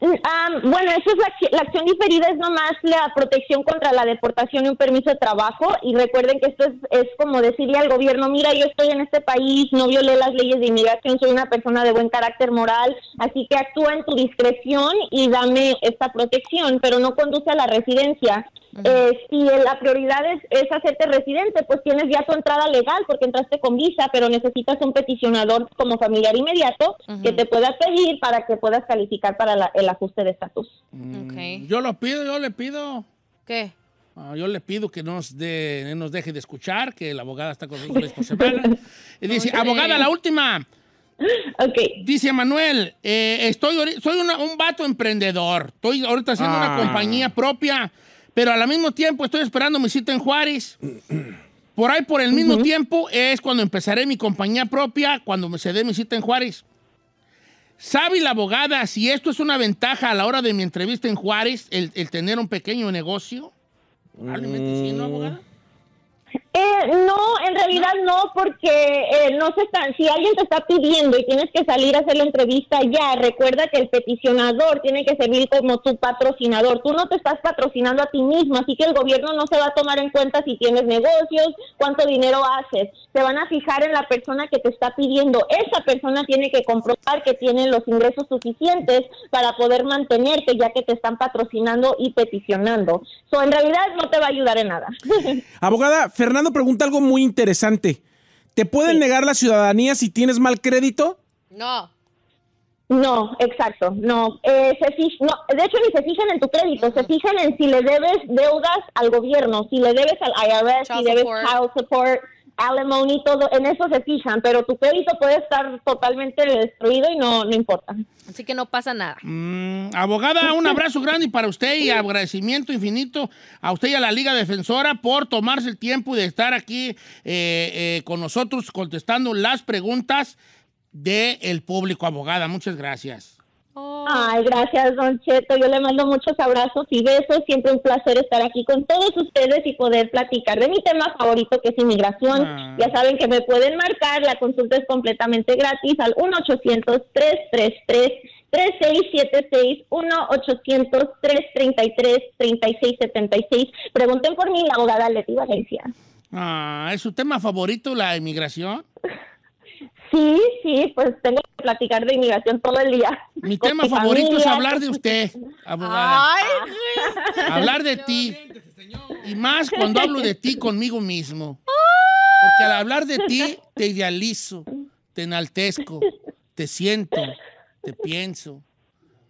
Mm, bueno, eso es la, acción diferida, es nomás la protección contra la deportación y un permiso de trabajo. Y recuerden que esto es, es, como decirle al gobierno, mira, yo estoy en este país, no violé las leyes de inmigración, soy una persona de buen carácter moral, así que actúa en tu discreción y dame esta protección, pero no conduce a la residencia si la prioridad es, hacerte residente, pues tienes ya tu entrada legal porque entraste con visa, pero necesitas un peticionador como familiar inmediato que te pueda pedir para que puedas calificar para el ajuste de estatus. Mm, yo lo pido, yo le pido. ¿Qué? Ah, yo le pido que nos, de, nos deje de escuchar, que la abogada está con nosotros por [LAUGHS] semana. dice, abogada, la última. Dice Manuel, eh, estoy, soy un vato emprendedor. Estoy ahorita haciendo una ah. compañía propia pero al mismo tiempo estoy esperando mi cita en Juárez. Por ahí, por el mismo tiempo, es cuando empezaré mi compañía propia, cuando me se dé mi cita en Juárez. ¿Sabe la abogada si esto es una ventaja a la hora de mi entrevista en Juárez, el, tener un pequeño negocio? ¿no, abogada? Eh, no, en realidad no, porque eh, no se están, si alguien te está pidiendo y tienes que salir a hacer la entrevista ya, recuerda que el peticionador tiene que servir como tu patrocinador. Tú no te estás patrocinando a ti mismo, así que el gobierno no se va a tomar en cuenta si tienes negocios, cuánto dinero haces. Se van a fijar en la persona que te está pidiendo. Esa persona tiene que comprobar que tiene los ingresos suficientes para poder mantenerte ya que te están patrocinando y peticionando. So, en realidad no te va a ayudar en nada. [LAUGHS] Abogada, Fernando pregunta algo muy interesante. ¿Te pueden negar la ciudadanía si tienes mal crédito? No. No, exacto, no. Eh, se no. De hecho, ni se fijan en tu crédito, se fijan en si le debes deudas al gobierno, si le debes al IRS, si debes child support y todo, en eso se fijan, pero tu crédito puede estar totalmente destruido y no, no importa. Así que no pasa nada. Mm, abogada, un abrazo grande para usted y agradecimiento infinito a usted y a la Liga Defensora por tomarse el tiempo y de estar aquí eh, eh, con nosotros contestando las preguntas del público, abogada. Muchas gracias. Oh. Ay, gracias, Don Cheto. Yo le mando muchos abrazos y besos. Siempre un placer estar aquí con todos ustedes y poder platicar de mi tema favorito, que es inmigración. Ah. Ya saben que me pueden marcar. La consulta es completamente gratis al 1-800-333-3676. 1-800-333-3676. Pregunten por mi abogada Leti Valencia. Ah, ¿es su tema favorito la inmigración? [LAUGHS] Sí, sí, pues tengo que platicar de inmigración todo el día. Mi tema favorito es hablar de usted, ah. hablar de ti. Y más cuando hablo de ti conmigo mismo. Porque al hablar de ti te idealizo, te enaltezco, te siento, te pienso.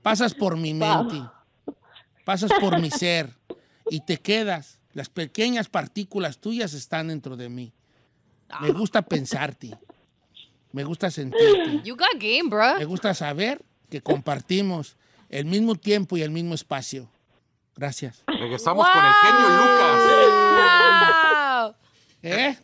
Pasas por mi mente, pasas por mi ser y te quedas. Las pequeñas partículas tuyas están dentro de mí. Me gusta pensarte. Me gusta sentir. You got game, bro. Me gusta saber que compartimos el mismo tiempo y el mismo espacio. Gracias. Regresamos con el genio Lucas. Wow. ¿Eh?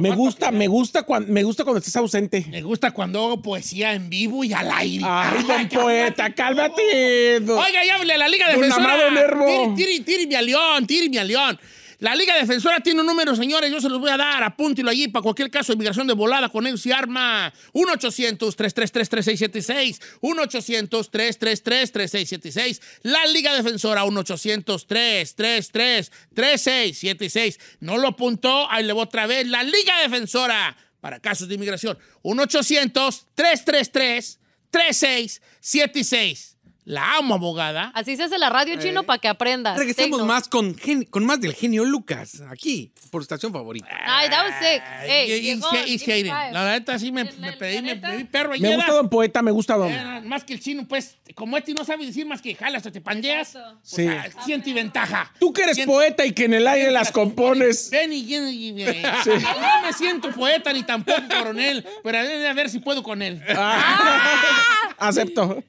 Me gusta, me gusta, cuando, me gusta cuando estás ausente. Me gusta cuando hago poesía en vivo y al aire. Ay, don poeta, cálmate. Oiga, ya, a la Liga de Don Tiri, tiri, tiri, mi alión. León, tiri, mi alión. León. La Liga Defensora tiene un número, señores. Yo se los voy a dar. Apúntelo allí para cualquier caso de inmigración de volada. Con ellos arma. 1-800-333-3676. 1-800-333-3676. La Liga Defensora. 1-800-333-3676. No lo apuntó. Ahí le voy otra vez. La Liga Defensora para casos de inmigración. 1-800-333-3676. La amo, abogada. Así se hace la radio chino eh. para que aprendas. Regresemos más con, con más del genio Lucas, aquí, por estación favorita. Ay, that was sick. y La neta, sí me, pedí, me pedí perro Me gusta Don Poeta, me gusta Don. más que el chino, pues, como este no sabe decir más que jalas o te pandeas, sí. Siento siente ventaja. Tú que eres poeta y que en el aire las compones. Ven y, y [LAUGHS] No me siento poeta ni tampoco coronel, pero a ver si puedo con él. Ah. Ah. [LAUGHS] Acepto.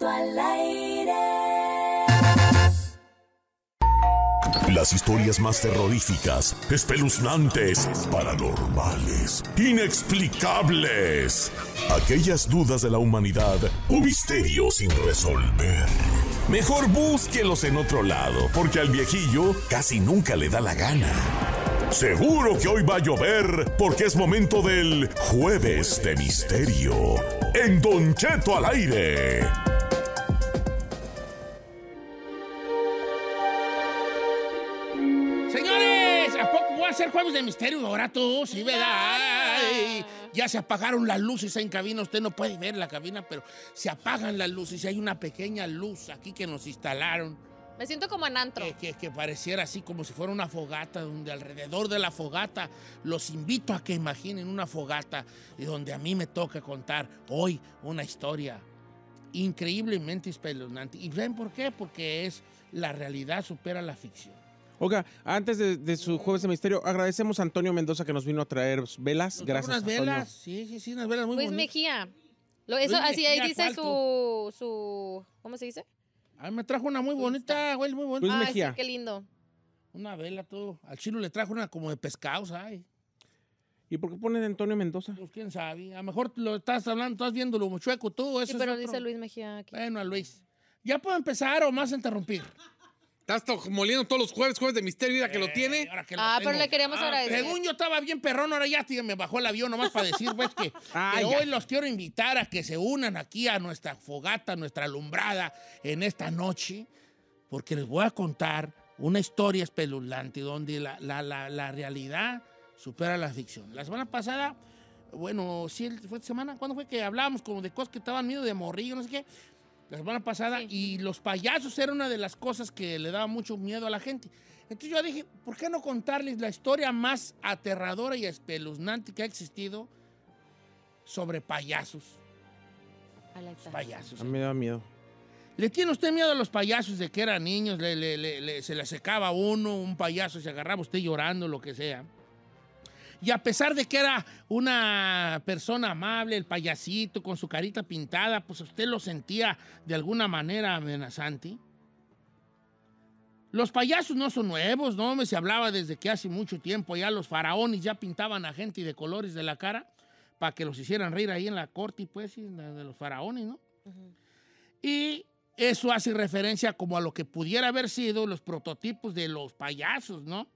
al aire. Las historias más terroríficas, espeluznantes, paranormales, inexplicables. Aquellas dudas de la humanidad o misterios sin resolver. Mejor búsquelos en otro lado, porque al viejillo casi nunca le da la gana. Seguro que hoy va a llover, porque es momento del Jueves de Misterio en Don Cheto al aire. Señores, ¿a poco voy a hacer juegos de misterio ahora tú? Sí, ¿verdad? ya se apagaron las luces en cabina. Usted no puede ver la cabina, pero se apagan las luces y hay una pequeña luz aquí que nos instalaron me siento como anantro. Que, pareciera así como si fuera una fogata, donde alrededor de la fogata los invito a que imaginen una fogata y donde a mí me toca contar hoy una historia increíblemente espeluznante. ¿Y ven por qué? Porque es la realidad supera la ficción. Oiga, antes de, su Jueves de Misterio, agradecemos a Antonio Mendoza que nos vino a traer velas. Gracias. Unas velas, sí, sí, sí, unas velas muy Luis bonitas. Mejía. eso, así ahí dice su, su. ¿Cómo se dice? Ah, me trajo una muy bonita, güey, muy bonita. Luis Mejía. qué lindo. Una vela, todo. Al chino le trajo una como de pescado, ¿sabes? ¿Y por qué ponen Antonio Mendoza? Pues quién sabe. A lo mejor lo estás hablando, estás viendo lo muchueco tú. Eso sí, pero dice Luis Mejía aquí. Bueno, Luis. Ya puedo empezar o más interrumpir. Estás moliendo todos los jueves, jueves de misterio, vida que lo eh, tiene. ah, pero le queríamos ah, agradecer. Según yo estaba bien perrón, ahora ya me bajó el avión nomás para decir, pues, que, [LAUGHS] hoy los quiero invitar a que se unan aquí a nuestra fogata, nuestra alumbrada en esta noche, porque les voy a contar una historia espeluznante donde la, realidad supera la ficción. La semana pasada bueno, sí, fue semana, ¿cuándo fue que hablábamos como de cosas que estaban miedo de Morrillo, no sé qué? la semana pasada, y los payasos era una de las cosas que le daba mucho miedo a la gente. Entonces yo dije, ¿por qué no contarles la historia más aterradora y espeluznante que ha existido sobre payasos? A payasos. A mí me da miedo. ¿Le tiene usted miedo a los payasos de que eran niños? se le secaba uno, un payaso, se agarraba usted llorando, lo que sea. Y a pesar de que era una persona amable, el payasito con su carita pintada, pues usted lo sentía de alguna manera amenazante. Los payasos no son nuevos, ¿no? Se hablaba desde que hace mucho tiempo ya los faraones ya pintaban a gente de colores de la cara para que los hicieran reír ahí en la corte, y pues, de los faraones, ¿no? Y eso hace referencia como a lo que pudiera haber sido los prototipos de los payasos, ¿no?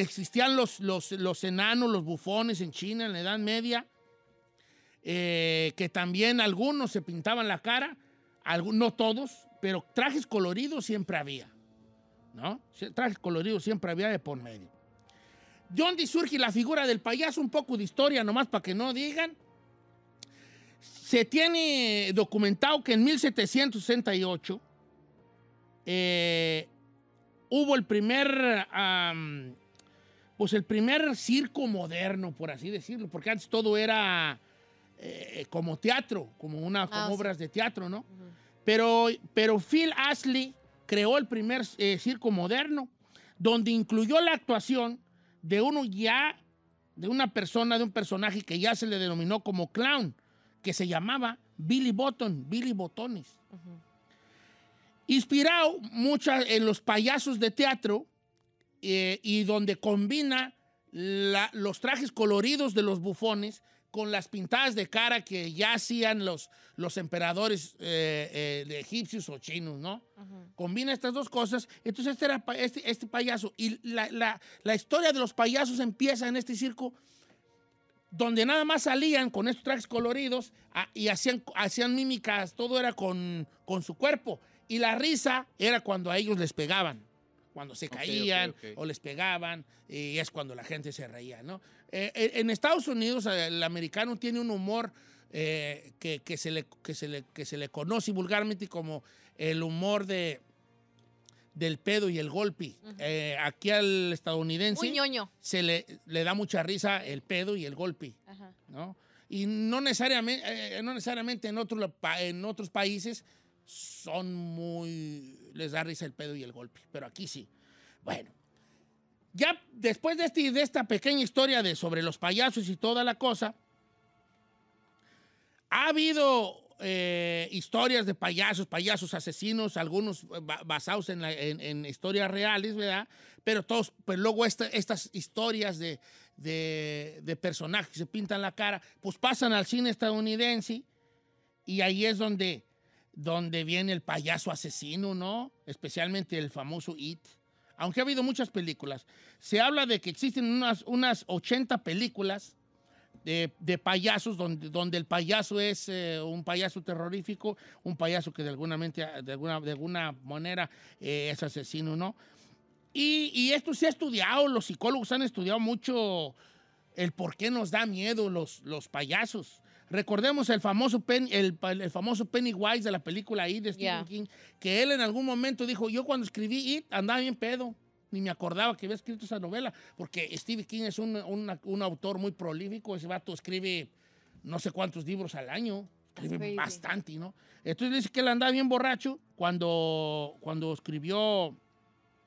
Existían los, los, enanos, los bufones en China en la Edad Media, eh, que también algunos se pintaban la cara, no todos, pero trajes coloridos siempre había, ¿no? Trajes coloridos siempre había de por medio. ¿De dónde surge la figura del payaso? Un poco de historia nomás para que no digan. Se tiene documentado que en 1768 eh, hubo el primer pues el primer circo moderno, por así decirlo, porque antes todo era eh, eh, como teatro, como, unas ah, obras de teatro, ¿no? pero, pero Phil Ashley creó el primer eh, circo moderno, donde incluyó la actuación de uno ya, de una persona, de un personaje que ya se le denominó como clown, que se llamaba Billy Button, Billy Botones. Inspirado mucho en los payasos de teatro, eh, y donde combina los trajes coloridos de los bufones con las pintadas de cara que ya hacían los, los emperadores eh, eh egipcios o chinos, ¿no? Combina estas dos cosas. Entonces este era este, este payaso. Y la, historia de los payasos empieza en este circo donde nada más salían con estos trajes coloridos y hacían, hacían mímicas, todo era con, con su cuerpo. Y la risa era cuando a ellos les pegaban cuando se caían o les pegaban, y es cuando la gente se reía, ¿no? Eh, eh, en Estados Unidos eh, el americano tiene un humor que, se le, se le, conoce vulgarmente como el humor de del pedo y el golpe. aquí al estadounidense se le, le, da mucha risa el pedo y el golpe, ¿no? Y no necesariamente, no necesariamente en, en otros países son muy. les da risa el pedo y el golpe, pero aquí sí. Bueno, ya después de, este, de esta pequeña historia de sobre los payasos y toda la cosa, ha habido eh, historias de payasos, payasos asesinos, algunos basados en, en, historias reales, ¿verdad? Pero todos, pues luego estas historias de, de, de, personajes que se pintan la cara, pues pasan al cine estadounidense y ahí es donde donde viene el payaso asesino, ¿no? Especialmente el famoso It. Aunque ha habido muchas películas, se habla de que existen unas, unas 80 películas de, payasos donde, donde, el payaso es eh, un payaso terrorífico, un payaso que de alguna, manera eh, es asesino, ¿no? Y, esto se ha estudiado, los psicólogos han estudiado mucho el por qué nos da miedo los, los payasos. Recordemos el famoso, el, famoso Pennywise de la película It de Stephen King, que él en algún momento dijo, yo cuando escribí It andaba bien pedo, ni me acordaba que había escrito esa novela, porque Stephen King es un, un, autor muy prolífico, ese vato escribe no sé cuántos libros al año, escribe bastante, ¿no? Entonces dice que él andaba bien borracho cuando, cuando escribió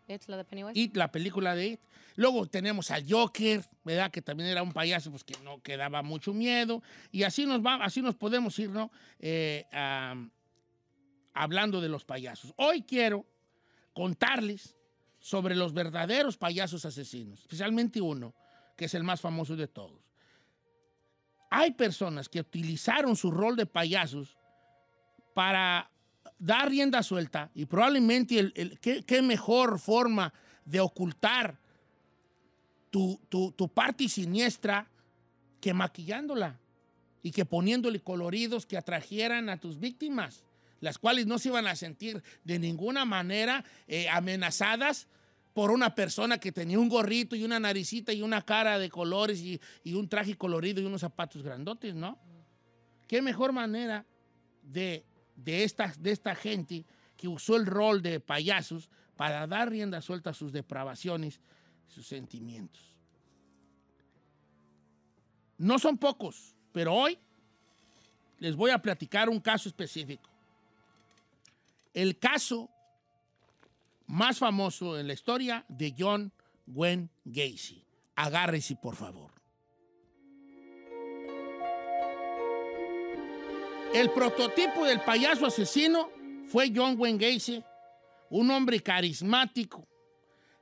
It, la Pennywise. Y la película de It. Luego tenemos al Joker, ¿verdad? Que también era un payaso pues, que no quedaba mucho miedo. Y así nos, va, así nos podemos ir, ¿no? Eh, hablando de los payasos. Hoy quiero contarles sobre los verdaderos payasos asesinos, especialmente uno, que es el más famoso de todos. Hay personas que utilizaron su rol de payasos para da rienda suelta y probablemente el, qué, mejor forma de ocultar tu, parte siniestra que maquillándola y que poniéndole coloridos que atrajeran a tus víctimas, las cuales no se iban a sentir de ninguna manera eh, amenazadas por una persona que tenía un gorrito y una naricita y una cara de colores y un traje colorido y unos zapatos grandotes, ¿no? ¿Qué mejor manera de de esta, de esta gente que usó el rol de payasos para dar rienda suelta a sus depravaciones, sus sentimientos. No son pocos, pero hoy les voy a platicar un caso específico. El caso más famoso en la historia de John Wayne Gacy. Agárrese, por favor. El prototipo del payaso asesino fue John Wayne Gacy, un hombre carismático,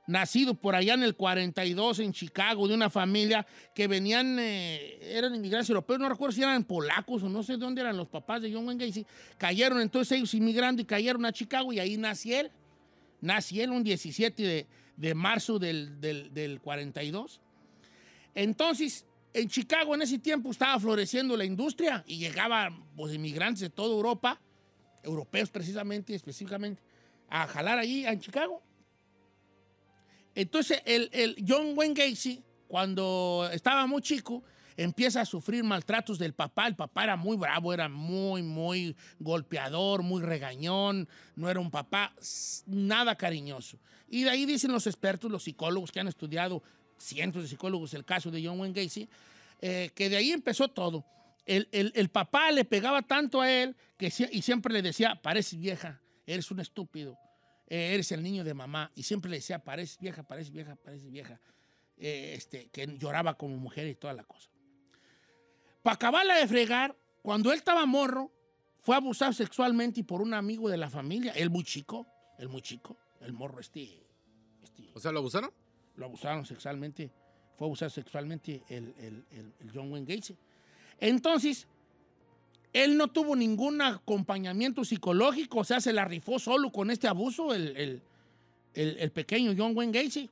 nacido por allá en el 42 en Chicago, de una familia que venían, eh, eran inmigrantes europeos, no recuerdo si eran polacos o no sé dónde eran los papás de John Wayne Gacy, cayeron entonces ellos inmigrando y cayeron a Chicago y ahí nació él, nació él un 17 de, marzo del 42. Entonces, en Chicago en ese tiempo estaba floreciendo la industria y llegaban pues, inmigrantes de toda Europa, europeos precisamente, específicamente, a jalar allí en Chicago. Entonces, el, el John Wayne Gacy, cuando estaba muy chico, empieza a sufrir maltratos del papá. El papá era muy bravo, era muy, muy golpeador, muy regañón, no era un papá nada cariñoso. Y de ahí dicen los expertos, los psicólogos que han estudiado cientos de psicólogos, el caso de John Wayne Gacy, eh, que de ahí empezó todo. El, papá le pegaba tanto a él que, y siempre le decía, pareces vieja, eres un estúpido, eh, eres el niño de mamá. Y siempre le decía, pareces vieja, pareces vieja, pareces vieja. Eh, este, que lloraba como mujer y toda la cosa. Para acabarla de fregar, cuando él estaba morro, fue abusado sexualmente y por un amigo de la familia, el muy chico, el muy chico, el morro este. este. O sea, ¿lo abusaron? lo abusaron sexualmente, fue abusado sexualmente el, el, el, John Wayne Gacy. Entonces, él no tuvo ningún acompañamiento psicológico, o sea, se la rifó solo con este abuso el, pequeño John Wayne Gacy.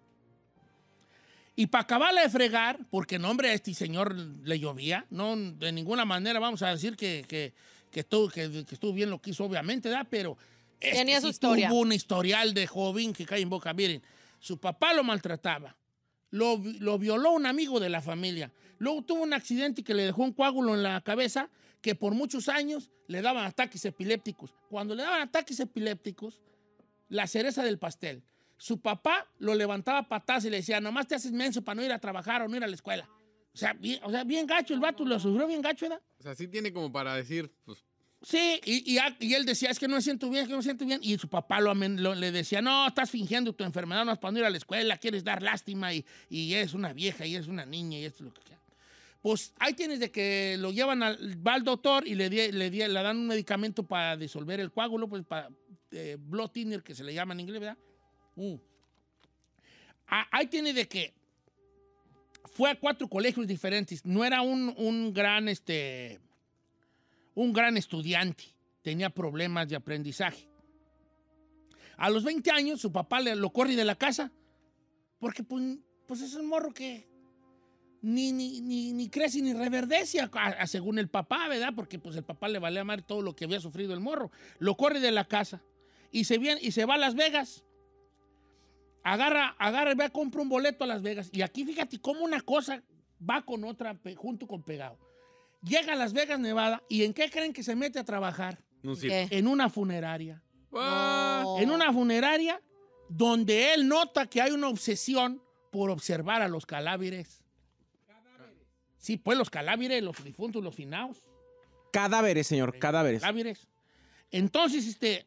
Y para acabarla de fregar, porque nombre a este señor le llovía, no de ninguna manera vamos a decir que, que, que, estuvo, que, estuvo, bien lo que hizo, obviamente, ¿da? pero Tenía su tuvo un historial de joven que cae en boca. Miren, su papá lo maltrataba. Lo, violó un amigo de la familia. Luego tuvo un accidente que le dejó un coágulo en la cabeza que por muchos años le daban ataques epilépticos. Cuando le daban ataques epilépticos, la cereza del pastel. Su papá lo levantaba patadas y le decía, nomás te haces menso para no ir a trabajar o no ir a la escuela. O sea, bien, o sea, bien gacho, el vato lo sufrió bien gacho, ¿verdad? O sea, sí tiene como para decir, pues Sí, y, y, él decía, es que no me siento bien, es que no me siento bien. Y su papá lo, le decía, no, estás fingiendo tu enfermedad, no has para ir a la escuela, quieres dar lástima y, y es una vieja y es una niña y esto es lo que Pues ahí tienes de que lo llevan al, va al doctor y le, le, dan un medicamento para disolver el coágulo, pues para eh, blood thinner, que se le llama en inglés, ¿verdad? Uh. Ahí tienes de que fue a cuatro colegios diferentes. No era un, un gran, este un gran estudiante, tenía problemas de aprendizaje. A los 20 años su papá lo corre de la casa porque pues, pues es un morro que ni, ni, crece ni reverdece, según el papá, ¿verdad? Porque pues el papá le valía amar todo lo que había sufrido el morro. Lo corre de la casa y se, viene, y se va a Las Vegas. Agarra, agarra, a compra un boleto a Las Vegas. Y aquí fíjate cómo una cosa va con otra junto con pegado. Llega a Las Vegas, Nevada, ¿y en qué creen que se mete a trabajar? En una funeraria. Ah. En una funeraria donde él nota que hay una obsesión por observar a los cadáveres. Sí, pues los caláveres, los difuntos, los finados. Cadáveres, señor, eh, cadáveres. Cadáveres. Entonces, este,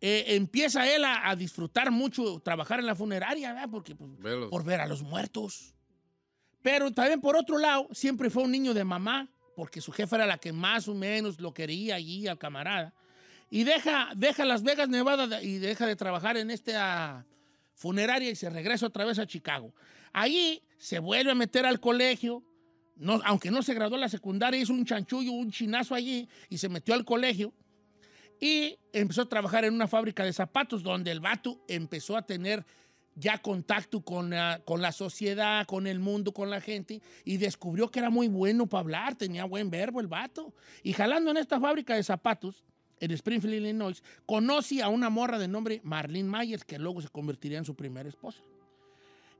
eh, empieza él a, disfrutar mucho trabajar en la funeraria, ¿verdad? Porque pues, por ver a los muertos. Pero también por otro lado, siempre fue un niño de mamá, porque su jefa era la que más o menos lo quería allí al camarada. Y deja, deja Las Vegas, Nevada, y deja de trabajar en esta funeraria y se regresa otra vez a Chicago. Allí se vuelve a meter al colegio, no, aunque no se graduó la secundaria, hizo un chanchullo, un chinazo allí y se metió al colegio. Y empezó a trabajar en una fábrica de zapatos donde el vato empezó a tener ya contacto con la, sociedad, con el mundo, con la gente, y descubrió que era muy bueno para hablar, tenía buen verbo el vato. Y jalando en esta fábrica de zapatos, en Springfield, Illinois, conocí a una morra de nombre Marlene Myers, que luego se convertiría en su primera esposa.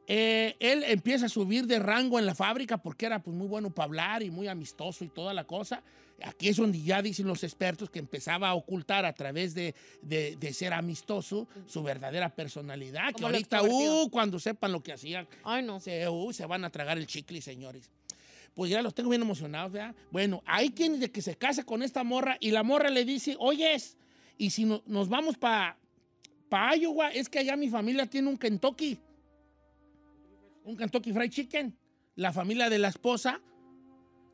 Eh, él empieza a subir de rango en la fábrica porque era pues, muy bueno para hablar y muy amistoso y toda la cosa. Aquí es donde ya dicen los expertos que empezaba a ocultar a través de, de, ser amistoso su verdadera personalidad. Que ahorita, uh, cuando sepan lo que hacían, no. se, uh, se van a tragar el chicle, señores. Pues ya los tengo bien emocionados, Bueno, hay quien de que se casa con esta morra y la morra le dice, oyes, y si nos vamos para pa Iowa, es que allá mi familia tiene un Kentucky un Kentucky Fried Chicken. La familia de la esposa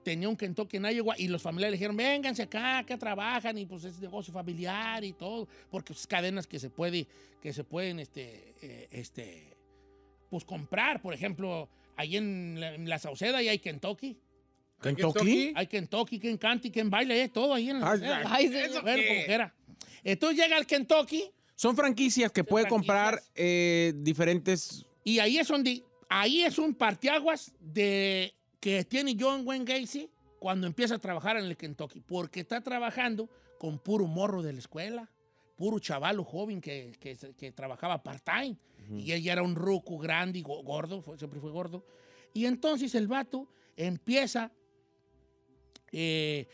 tenía un Kentucky en Iowa y los familiares dijeron, vénganse acá, que trabajan y pues es negocio familiar y todo, porque es pues, cadenas que se, puede, que se pueden, este, eh, este, pues comprar, por ejemplo, ahí en la, en Sauceda y hay Kentucky. ¿Kentucky? Hay Kentucky, que y que baile, todo ahí en la Sauceda. Entonces llega al Kentucky. Son franquicias que puede comprar eh, diferentes... Y ahí es donde ahí es un partiaguas de que tiene John Wayne Gacy cuando empieza a trabajar en el Kentucky, porque está trabajando con puro morro de la escuela, puro chavalo joven que, que, trabajaba part-time, y ella era un ruco grande y gordo, siempre fue gordo, y entonces el vato empieza, eh,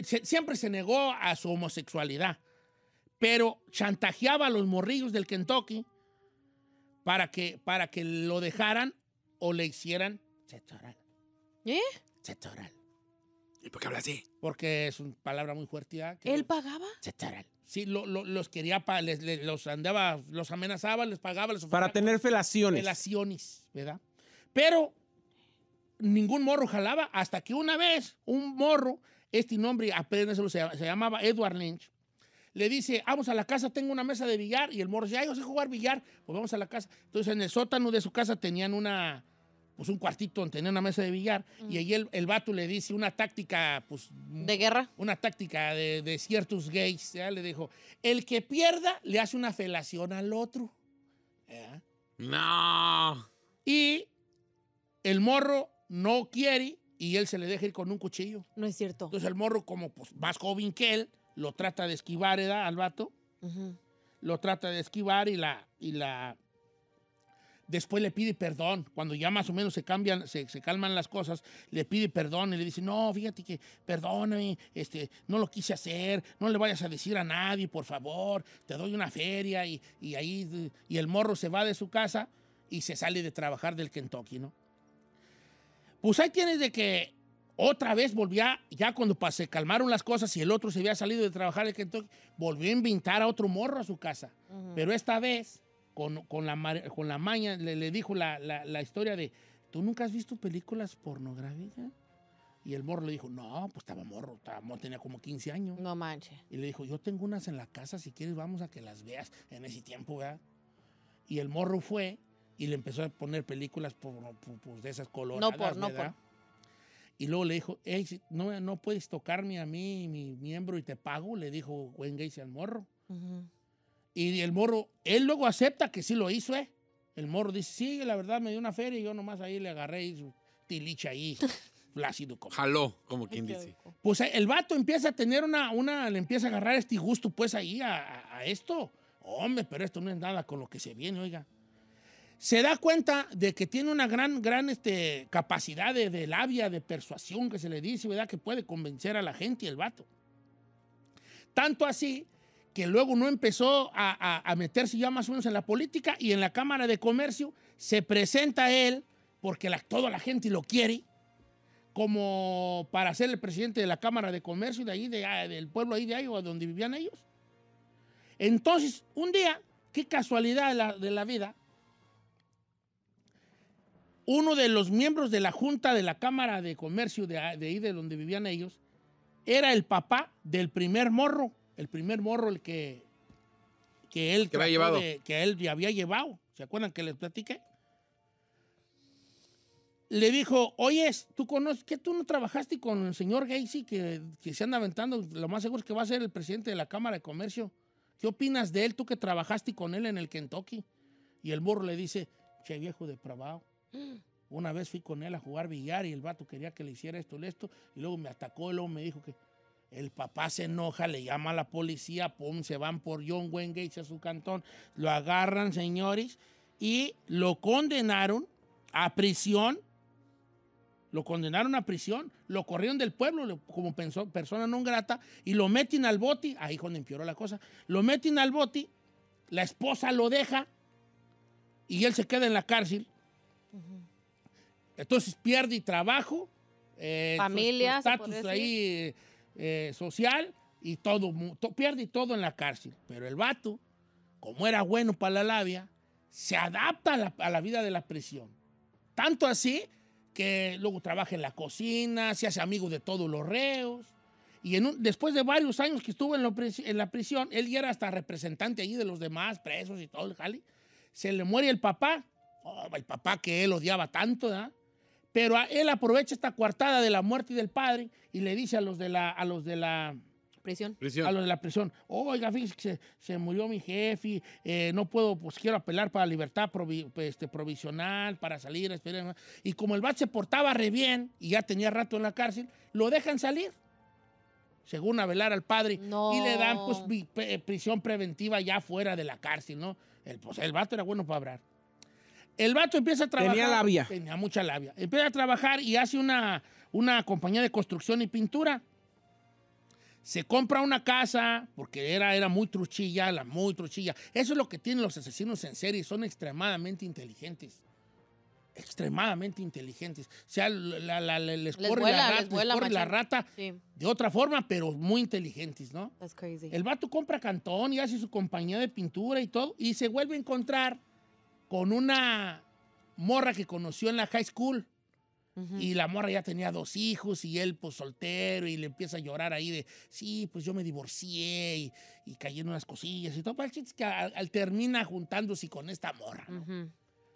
siempre se negó a su homosexualidad, pero chantajeaba a los morrillos del Kentucky, para que, para que lo dejaran o le hicieran sectoral ¿Eh? ¿Y por qué habla así? Porque es una palabra muy fuerte. ¿ah? ¿Él pagaba? Sexo Sí, los quería, los andaba, los amenazaba, les pagaba. Les para tener felaciones. Felaciones, ¿verdad? Pero ningún morro jalaba hasta que una vez un morro, este nombre apenas se llamaba Edward Lynch, le dice, vamos a la casa, tengo una mesa de billar. Y el morro dice, ay, yo sé jugar billar, pues vamos a la casa. Entonces en el sótano de su casa tenían una, pues un cuartito donde tenía una mesa de billar. Y ahí el, el, vato le dice una táctica, pues... Mm, ¿De guerra? Una táctica de, ciertos gays, ¿ya? Le dijo, el que pierda le hace una felación al otro. No. Y el morro no quiere y él se le deja ir con un cuchillo. No es cierto. Entonces el morro, como pues, más joven que él, lo trata de esquivar, ¿verdad? Al vato. Lo trata de esquivar y la, y la. Después le pide perdón. Cuando ya más o menos se cambian, se, calman las cosas, le pide perdón y le dice, no, fíjate que perdóname, este, no lo quise hacer, no le vayas a decir a nadie, por favor, te doy una feria y, y ahí. Y el morro se va de su casa y se sale de trabajar del Kentucky, ¿no? Pues ahí tienes de que otra vez volvía, ya cuando se calmaron las cosas y el otro se había salido de trabajar que volvió a invitar a otro morro a su casa. Pero esta vez, con, la, con la maña, le, dijo la, la, historia de, ¿tú nunca has visto películas pornográficas? Y el morro le dijo, no, pues estaba morro, estaba tenía como 15 años. No manches. Y le dijo, yo tengo unas en la casa, si quieres vamos a que las veas en ese tiempo, ¿verdad? Y el morro fue y le empezó a poner películas por, de esas coloradas, no y luego le dijo, no, no puedes tocarme a mí, mi miembro, y te pago, le dijo Wayne Gacy al morro. Y el morro, él luego acepta que sí lo hizo, ¿eh? El morro dice, sí, la verdad me dio una feria y yo nomás ahí le agarré y su tilicha ahí, flácido. [LAUGHS] Como. Jaló, como quien dice. Pues eh, el vato empieza a tener una, una, le empieza a agarrar este gusto pues ahí a, a esto. Hombre, pero esto no es nada con lo que se viene, oiga se da cuenta de que tiene una gran, gran este, capacidad de, labia, de persuasión que se le dice, ¿verdad? Que puede convencer a la gente y el vato. Tanto así que luego no empezó a, meterse ya más o menos en la política y en la Cámara de Comercio se presenta él, porque toda la gente lo quiere, como para ser el presidente de la Cámara de Comercio de ahí, ah, del pueblo ahí de ahí, donde vivían ellos. Entonces, un día, qué casualidad de la vida, uno de los miembros de la Junta de la Cámara de Comercio de, ahí, de donde vivían ellos, era el papá del primer morro, el primer morro el que, que él, había llevado. él había llevado. ¿Se acuerdan que les platiqué? Le dijo, oye, ¿tú conoces que tú no trabajaste con el señor Gacy que, se anda aventando? Lo más seguro es que va a ser el presidente de la Cámara de Comercio. ¿Qué opinas de él, tú que trabajaste con él en el Kentucky? Y el morro le dice, che viejo depravado una vez fui con él a jugar billar y el vato quería que le hiciera esto y esto. Y luego me atacó y luego me dijo que el papá se enoja, le llama a la policía, se van por John Wayne Gates a su cantón. Lo agarran, señores, y lo condenaron a prisión. Lo condenaron a prisión, lo corrieron del pueblo como persona no grata y lo meten al bote Ahí cuando empeoró la cosa. Lo meten al bote la esposa lo deja y él se queda en la cárcel entonces pierde trabajo, eh, familia, estatus ahí eh, social y todo, pierde todo en la cárcel. Pero el vato, como era bueno para la labia, se adapta a la, vida de la prisión. Tanto así que luego trabaja en la cocina, se hace amigo de todos los reos. Y después de varios años que estuvo en, la prisión, él ya era hasta representante allí de los demás presos y todo el jale. Se le muere el papá Oh, el papá que él odiaba tanto, ¿verdad? Pero él aprovecha esta coartada de la muerte del padre y le dice a los de la, a los de la prisión. A los de la prisión. Oiga, fíjese que se, murió mi jefe, eh, no puedo, pues quiero apelar para libertad este, provisional, para salir, etc. Y como el vato se portaba re bien y ya tenía rato en la cárcel, lo dejan salir. Según a al padre. Y le dan pues prisión preventiva ya fuera de la cárcel, ¿no? El, pues el vato era bueno para hablar. El vato empieza a trabajar. Tenía labia. Tenía mucha labia. Empieza a trabajar y hace una, una compañía de construcción y pintura. Se compra una casa, porque era, era muy truchilla, la muy truchilla. Eso es lo que tienen los asesinos en serie, son extremadamente inteligentes extremadamente inteligentes. O sea, la, les, la rata, de otra forma, pero muy inteligentes, ¿no? That's crazy. El vato compra cantón y hace su compañía de pintura y todo, y se vuelve a encontrar con una morra que conoció en la high school. Y la morra ya tenía dos hijos y él pues soltero y le empieza a llorar ahí de, sí, pues yo me divorcié y, y en unas cosillas y todo. Pero el que al, termina juntándose con esta morra,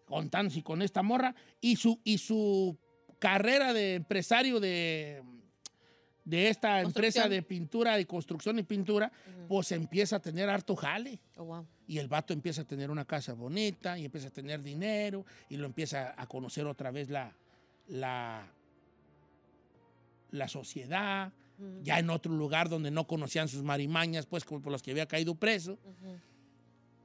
Juntándose con esta morra y su, y su carrera de empresario de de esta empresa de pintura, de construcción y pintura, pues empieza a tener harto jale. Oh, y el vato empieza a tener una casa bonita y empieza a tener dinero y lo empieza a conocer otra vez la, la, la sociedad, ya en otro lugar donde no conocían sus marimañas, pues como por las que había caído preso.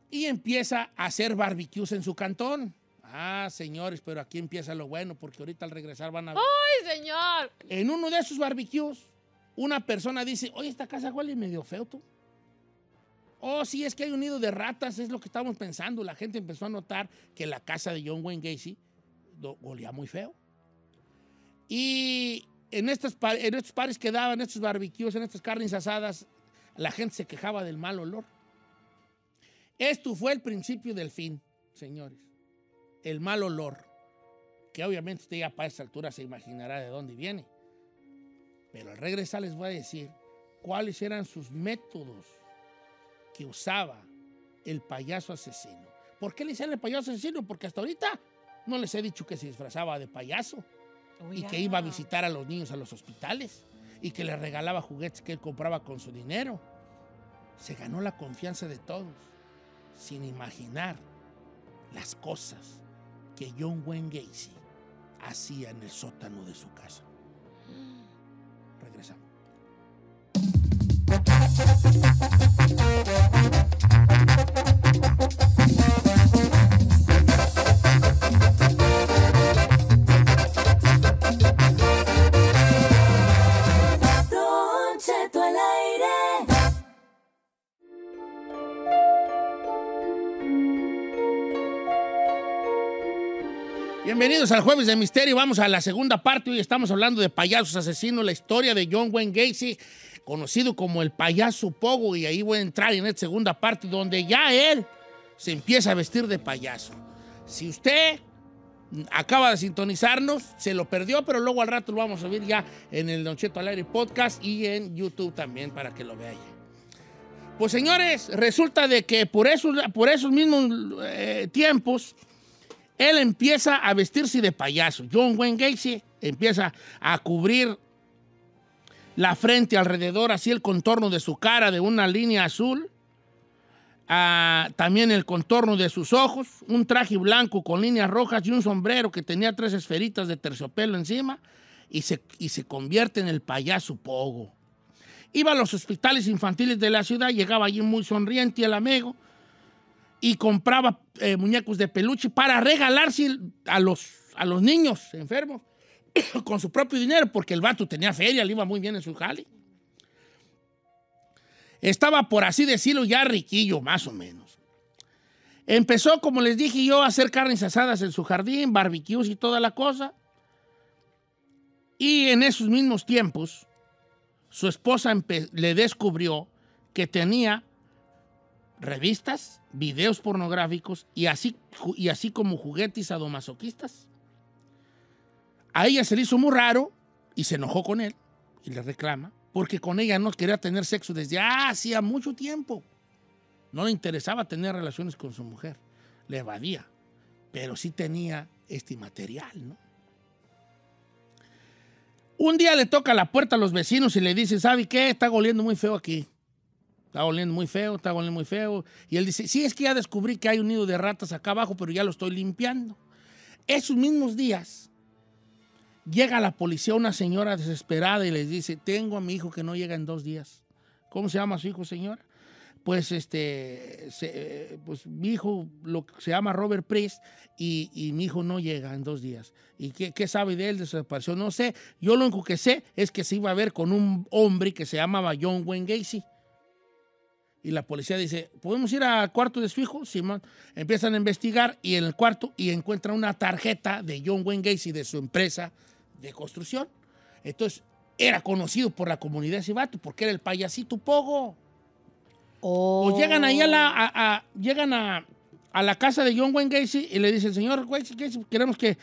Y empieza a hacer barbecues en su cantón. Ah, señores, pero aquí empieza lo bueno, porque ahorita al regresar van a ver. señor! En uno de esos barbecues, una persona dice, oye, esta casa huele medio feo, tú. Oh, sí, es que hay un nido de ratas, es lo que estábamos pensando. La gente empezó a notar que la casa de John Wayne Gacy olía muy feo. Y en, en estos pares que daban, estos barbecues, en estas carnes asadas, la gente se quejaba del mal olor. Esto fue el principio del fin, señores el mal olor, que obviamente usted ya para esta altura se imaginará de dónde viene. Pero al regresar les voy a decir cuáles eran sus métodos que usaba el payaso asesino. ¿Por qué le hicieron el payaso asesino? Porque hasta ahorita no les he dicho que se disfrazaba de payaso y que iba a visitar a los niños a los hospitales y que le regalaba juguetes que él compraba con su dinero. Se ganó la confianza de todos, sin imaginar las cosas que John Wayne Gacy hacía en el sótano de su casa. Regresamos. Bienvenidos al Jueves de Misterio. Vamos a la segunda parte. Hoy estamos hablando de payasos asesinos, la historia de John Wayne Gacy, conocido como el payaso Pogo. Y ahí voy a entrar en esta segunda parte donde ya él se empieza a vestir de payaso. Si usted acaba de sintonizarnos, se lo perdió, pero luego al rato lo vamos a ver ya en el Don Cheto al Podcast y en YouTube también para que lo vea Pues señores, resulta de que por esos, por esos mismos eh, tiempos él empieza a vestirse de payaso. John Wayne Gacy empieza a cubrir la frente alrededor, así el contorno de su cara de una línea azul. Ah, también el contorno de sus ojos, un traje blanco con líneas rojas y un sombrero que tenía tres esferitas de terciopelo encima y se, se convierte en el payaso Pogo. Iba a los hospitales infantiles de la ciudad, llegaba allí muy sonriente el amigo, y compraba eh, muñecos de peluche para regalarse a los, a los niños enfermos [COUGHS] con su propio dinero, porque el vato tenía feria, le iba muy bien en su jale. Estaba, por así decirlo, ya riquillo, más o menos. Empezó, como les dije yo, a hacer carnes asadas en su jardín, barbecues y toda la cosa. Y en esos mismos tiempos, su esposa le descubrió que tenía revistas videos pornográficos y así, y así como juguetes adomasoquistas. A ella se le hizo muy raro y se enojó con él y le reclama porque con ella no quería tener sexo desde hacía mucho tiempo. No le interesaba tener relaciones con su mujer, le evadía, pero sí tenía este material, ¿no? Un día le toca la puerta a los vecinos y le dice, ¿sabe qué? Está goliendo muy feo aquí. Está oliendo muy feo, está oliendo muy feo. Y él dice, sí, es que ya descubrí que hay un nido de ratas acá abajo, pero ya lo estoy limpiando. Esos mismos días llega la policía, una señora desesperada, y les dice, tengo a mi hijo que no llega en dos días. ¿Cómo se llama su hijo, señora? Pues, este, pues mi hijo lo, se llama Robert Priest y, mi hijo no llega en dos días. ¿Y qué, sabe de él, de su desaparición? No sé. Yo lo único que sé es que se iba a ver con un hombre que se llamaba John Wayne Gacy. Y la policía dice, ¿podemos ir al cuarto de su hijo? Empiezan a investigar y en el cuarto y encuentran una tarjeta de John Wayne Gacy de su empresa de construcción. Entonces, era conocido por la comunidad ese vato porque era el payasito pogo. O llegan ahí a la... llegan a a la casa de John Wayne Gacy y le dice, señor Wayne Gacy, queremos que,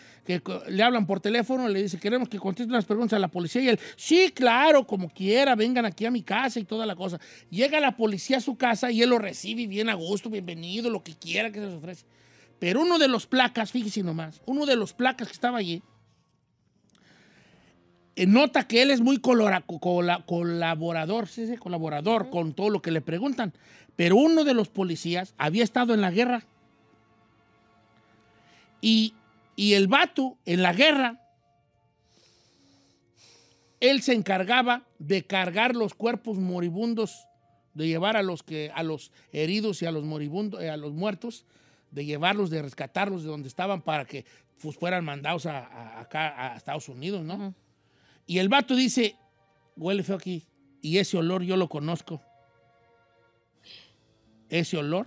le hablan por teléfono, le dice, queremos que conteste las preguntas a la policía y él, sí, claro, como quiera, vengan aquí a mi casa y toda la cosa. Llega la policía a su casa y él lo recibe bien a gusto, bienvenido, lo que quiera que se les ofrece. Pero uno de los placas, fíjese nomás, uno de los placas que estaba allí, eh, nota que él es muy colaborador, sí? colaborador con todo lo que le preguntan. Pero uno de los policías había estado en la guerra y, el vato, en la guerra, él se encargaba de cargar los cuerpos moribundos, de llevar a los, heridos y a los, moribundos, eh, a los muertos, de llevarlos, de rescatarlos de donde estaban para que pues, fueran mandados a, acá, a Estados Unidos, ¿no? Y el vato dice, huele feo aquí, y ese olor yo lo conozco. Ese olor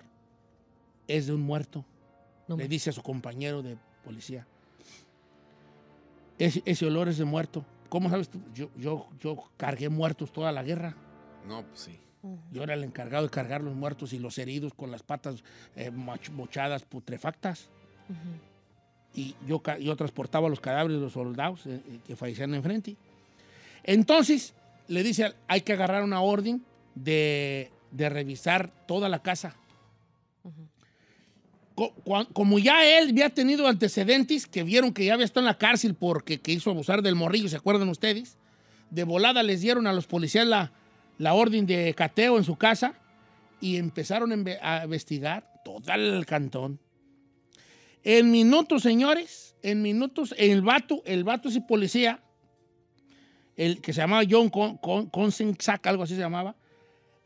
es de un muerto. Le dice a su compañero de policía. Ese, olor es de muerto. ¿Cómo sabes tú? Yo, yo, cargué muertos toda la guerra. No, pues sí. Yo era el encargado de cargar los muertos y los heridos con las patas eh, mochadas, putrefactas. Y yo, transportaba los cadáveres de los soldados eh, eh, que fallecían enfrente. Entonces, le dice, hay que agarrar una orden de, revisar toda la casa como ya él había tenido antecedentes que vieron que ya había estado en la cárcel porque que hizo abusar del morrillo, ¿se acuerdan ustedes? De volada les dieron a los policías la, la orden de cateo en su casa y empezaron a investigar todo el cantón. En minutos, señores, en minutos, el vato, el vato ese policía, el que se llamaba John Con, algo así se llamaba,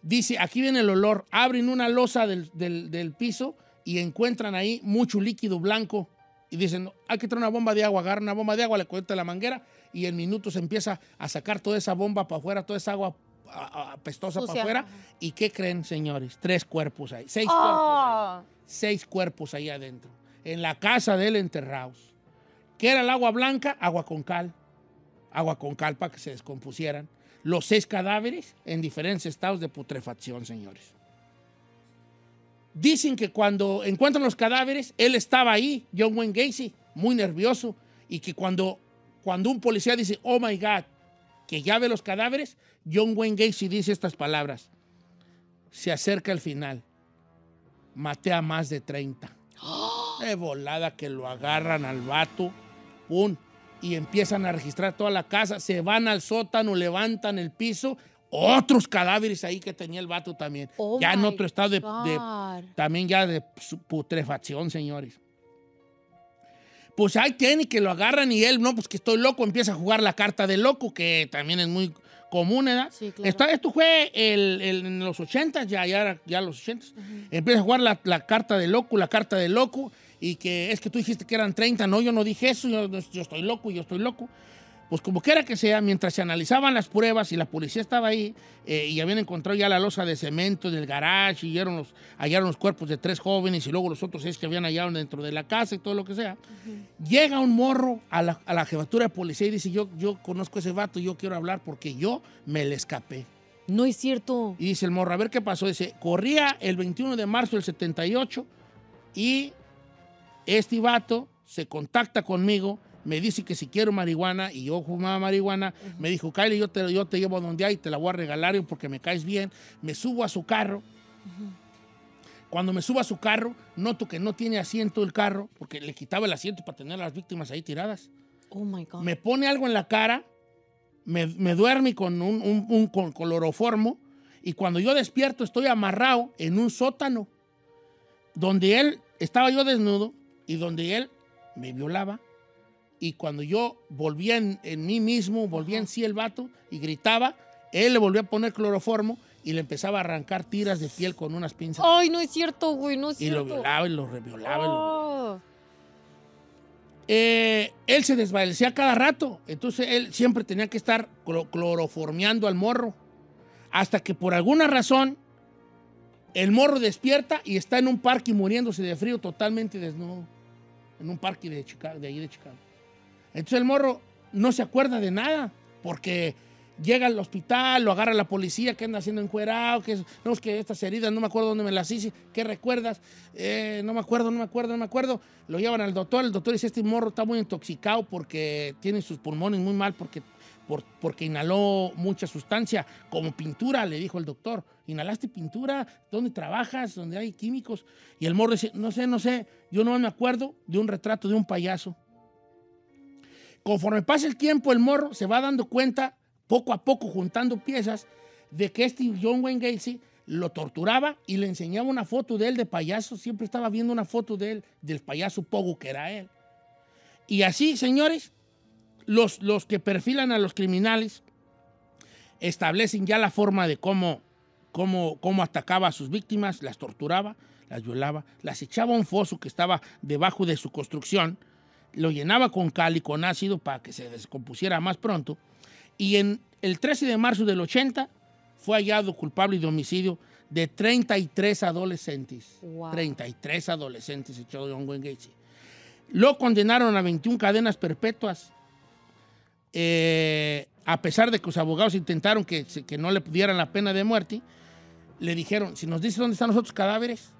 dice, aquí viene el olor, abren una losa del, del, del piso y encuentran ahí mucho líquido blanco y dicen, hay que traer una bomba de agua, agarran una bomba de agua, le cuenta la manguera y en minutos empieza a sacar toda esa bomba para afuera, toda esa agua apestosa para afuera. ¿Y qué creen, señores? Tres cuerpos ahí, seis oh. cuerpos seis cuerpos ahí adentro, en la casa de él enterrados. ¿Qué era el agua blanca? Agua con cal, agua con cal para que se descompusieran. Los seis cadáveres en diferentes estados de putrefacción, señores. Dicen que cuando encuentran los cadáveres, él estaba ahí, John Wayne Gacy, muy nervioso, y que cuando, cuando un policía dice, oh my God, que ya ve los cadáveres, John Wayne Gacy dice estas palabras. Se acerca al final. Maté a más de 30. [GASPS] De volada que lo agarran al vato. ¡Pum! Y empiezan a registrar toda la casa. Se van al sótano, levantan el piso otros cadáveres ahí que tenía el vato también. Oh ya en otro estado de, También ya de putrefacción, señores. Pues ahí tiene que lo agarran y él, no, pues que estoy loco, empieza a jugar la carta de loco, que también es muy común, ¿verdad? Sí, claro. esto, fue el, en los 80, ya, ya, ya los 80. Empieza a jugar la, la, carta de loco, la carta de loco, y que es que tú dijiste que eran 30, no, yo no dije eso, yo estoy loco, yo estoy loco pues como quiera que sea, mientras se analizaban las pruebas y la policía estaba ahí eh, y habían encontrado ya la losa de cemento del garage y hallaron los, cuerpos de tres jóvenes y luego los otros seis que habían hallado dentro de la casa y todo lo que sea, llega un morro a la, a la, jefatura de policía y dice, yo, yo conozco a ese vato, yo quiero hablar porque yo me le escapé. No es cierto. Y dice el morro, a ver qué pasó. Dice, corría el 21 de marzo del 78 y este vato se contacta conmigo me dice que si quiero marihuana y yo fumaba marihuana, me dijo, Kylie, yo te, yo te llevo donde hay, te la voy a regalar porque me caes bien. Me subo a su carro. Cuando me subo a su carro, noto que no tiene asiento el carro, porque le quitaba el asiento para tener a las víctimas ahí tiradas. Oh my God. Me pone algo en la cara, me, me duerme con un, un, con coloroformo, y cuando yo despierto estoy amarrado en un sótano, donde él, estaba yo desnudo, y donde él me violaba y cuando yo volvía en, mí mismo, volvía en sí el vato y gritaba, él le volvió a poner cloroformo y le empezaba a arrancar tiras de piel con unas pinzas. Ay, no es cierto, güey, no es cierto. Y lo violaba y lo reviolaba. Oh. Eh, él se desvanecía cada rato, entonces él siempre tenía que estar cloroformeando al morro, hasta que por alguna razón el morro despierta y está en un parque muriéndose de frío totalmente desnudo, en un parque de, Chicago, de ahí de Chicago. Entonces el morro no se acuerda de nada, porque llega al hospital, lo agarra la policía, que anda haciendo encuerado, que no, es que estas heridas, no me acuerdo dónde me las hice, ¿qué recuerdas? Eh, no me acuerdo, no me acuerdo, no me acuerdo. Lo llevan al doctor, el doctor dice, este morro está muy intoxicado porque tiene sus pulmones muy mal, porque, porque inhaló mucha sustancia, como pintura, le dijo el doctor. ¿Inhalaste pintura? ¿Dónde trabajas? ¿Dónde hay químicos? Y el morro dice, no sé, no sé, yo no me acuerdo de un retrato de un payaso conforme pasa el tiempo, el morro se va dando cuenta, poco a poco, juntando piezas, de que este John Wayne Gacy lo torturaba y le enseñaba una foto de él de payaso. Siempre estaba viendo una foto de él, del payaso Pogo, que era él. Y así, señores, los, los que perfilan a los criminales establecen ya la forma de cómo, cómo, cómo atacaba a sus víctimas, las torturaba, las violaba, las echaba a un foso que estaba debajo de su construcción lo llenaba con cal y con ácido para que se descompusiera más pronto. Y en el 13 de marzo del 80 fue hallado culpable de homicidio de 33 adolescentes. 33 adolescentes echó de hongo Lo condenaron a 21 cadenas perpetuas. Eh, a pesar de que sus abogados intentaron que, que no le pudieran la pena de muerte, le dijeron, si nos dices dónde están los otros cadáveres,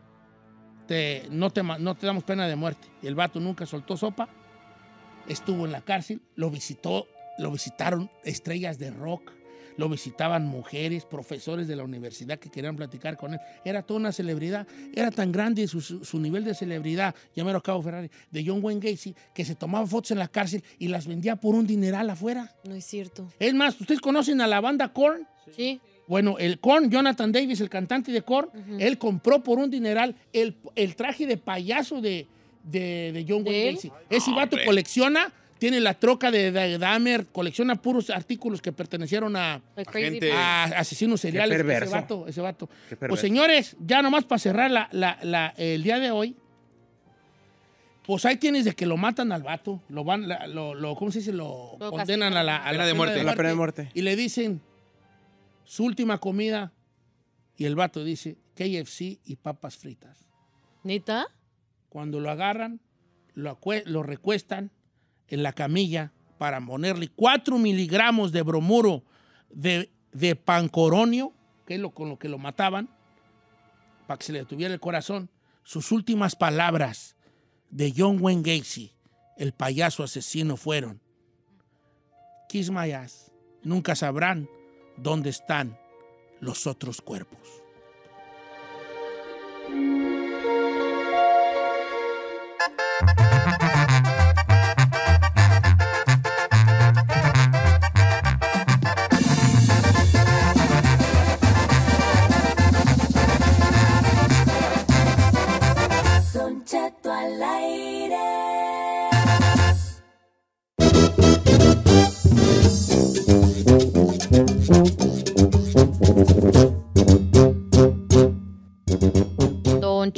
no, te, no te damos pena de muerte. Y el vato nunca soltó sopa estuvo en la cárcel, lo visitó, lo visitaron estrellas de rock, lo visitaban mujeres, profesores de la universidad que querían platicar con él. Era toda una celebridad, era tan grande su, su, nivel de celebridad, ya me lo acabo Ferrari, de John Wayne Gacy, que se tomaba fotos en la cárcel y las vendía por un dineral afuera. No es cierto. Es más, ¿ustedes conocen a la banda Korn? Sí. Bueno, el Korn, Jonathan Davis, el cantante de Korn, él compró por un dineral el traje de payaso de, de, John Wayne Ese vato colecciona, tiene la troca de, Dahmer, colecciona puros artículos que pertenecieron a, asesinos seriales. Ese vato, ese vato. Pues señores, ya nomás para cerrar el día de hoy, pues hay quienes de que lo matan al vato, lo van, lo, ¿cómo se dice? Lo, condenan a la, la pena de muerte. Y le dicen su última comida y el vato dice KFC y papas fritas. ¿Nita? cuando lo agarran, lo, recuestan en la camilla para ponerle 4 miligramos de bromuro de, pancoronio, que es lo, con lo que lo mataban, para que se le detuviera el corazón. Sus últimas palabras de John Wayne Gacy, el payaso asesino, fueron, Kiss nunca sabrán dónde están los otros cuerpos.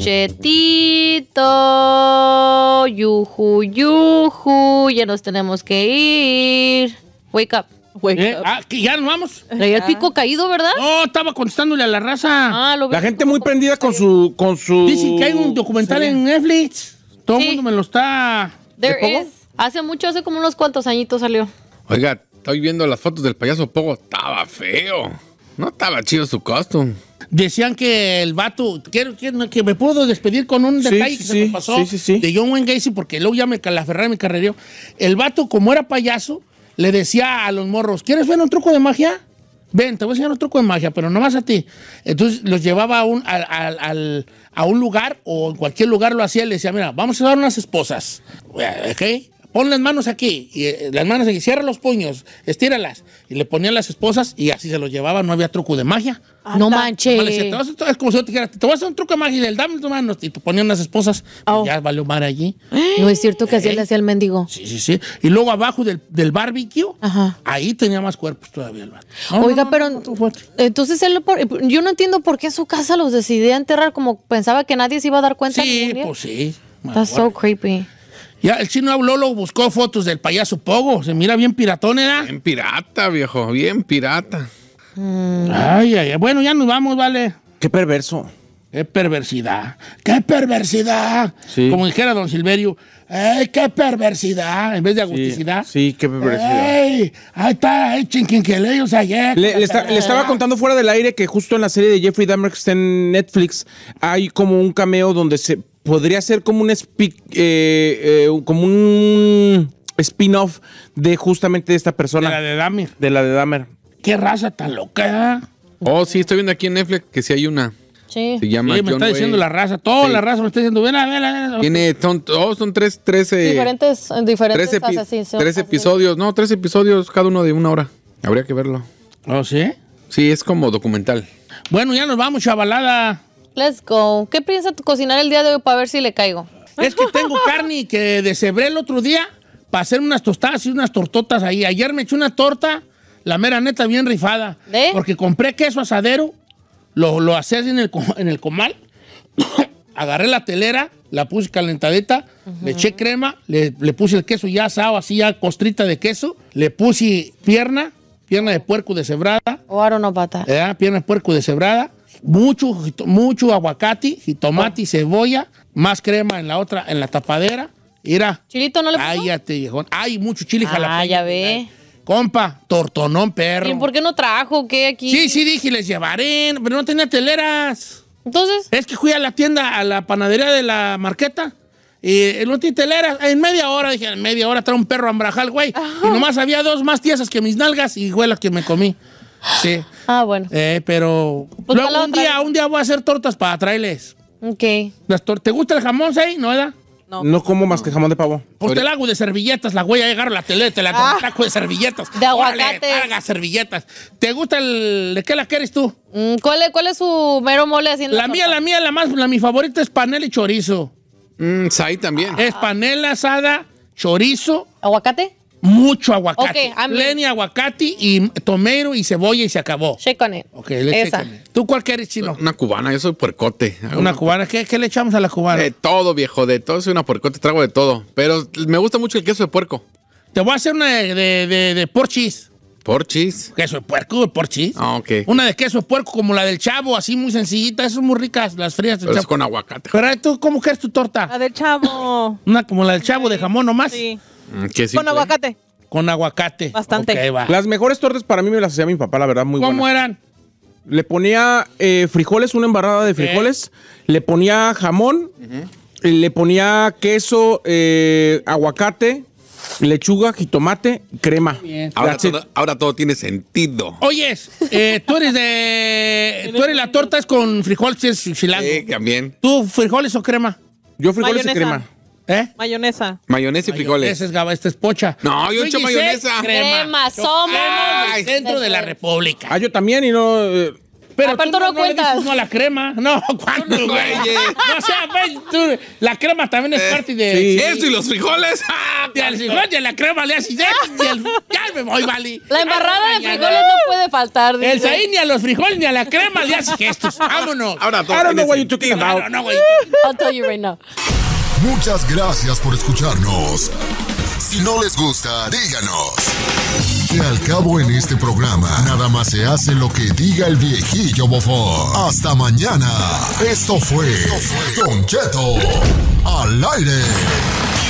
Chetito, yuju, yuju, ya nos tenemos que ir. Wake up. Wake ¿Eh? up. Ah, ¿Ya nos vamos? el pico caído, ¿verdad? No, estaba contestándole a la raza. Ah, lo la gente muy prendida con su, con su... Dicen que hay un documental en Netflix. Todo el mundo me lo está... There Hace mucho, hace como unos cuantos añitos salió. Oiga, estoy viendo las fotos del payaso Pogo. Estaba feo. No estaba chido su costume. Decían que el vato, que, que, me puedo despedir con un detalle que se me pasó de John Wayne Gacy, porque luego ya me calaferré mi carrereo. El vato, como era payaso, le decía a los morros, ¿quieres ver un truco de magia? Ven, te voy a enseñar un truco de magia, pero nomás a ti. Entonces los llevaba a un, a, un lugar o en cualquier lugar lo hacía y le decía, mira, vamos a dar unas esposas. ¿Ok? pon las manos aquí, y, eh, las manos aquí, cierra los puños, estíralas. Y le ponían las esposas y así se los llevaba, no había truco de magia. no manches. es como si yo te dijera, te voy a hacer un truco de magia y dame tus manos. Y te ponían las esposas, oh. ya valió mar allí. No es cierto que así le eh. hacía el mendigo. Sí, sí, sí. Y luego abajo del, del barbecue, ahí tenía más cuerpos todavía el Oiga, pero entonces él, eh, yo no entiendo por qué en su casa los decidía enterrar, como pensaba que nadie se iba a dar cuenta. Sí, pues sí. Está so creepy. Ya, el chino habló, lo buscó fotos del payaso Pogo. Se mira bien piratón, ¿era? ¿eh? Bien pirata, viejo, bien pirata. Mm. Ay, Ay, ay, bueno, ya nos vamos, vale. Qué perverso. ¡Qué perversidad! ¡Qué perversidad! Sí. Como dijera don Silverio, ¡ey, qué perversidad! En vez de agusticidad. Sí, qué perversidad. ¡Ey! Ahí está, ahí ching, ayer. Le, le, le, estaba contando fuera del aire que justo en la serie de Jeffrey Dahmer que está en Netflix hay como un cameo donde se podría ser eh, eh, como un, spin-off de justamente de esta persona. De la de Dahmer. De la de Qué raza tan loca. Oh, sí, estoy viendo aquí en Netflix que sí hay una. Sí. Se llama sí, me está diciendo la raza, toda la raza me está diciendo, ven a ver, Tiene, son, oh, son tres, trece, eh, diferentes, diferentes tres, tres episodios, no, tres episodios, cada uno de una hora. Habría que verlo. ¿Oh, sí? Sí, es como documental. Bueno, ya nos vamos, chavalada. Let's go. ¿Qué piensa cocinar el día de hoy para ver si le caigo? Es que tengo [LAUGHS] carne que deshebré el otro día para hacer unas tostadas y unas tortotas ahí. Ayer me eché una torta, la mera neta, bien rifada. Porque compré queso asadero, lo, lo así en el, en el comal, [COUGHS] agarré la telera, la puse calentadita, le eché crema, le, le, puse el queso ya asado, así ya costrita de queso, le puse pierna, pierna de puerco deshebrada. O aro no pata. Eh, pierna de puerco deshebrada mucho, mucho aguacate, jitomate y oh. cebolla, más crema en la otra, en la tapadera. Mira. ¿Chilito no le puso? Cállate, Hay mucho chile ah, jalapeño. Ah, ya ve. Compa, tortonón, perro. ¿Y por qué no trajo qué aquí? Sí, sí, dije, les llevaré, pero no tenía teleras. Entonces. Es que fui a la tienda, a la panadería de la marqueta. Y no tiene teleras. En media hora, dije, en media hora trae un perro ambrajal, güey. Y nomás había dos más tiesas que mis nalgas y güey, que me comí. Sí. Ah, bueno. Eh, pero pues luego un día, un día voy a hacer tortas para traerles. Ok. ¿Te gusta el jamón, Say ¿No, era? No. no como más que jamón de pavo. Pues te la hago de servilletas, la voy a llegar la tele, te la ah. de servilletas. De aguacate. ¡Haga servilletas. ¿Te gusta el... ¿De qué la quieres tú? Mm, ¿Cuál es, cuál es su mero mole haciendo? La mía, la mía, la más... La, mi favorita es panela y chorizo. Mmm, también. Es panela asada, chorizo. ¿Aguacate? mucho aguacate. Okay, aguacate y tomero y cebolla y se acabó. Shake on it. Esa. ¿Tú cuál quieres, chino? Una cubana, yo soy puercote. ¿Una, cubana? ¿Qué, le echamos a la cubana? De todo, viejo, de todo. Soy una puercote, trago de todo. Pero me gusta mucho el queso de puerco. Te voy a hacer una de, de, de, porchis. ¿Porchis? Queso de puerco, porchis. Ah, ok. Una de queso de puerco como la del chavo, así muy sencillita. Esas son muy ricas, las frías del chavo. Es con aguacate. Pero tú, ¿cómo quieres tu torta? La del chavo. Una como la del chavo de jamón nomás. Sí. Mm, con aguacate. Con aguacate. Bastante. Las mejores tortas para mí me las hacía mi papá, la verdad, muy buenas. ¿Cómo eran? Le ponía eh, frijoles, una embarrada de frijoles. Le ponía jamón. Le ponía queso, eh, aguacate, lechuga, jitomate, crema. Ahora todo, tiene sentido. Oyes, eh, tú eres de. Tú eres la torta es con frijoles y chilango. Sí, también. ¿Tú frijoles o crema? Yo frijoles y crema. ¿Eh? Mayonesa. Mayonesa y frijoles. Ese es Gaba, esta es pocha. No, yo he hecho mayonesa. Crema, somos el centro de la República. Ah, yo también y no... Eh, Pero Aparte tú no le no a la crema. No, [LAUGHS] ¿cuándo, güey? No, o sea, güey, tú- la crema también es eh, parte de... Eso y los frijoles. [LAUGHS] ¡ah! Y al frijol y a la crema le haces... ya [LAUGHS] me voy, Vali. La embarrada de frijoles no puede faltar. El saí ni a los frijoles ni a la crema le haces gestos. Vámonos. Ahora, I don't know what you're talking about. No, no, güey. I'll tell you right now. Muchas gracias por escucharnos. Si no les gusta, díganos. Que al cabo en este programa, nada más se hace lo que diga el viejillo bofón. Hasta mañana. Esto fue Don Cheto al aire.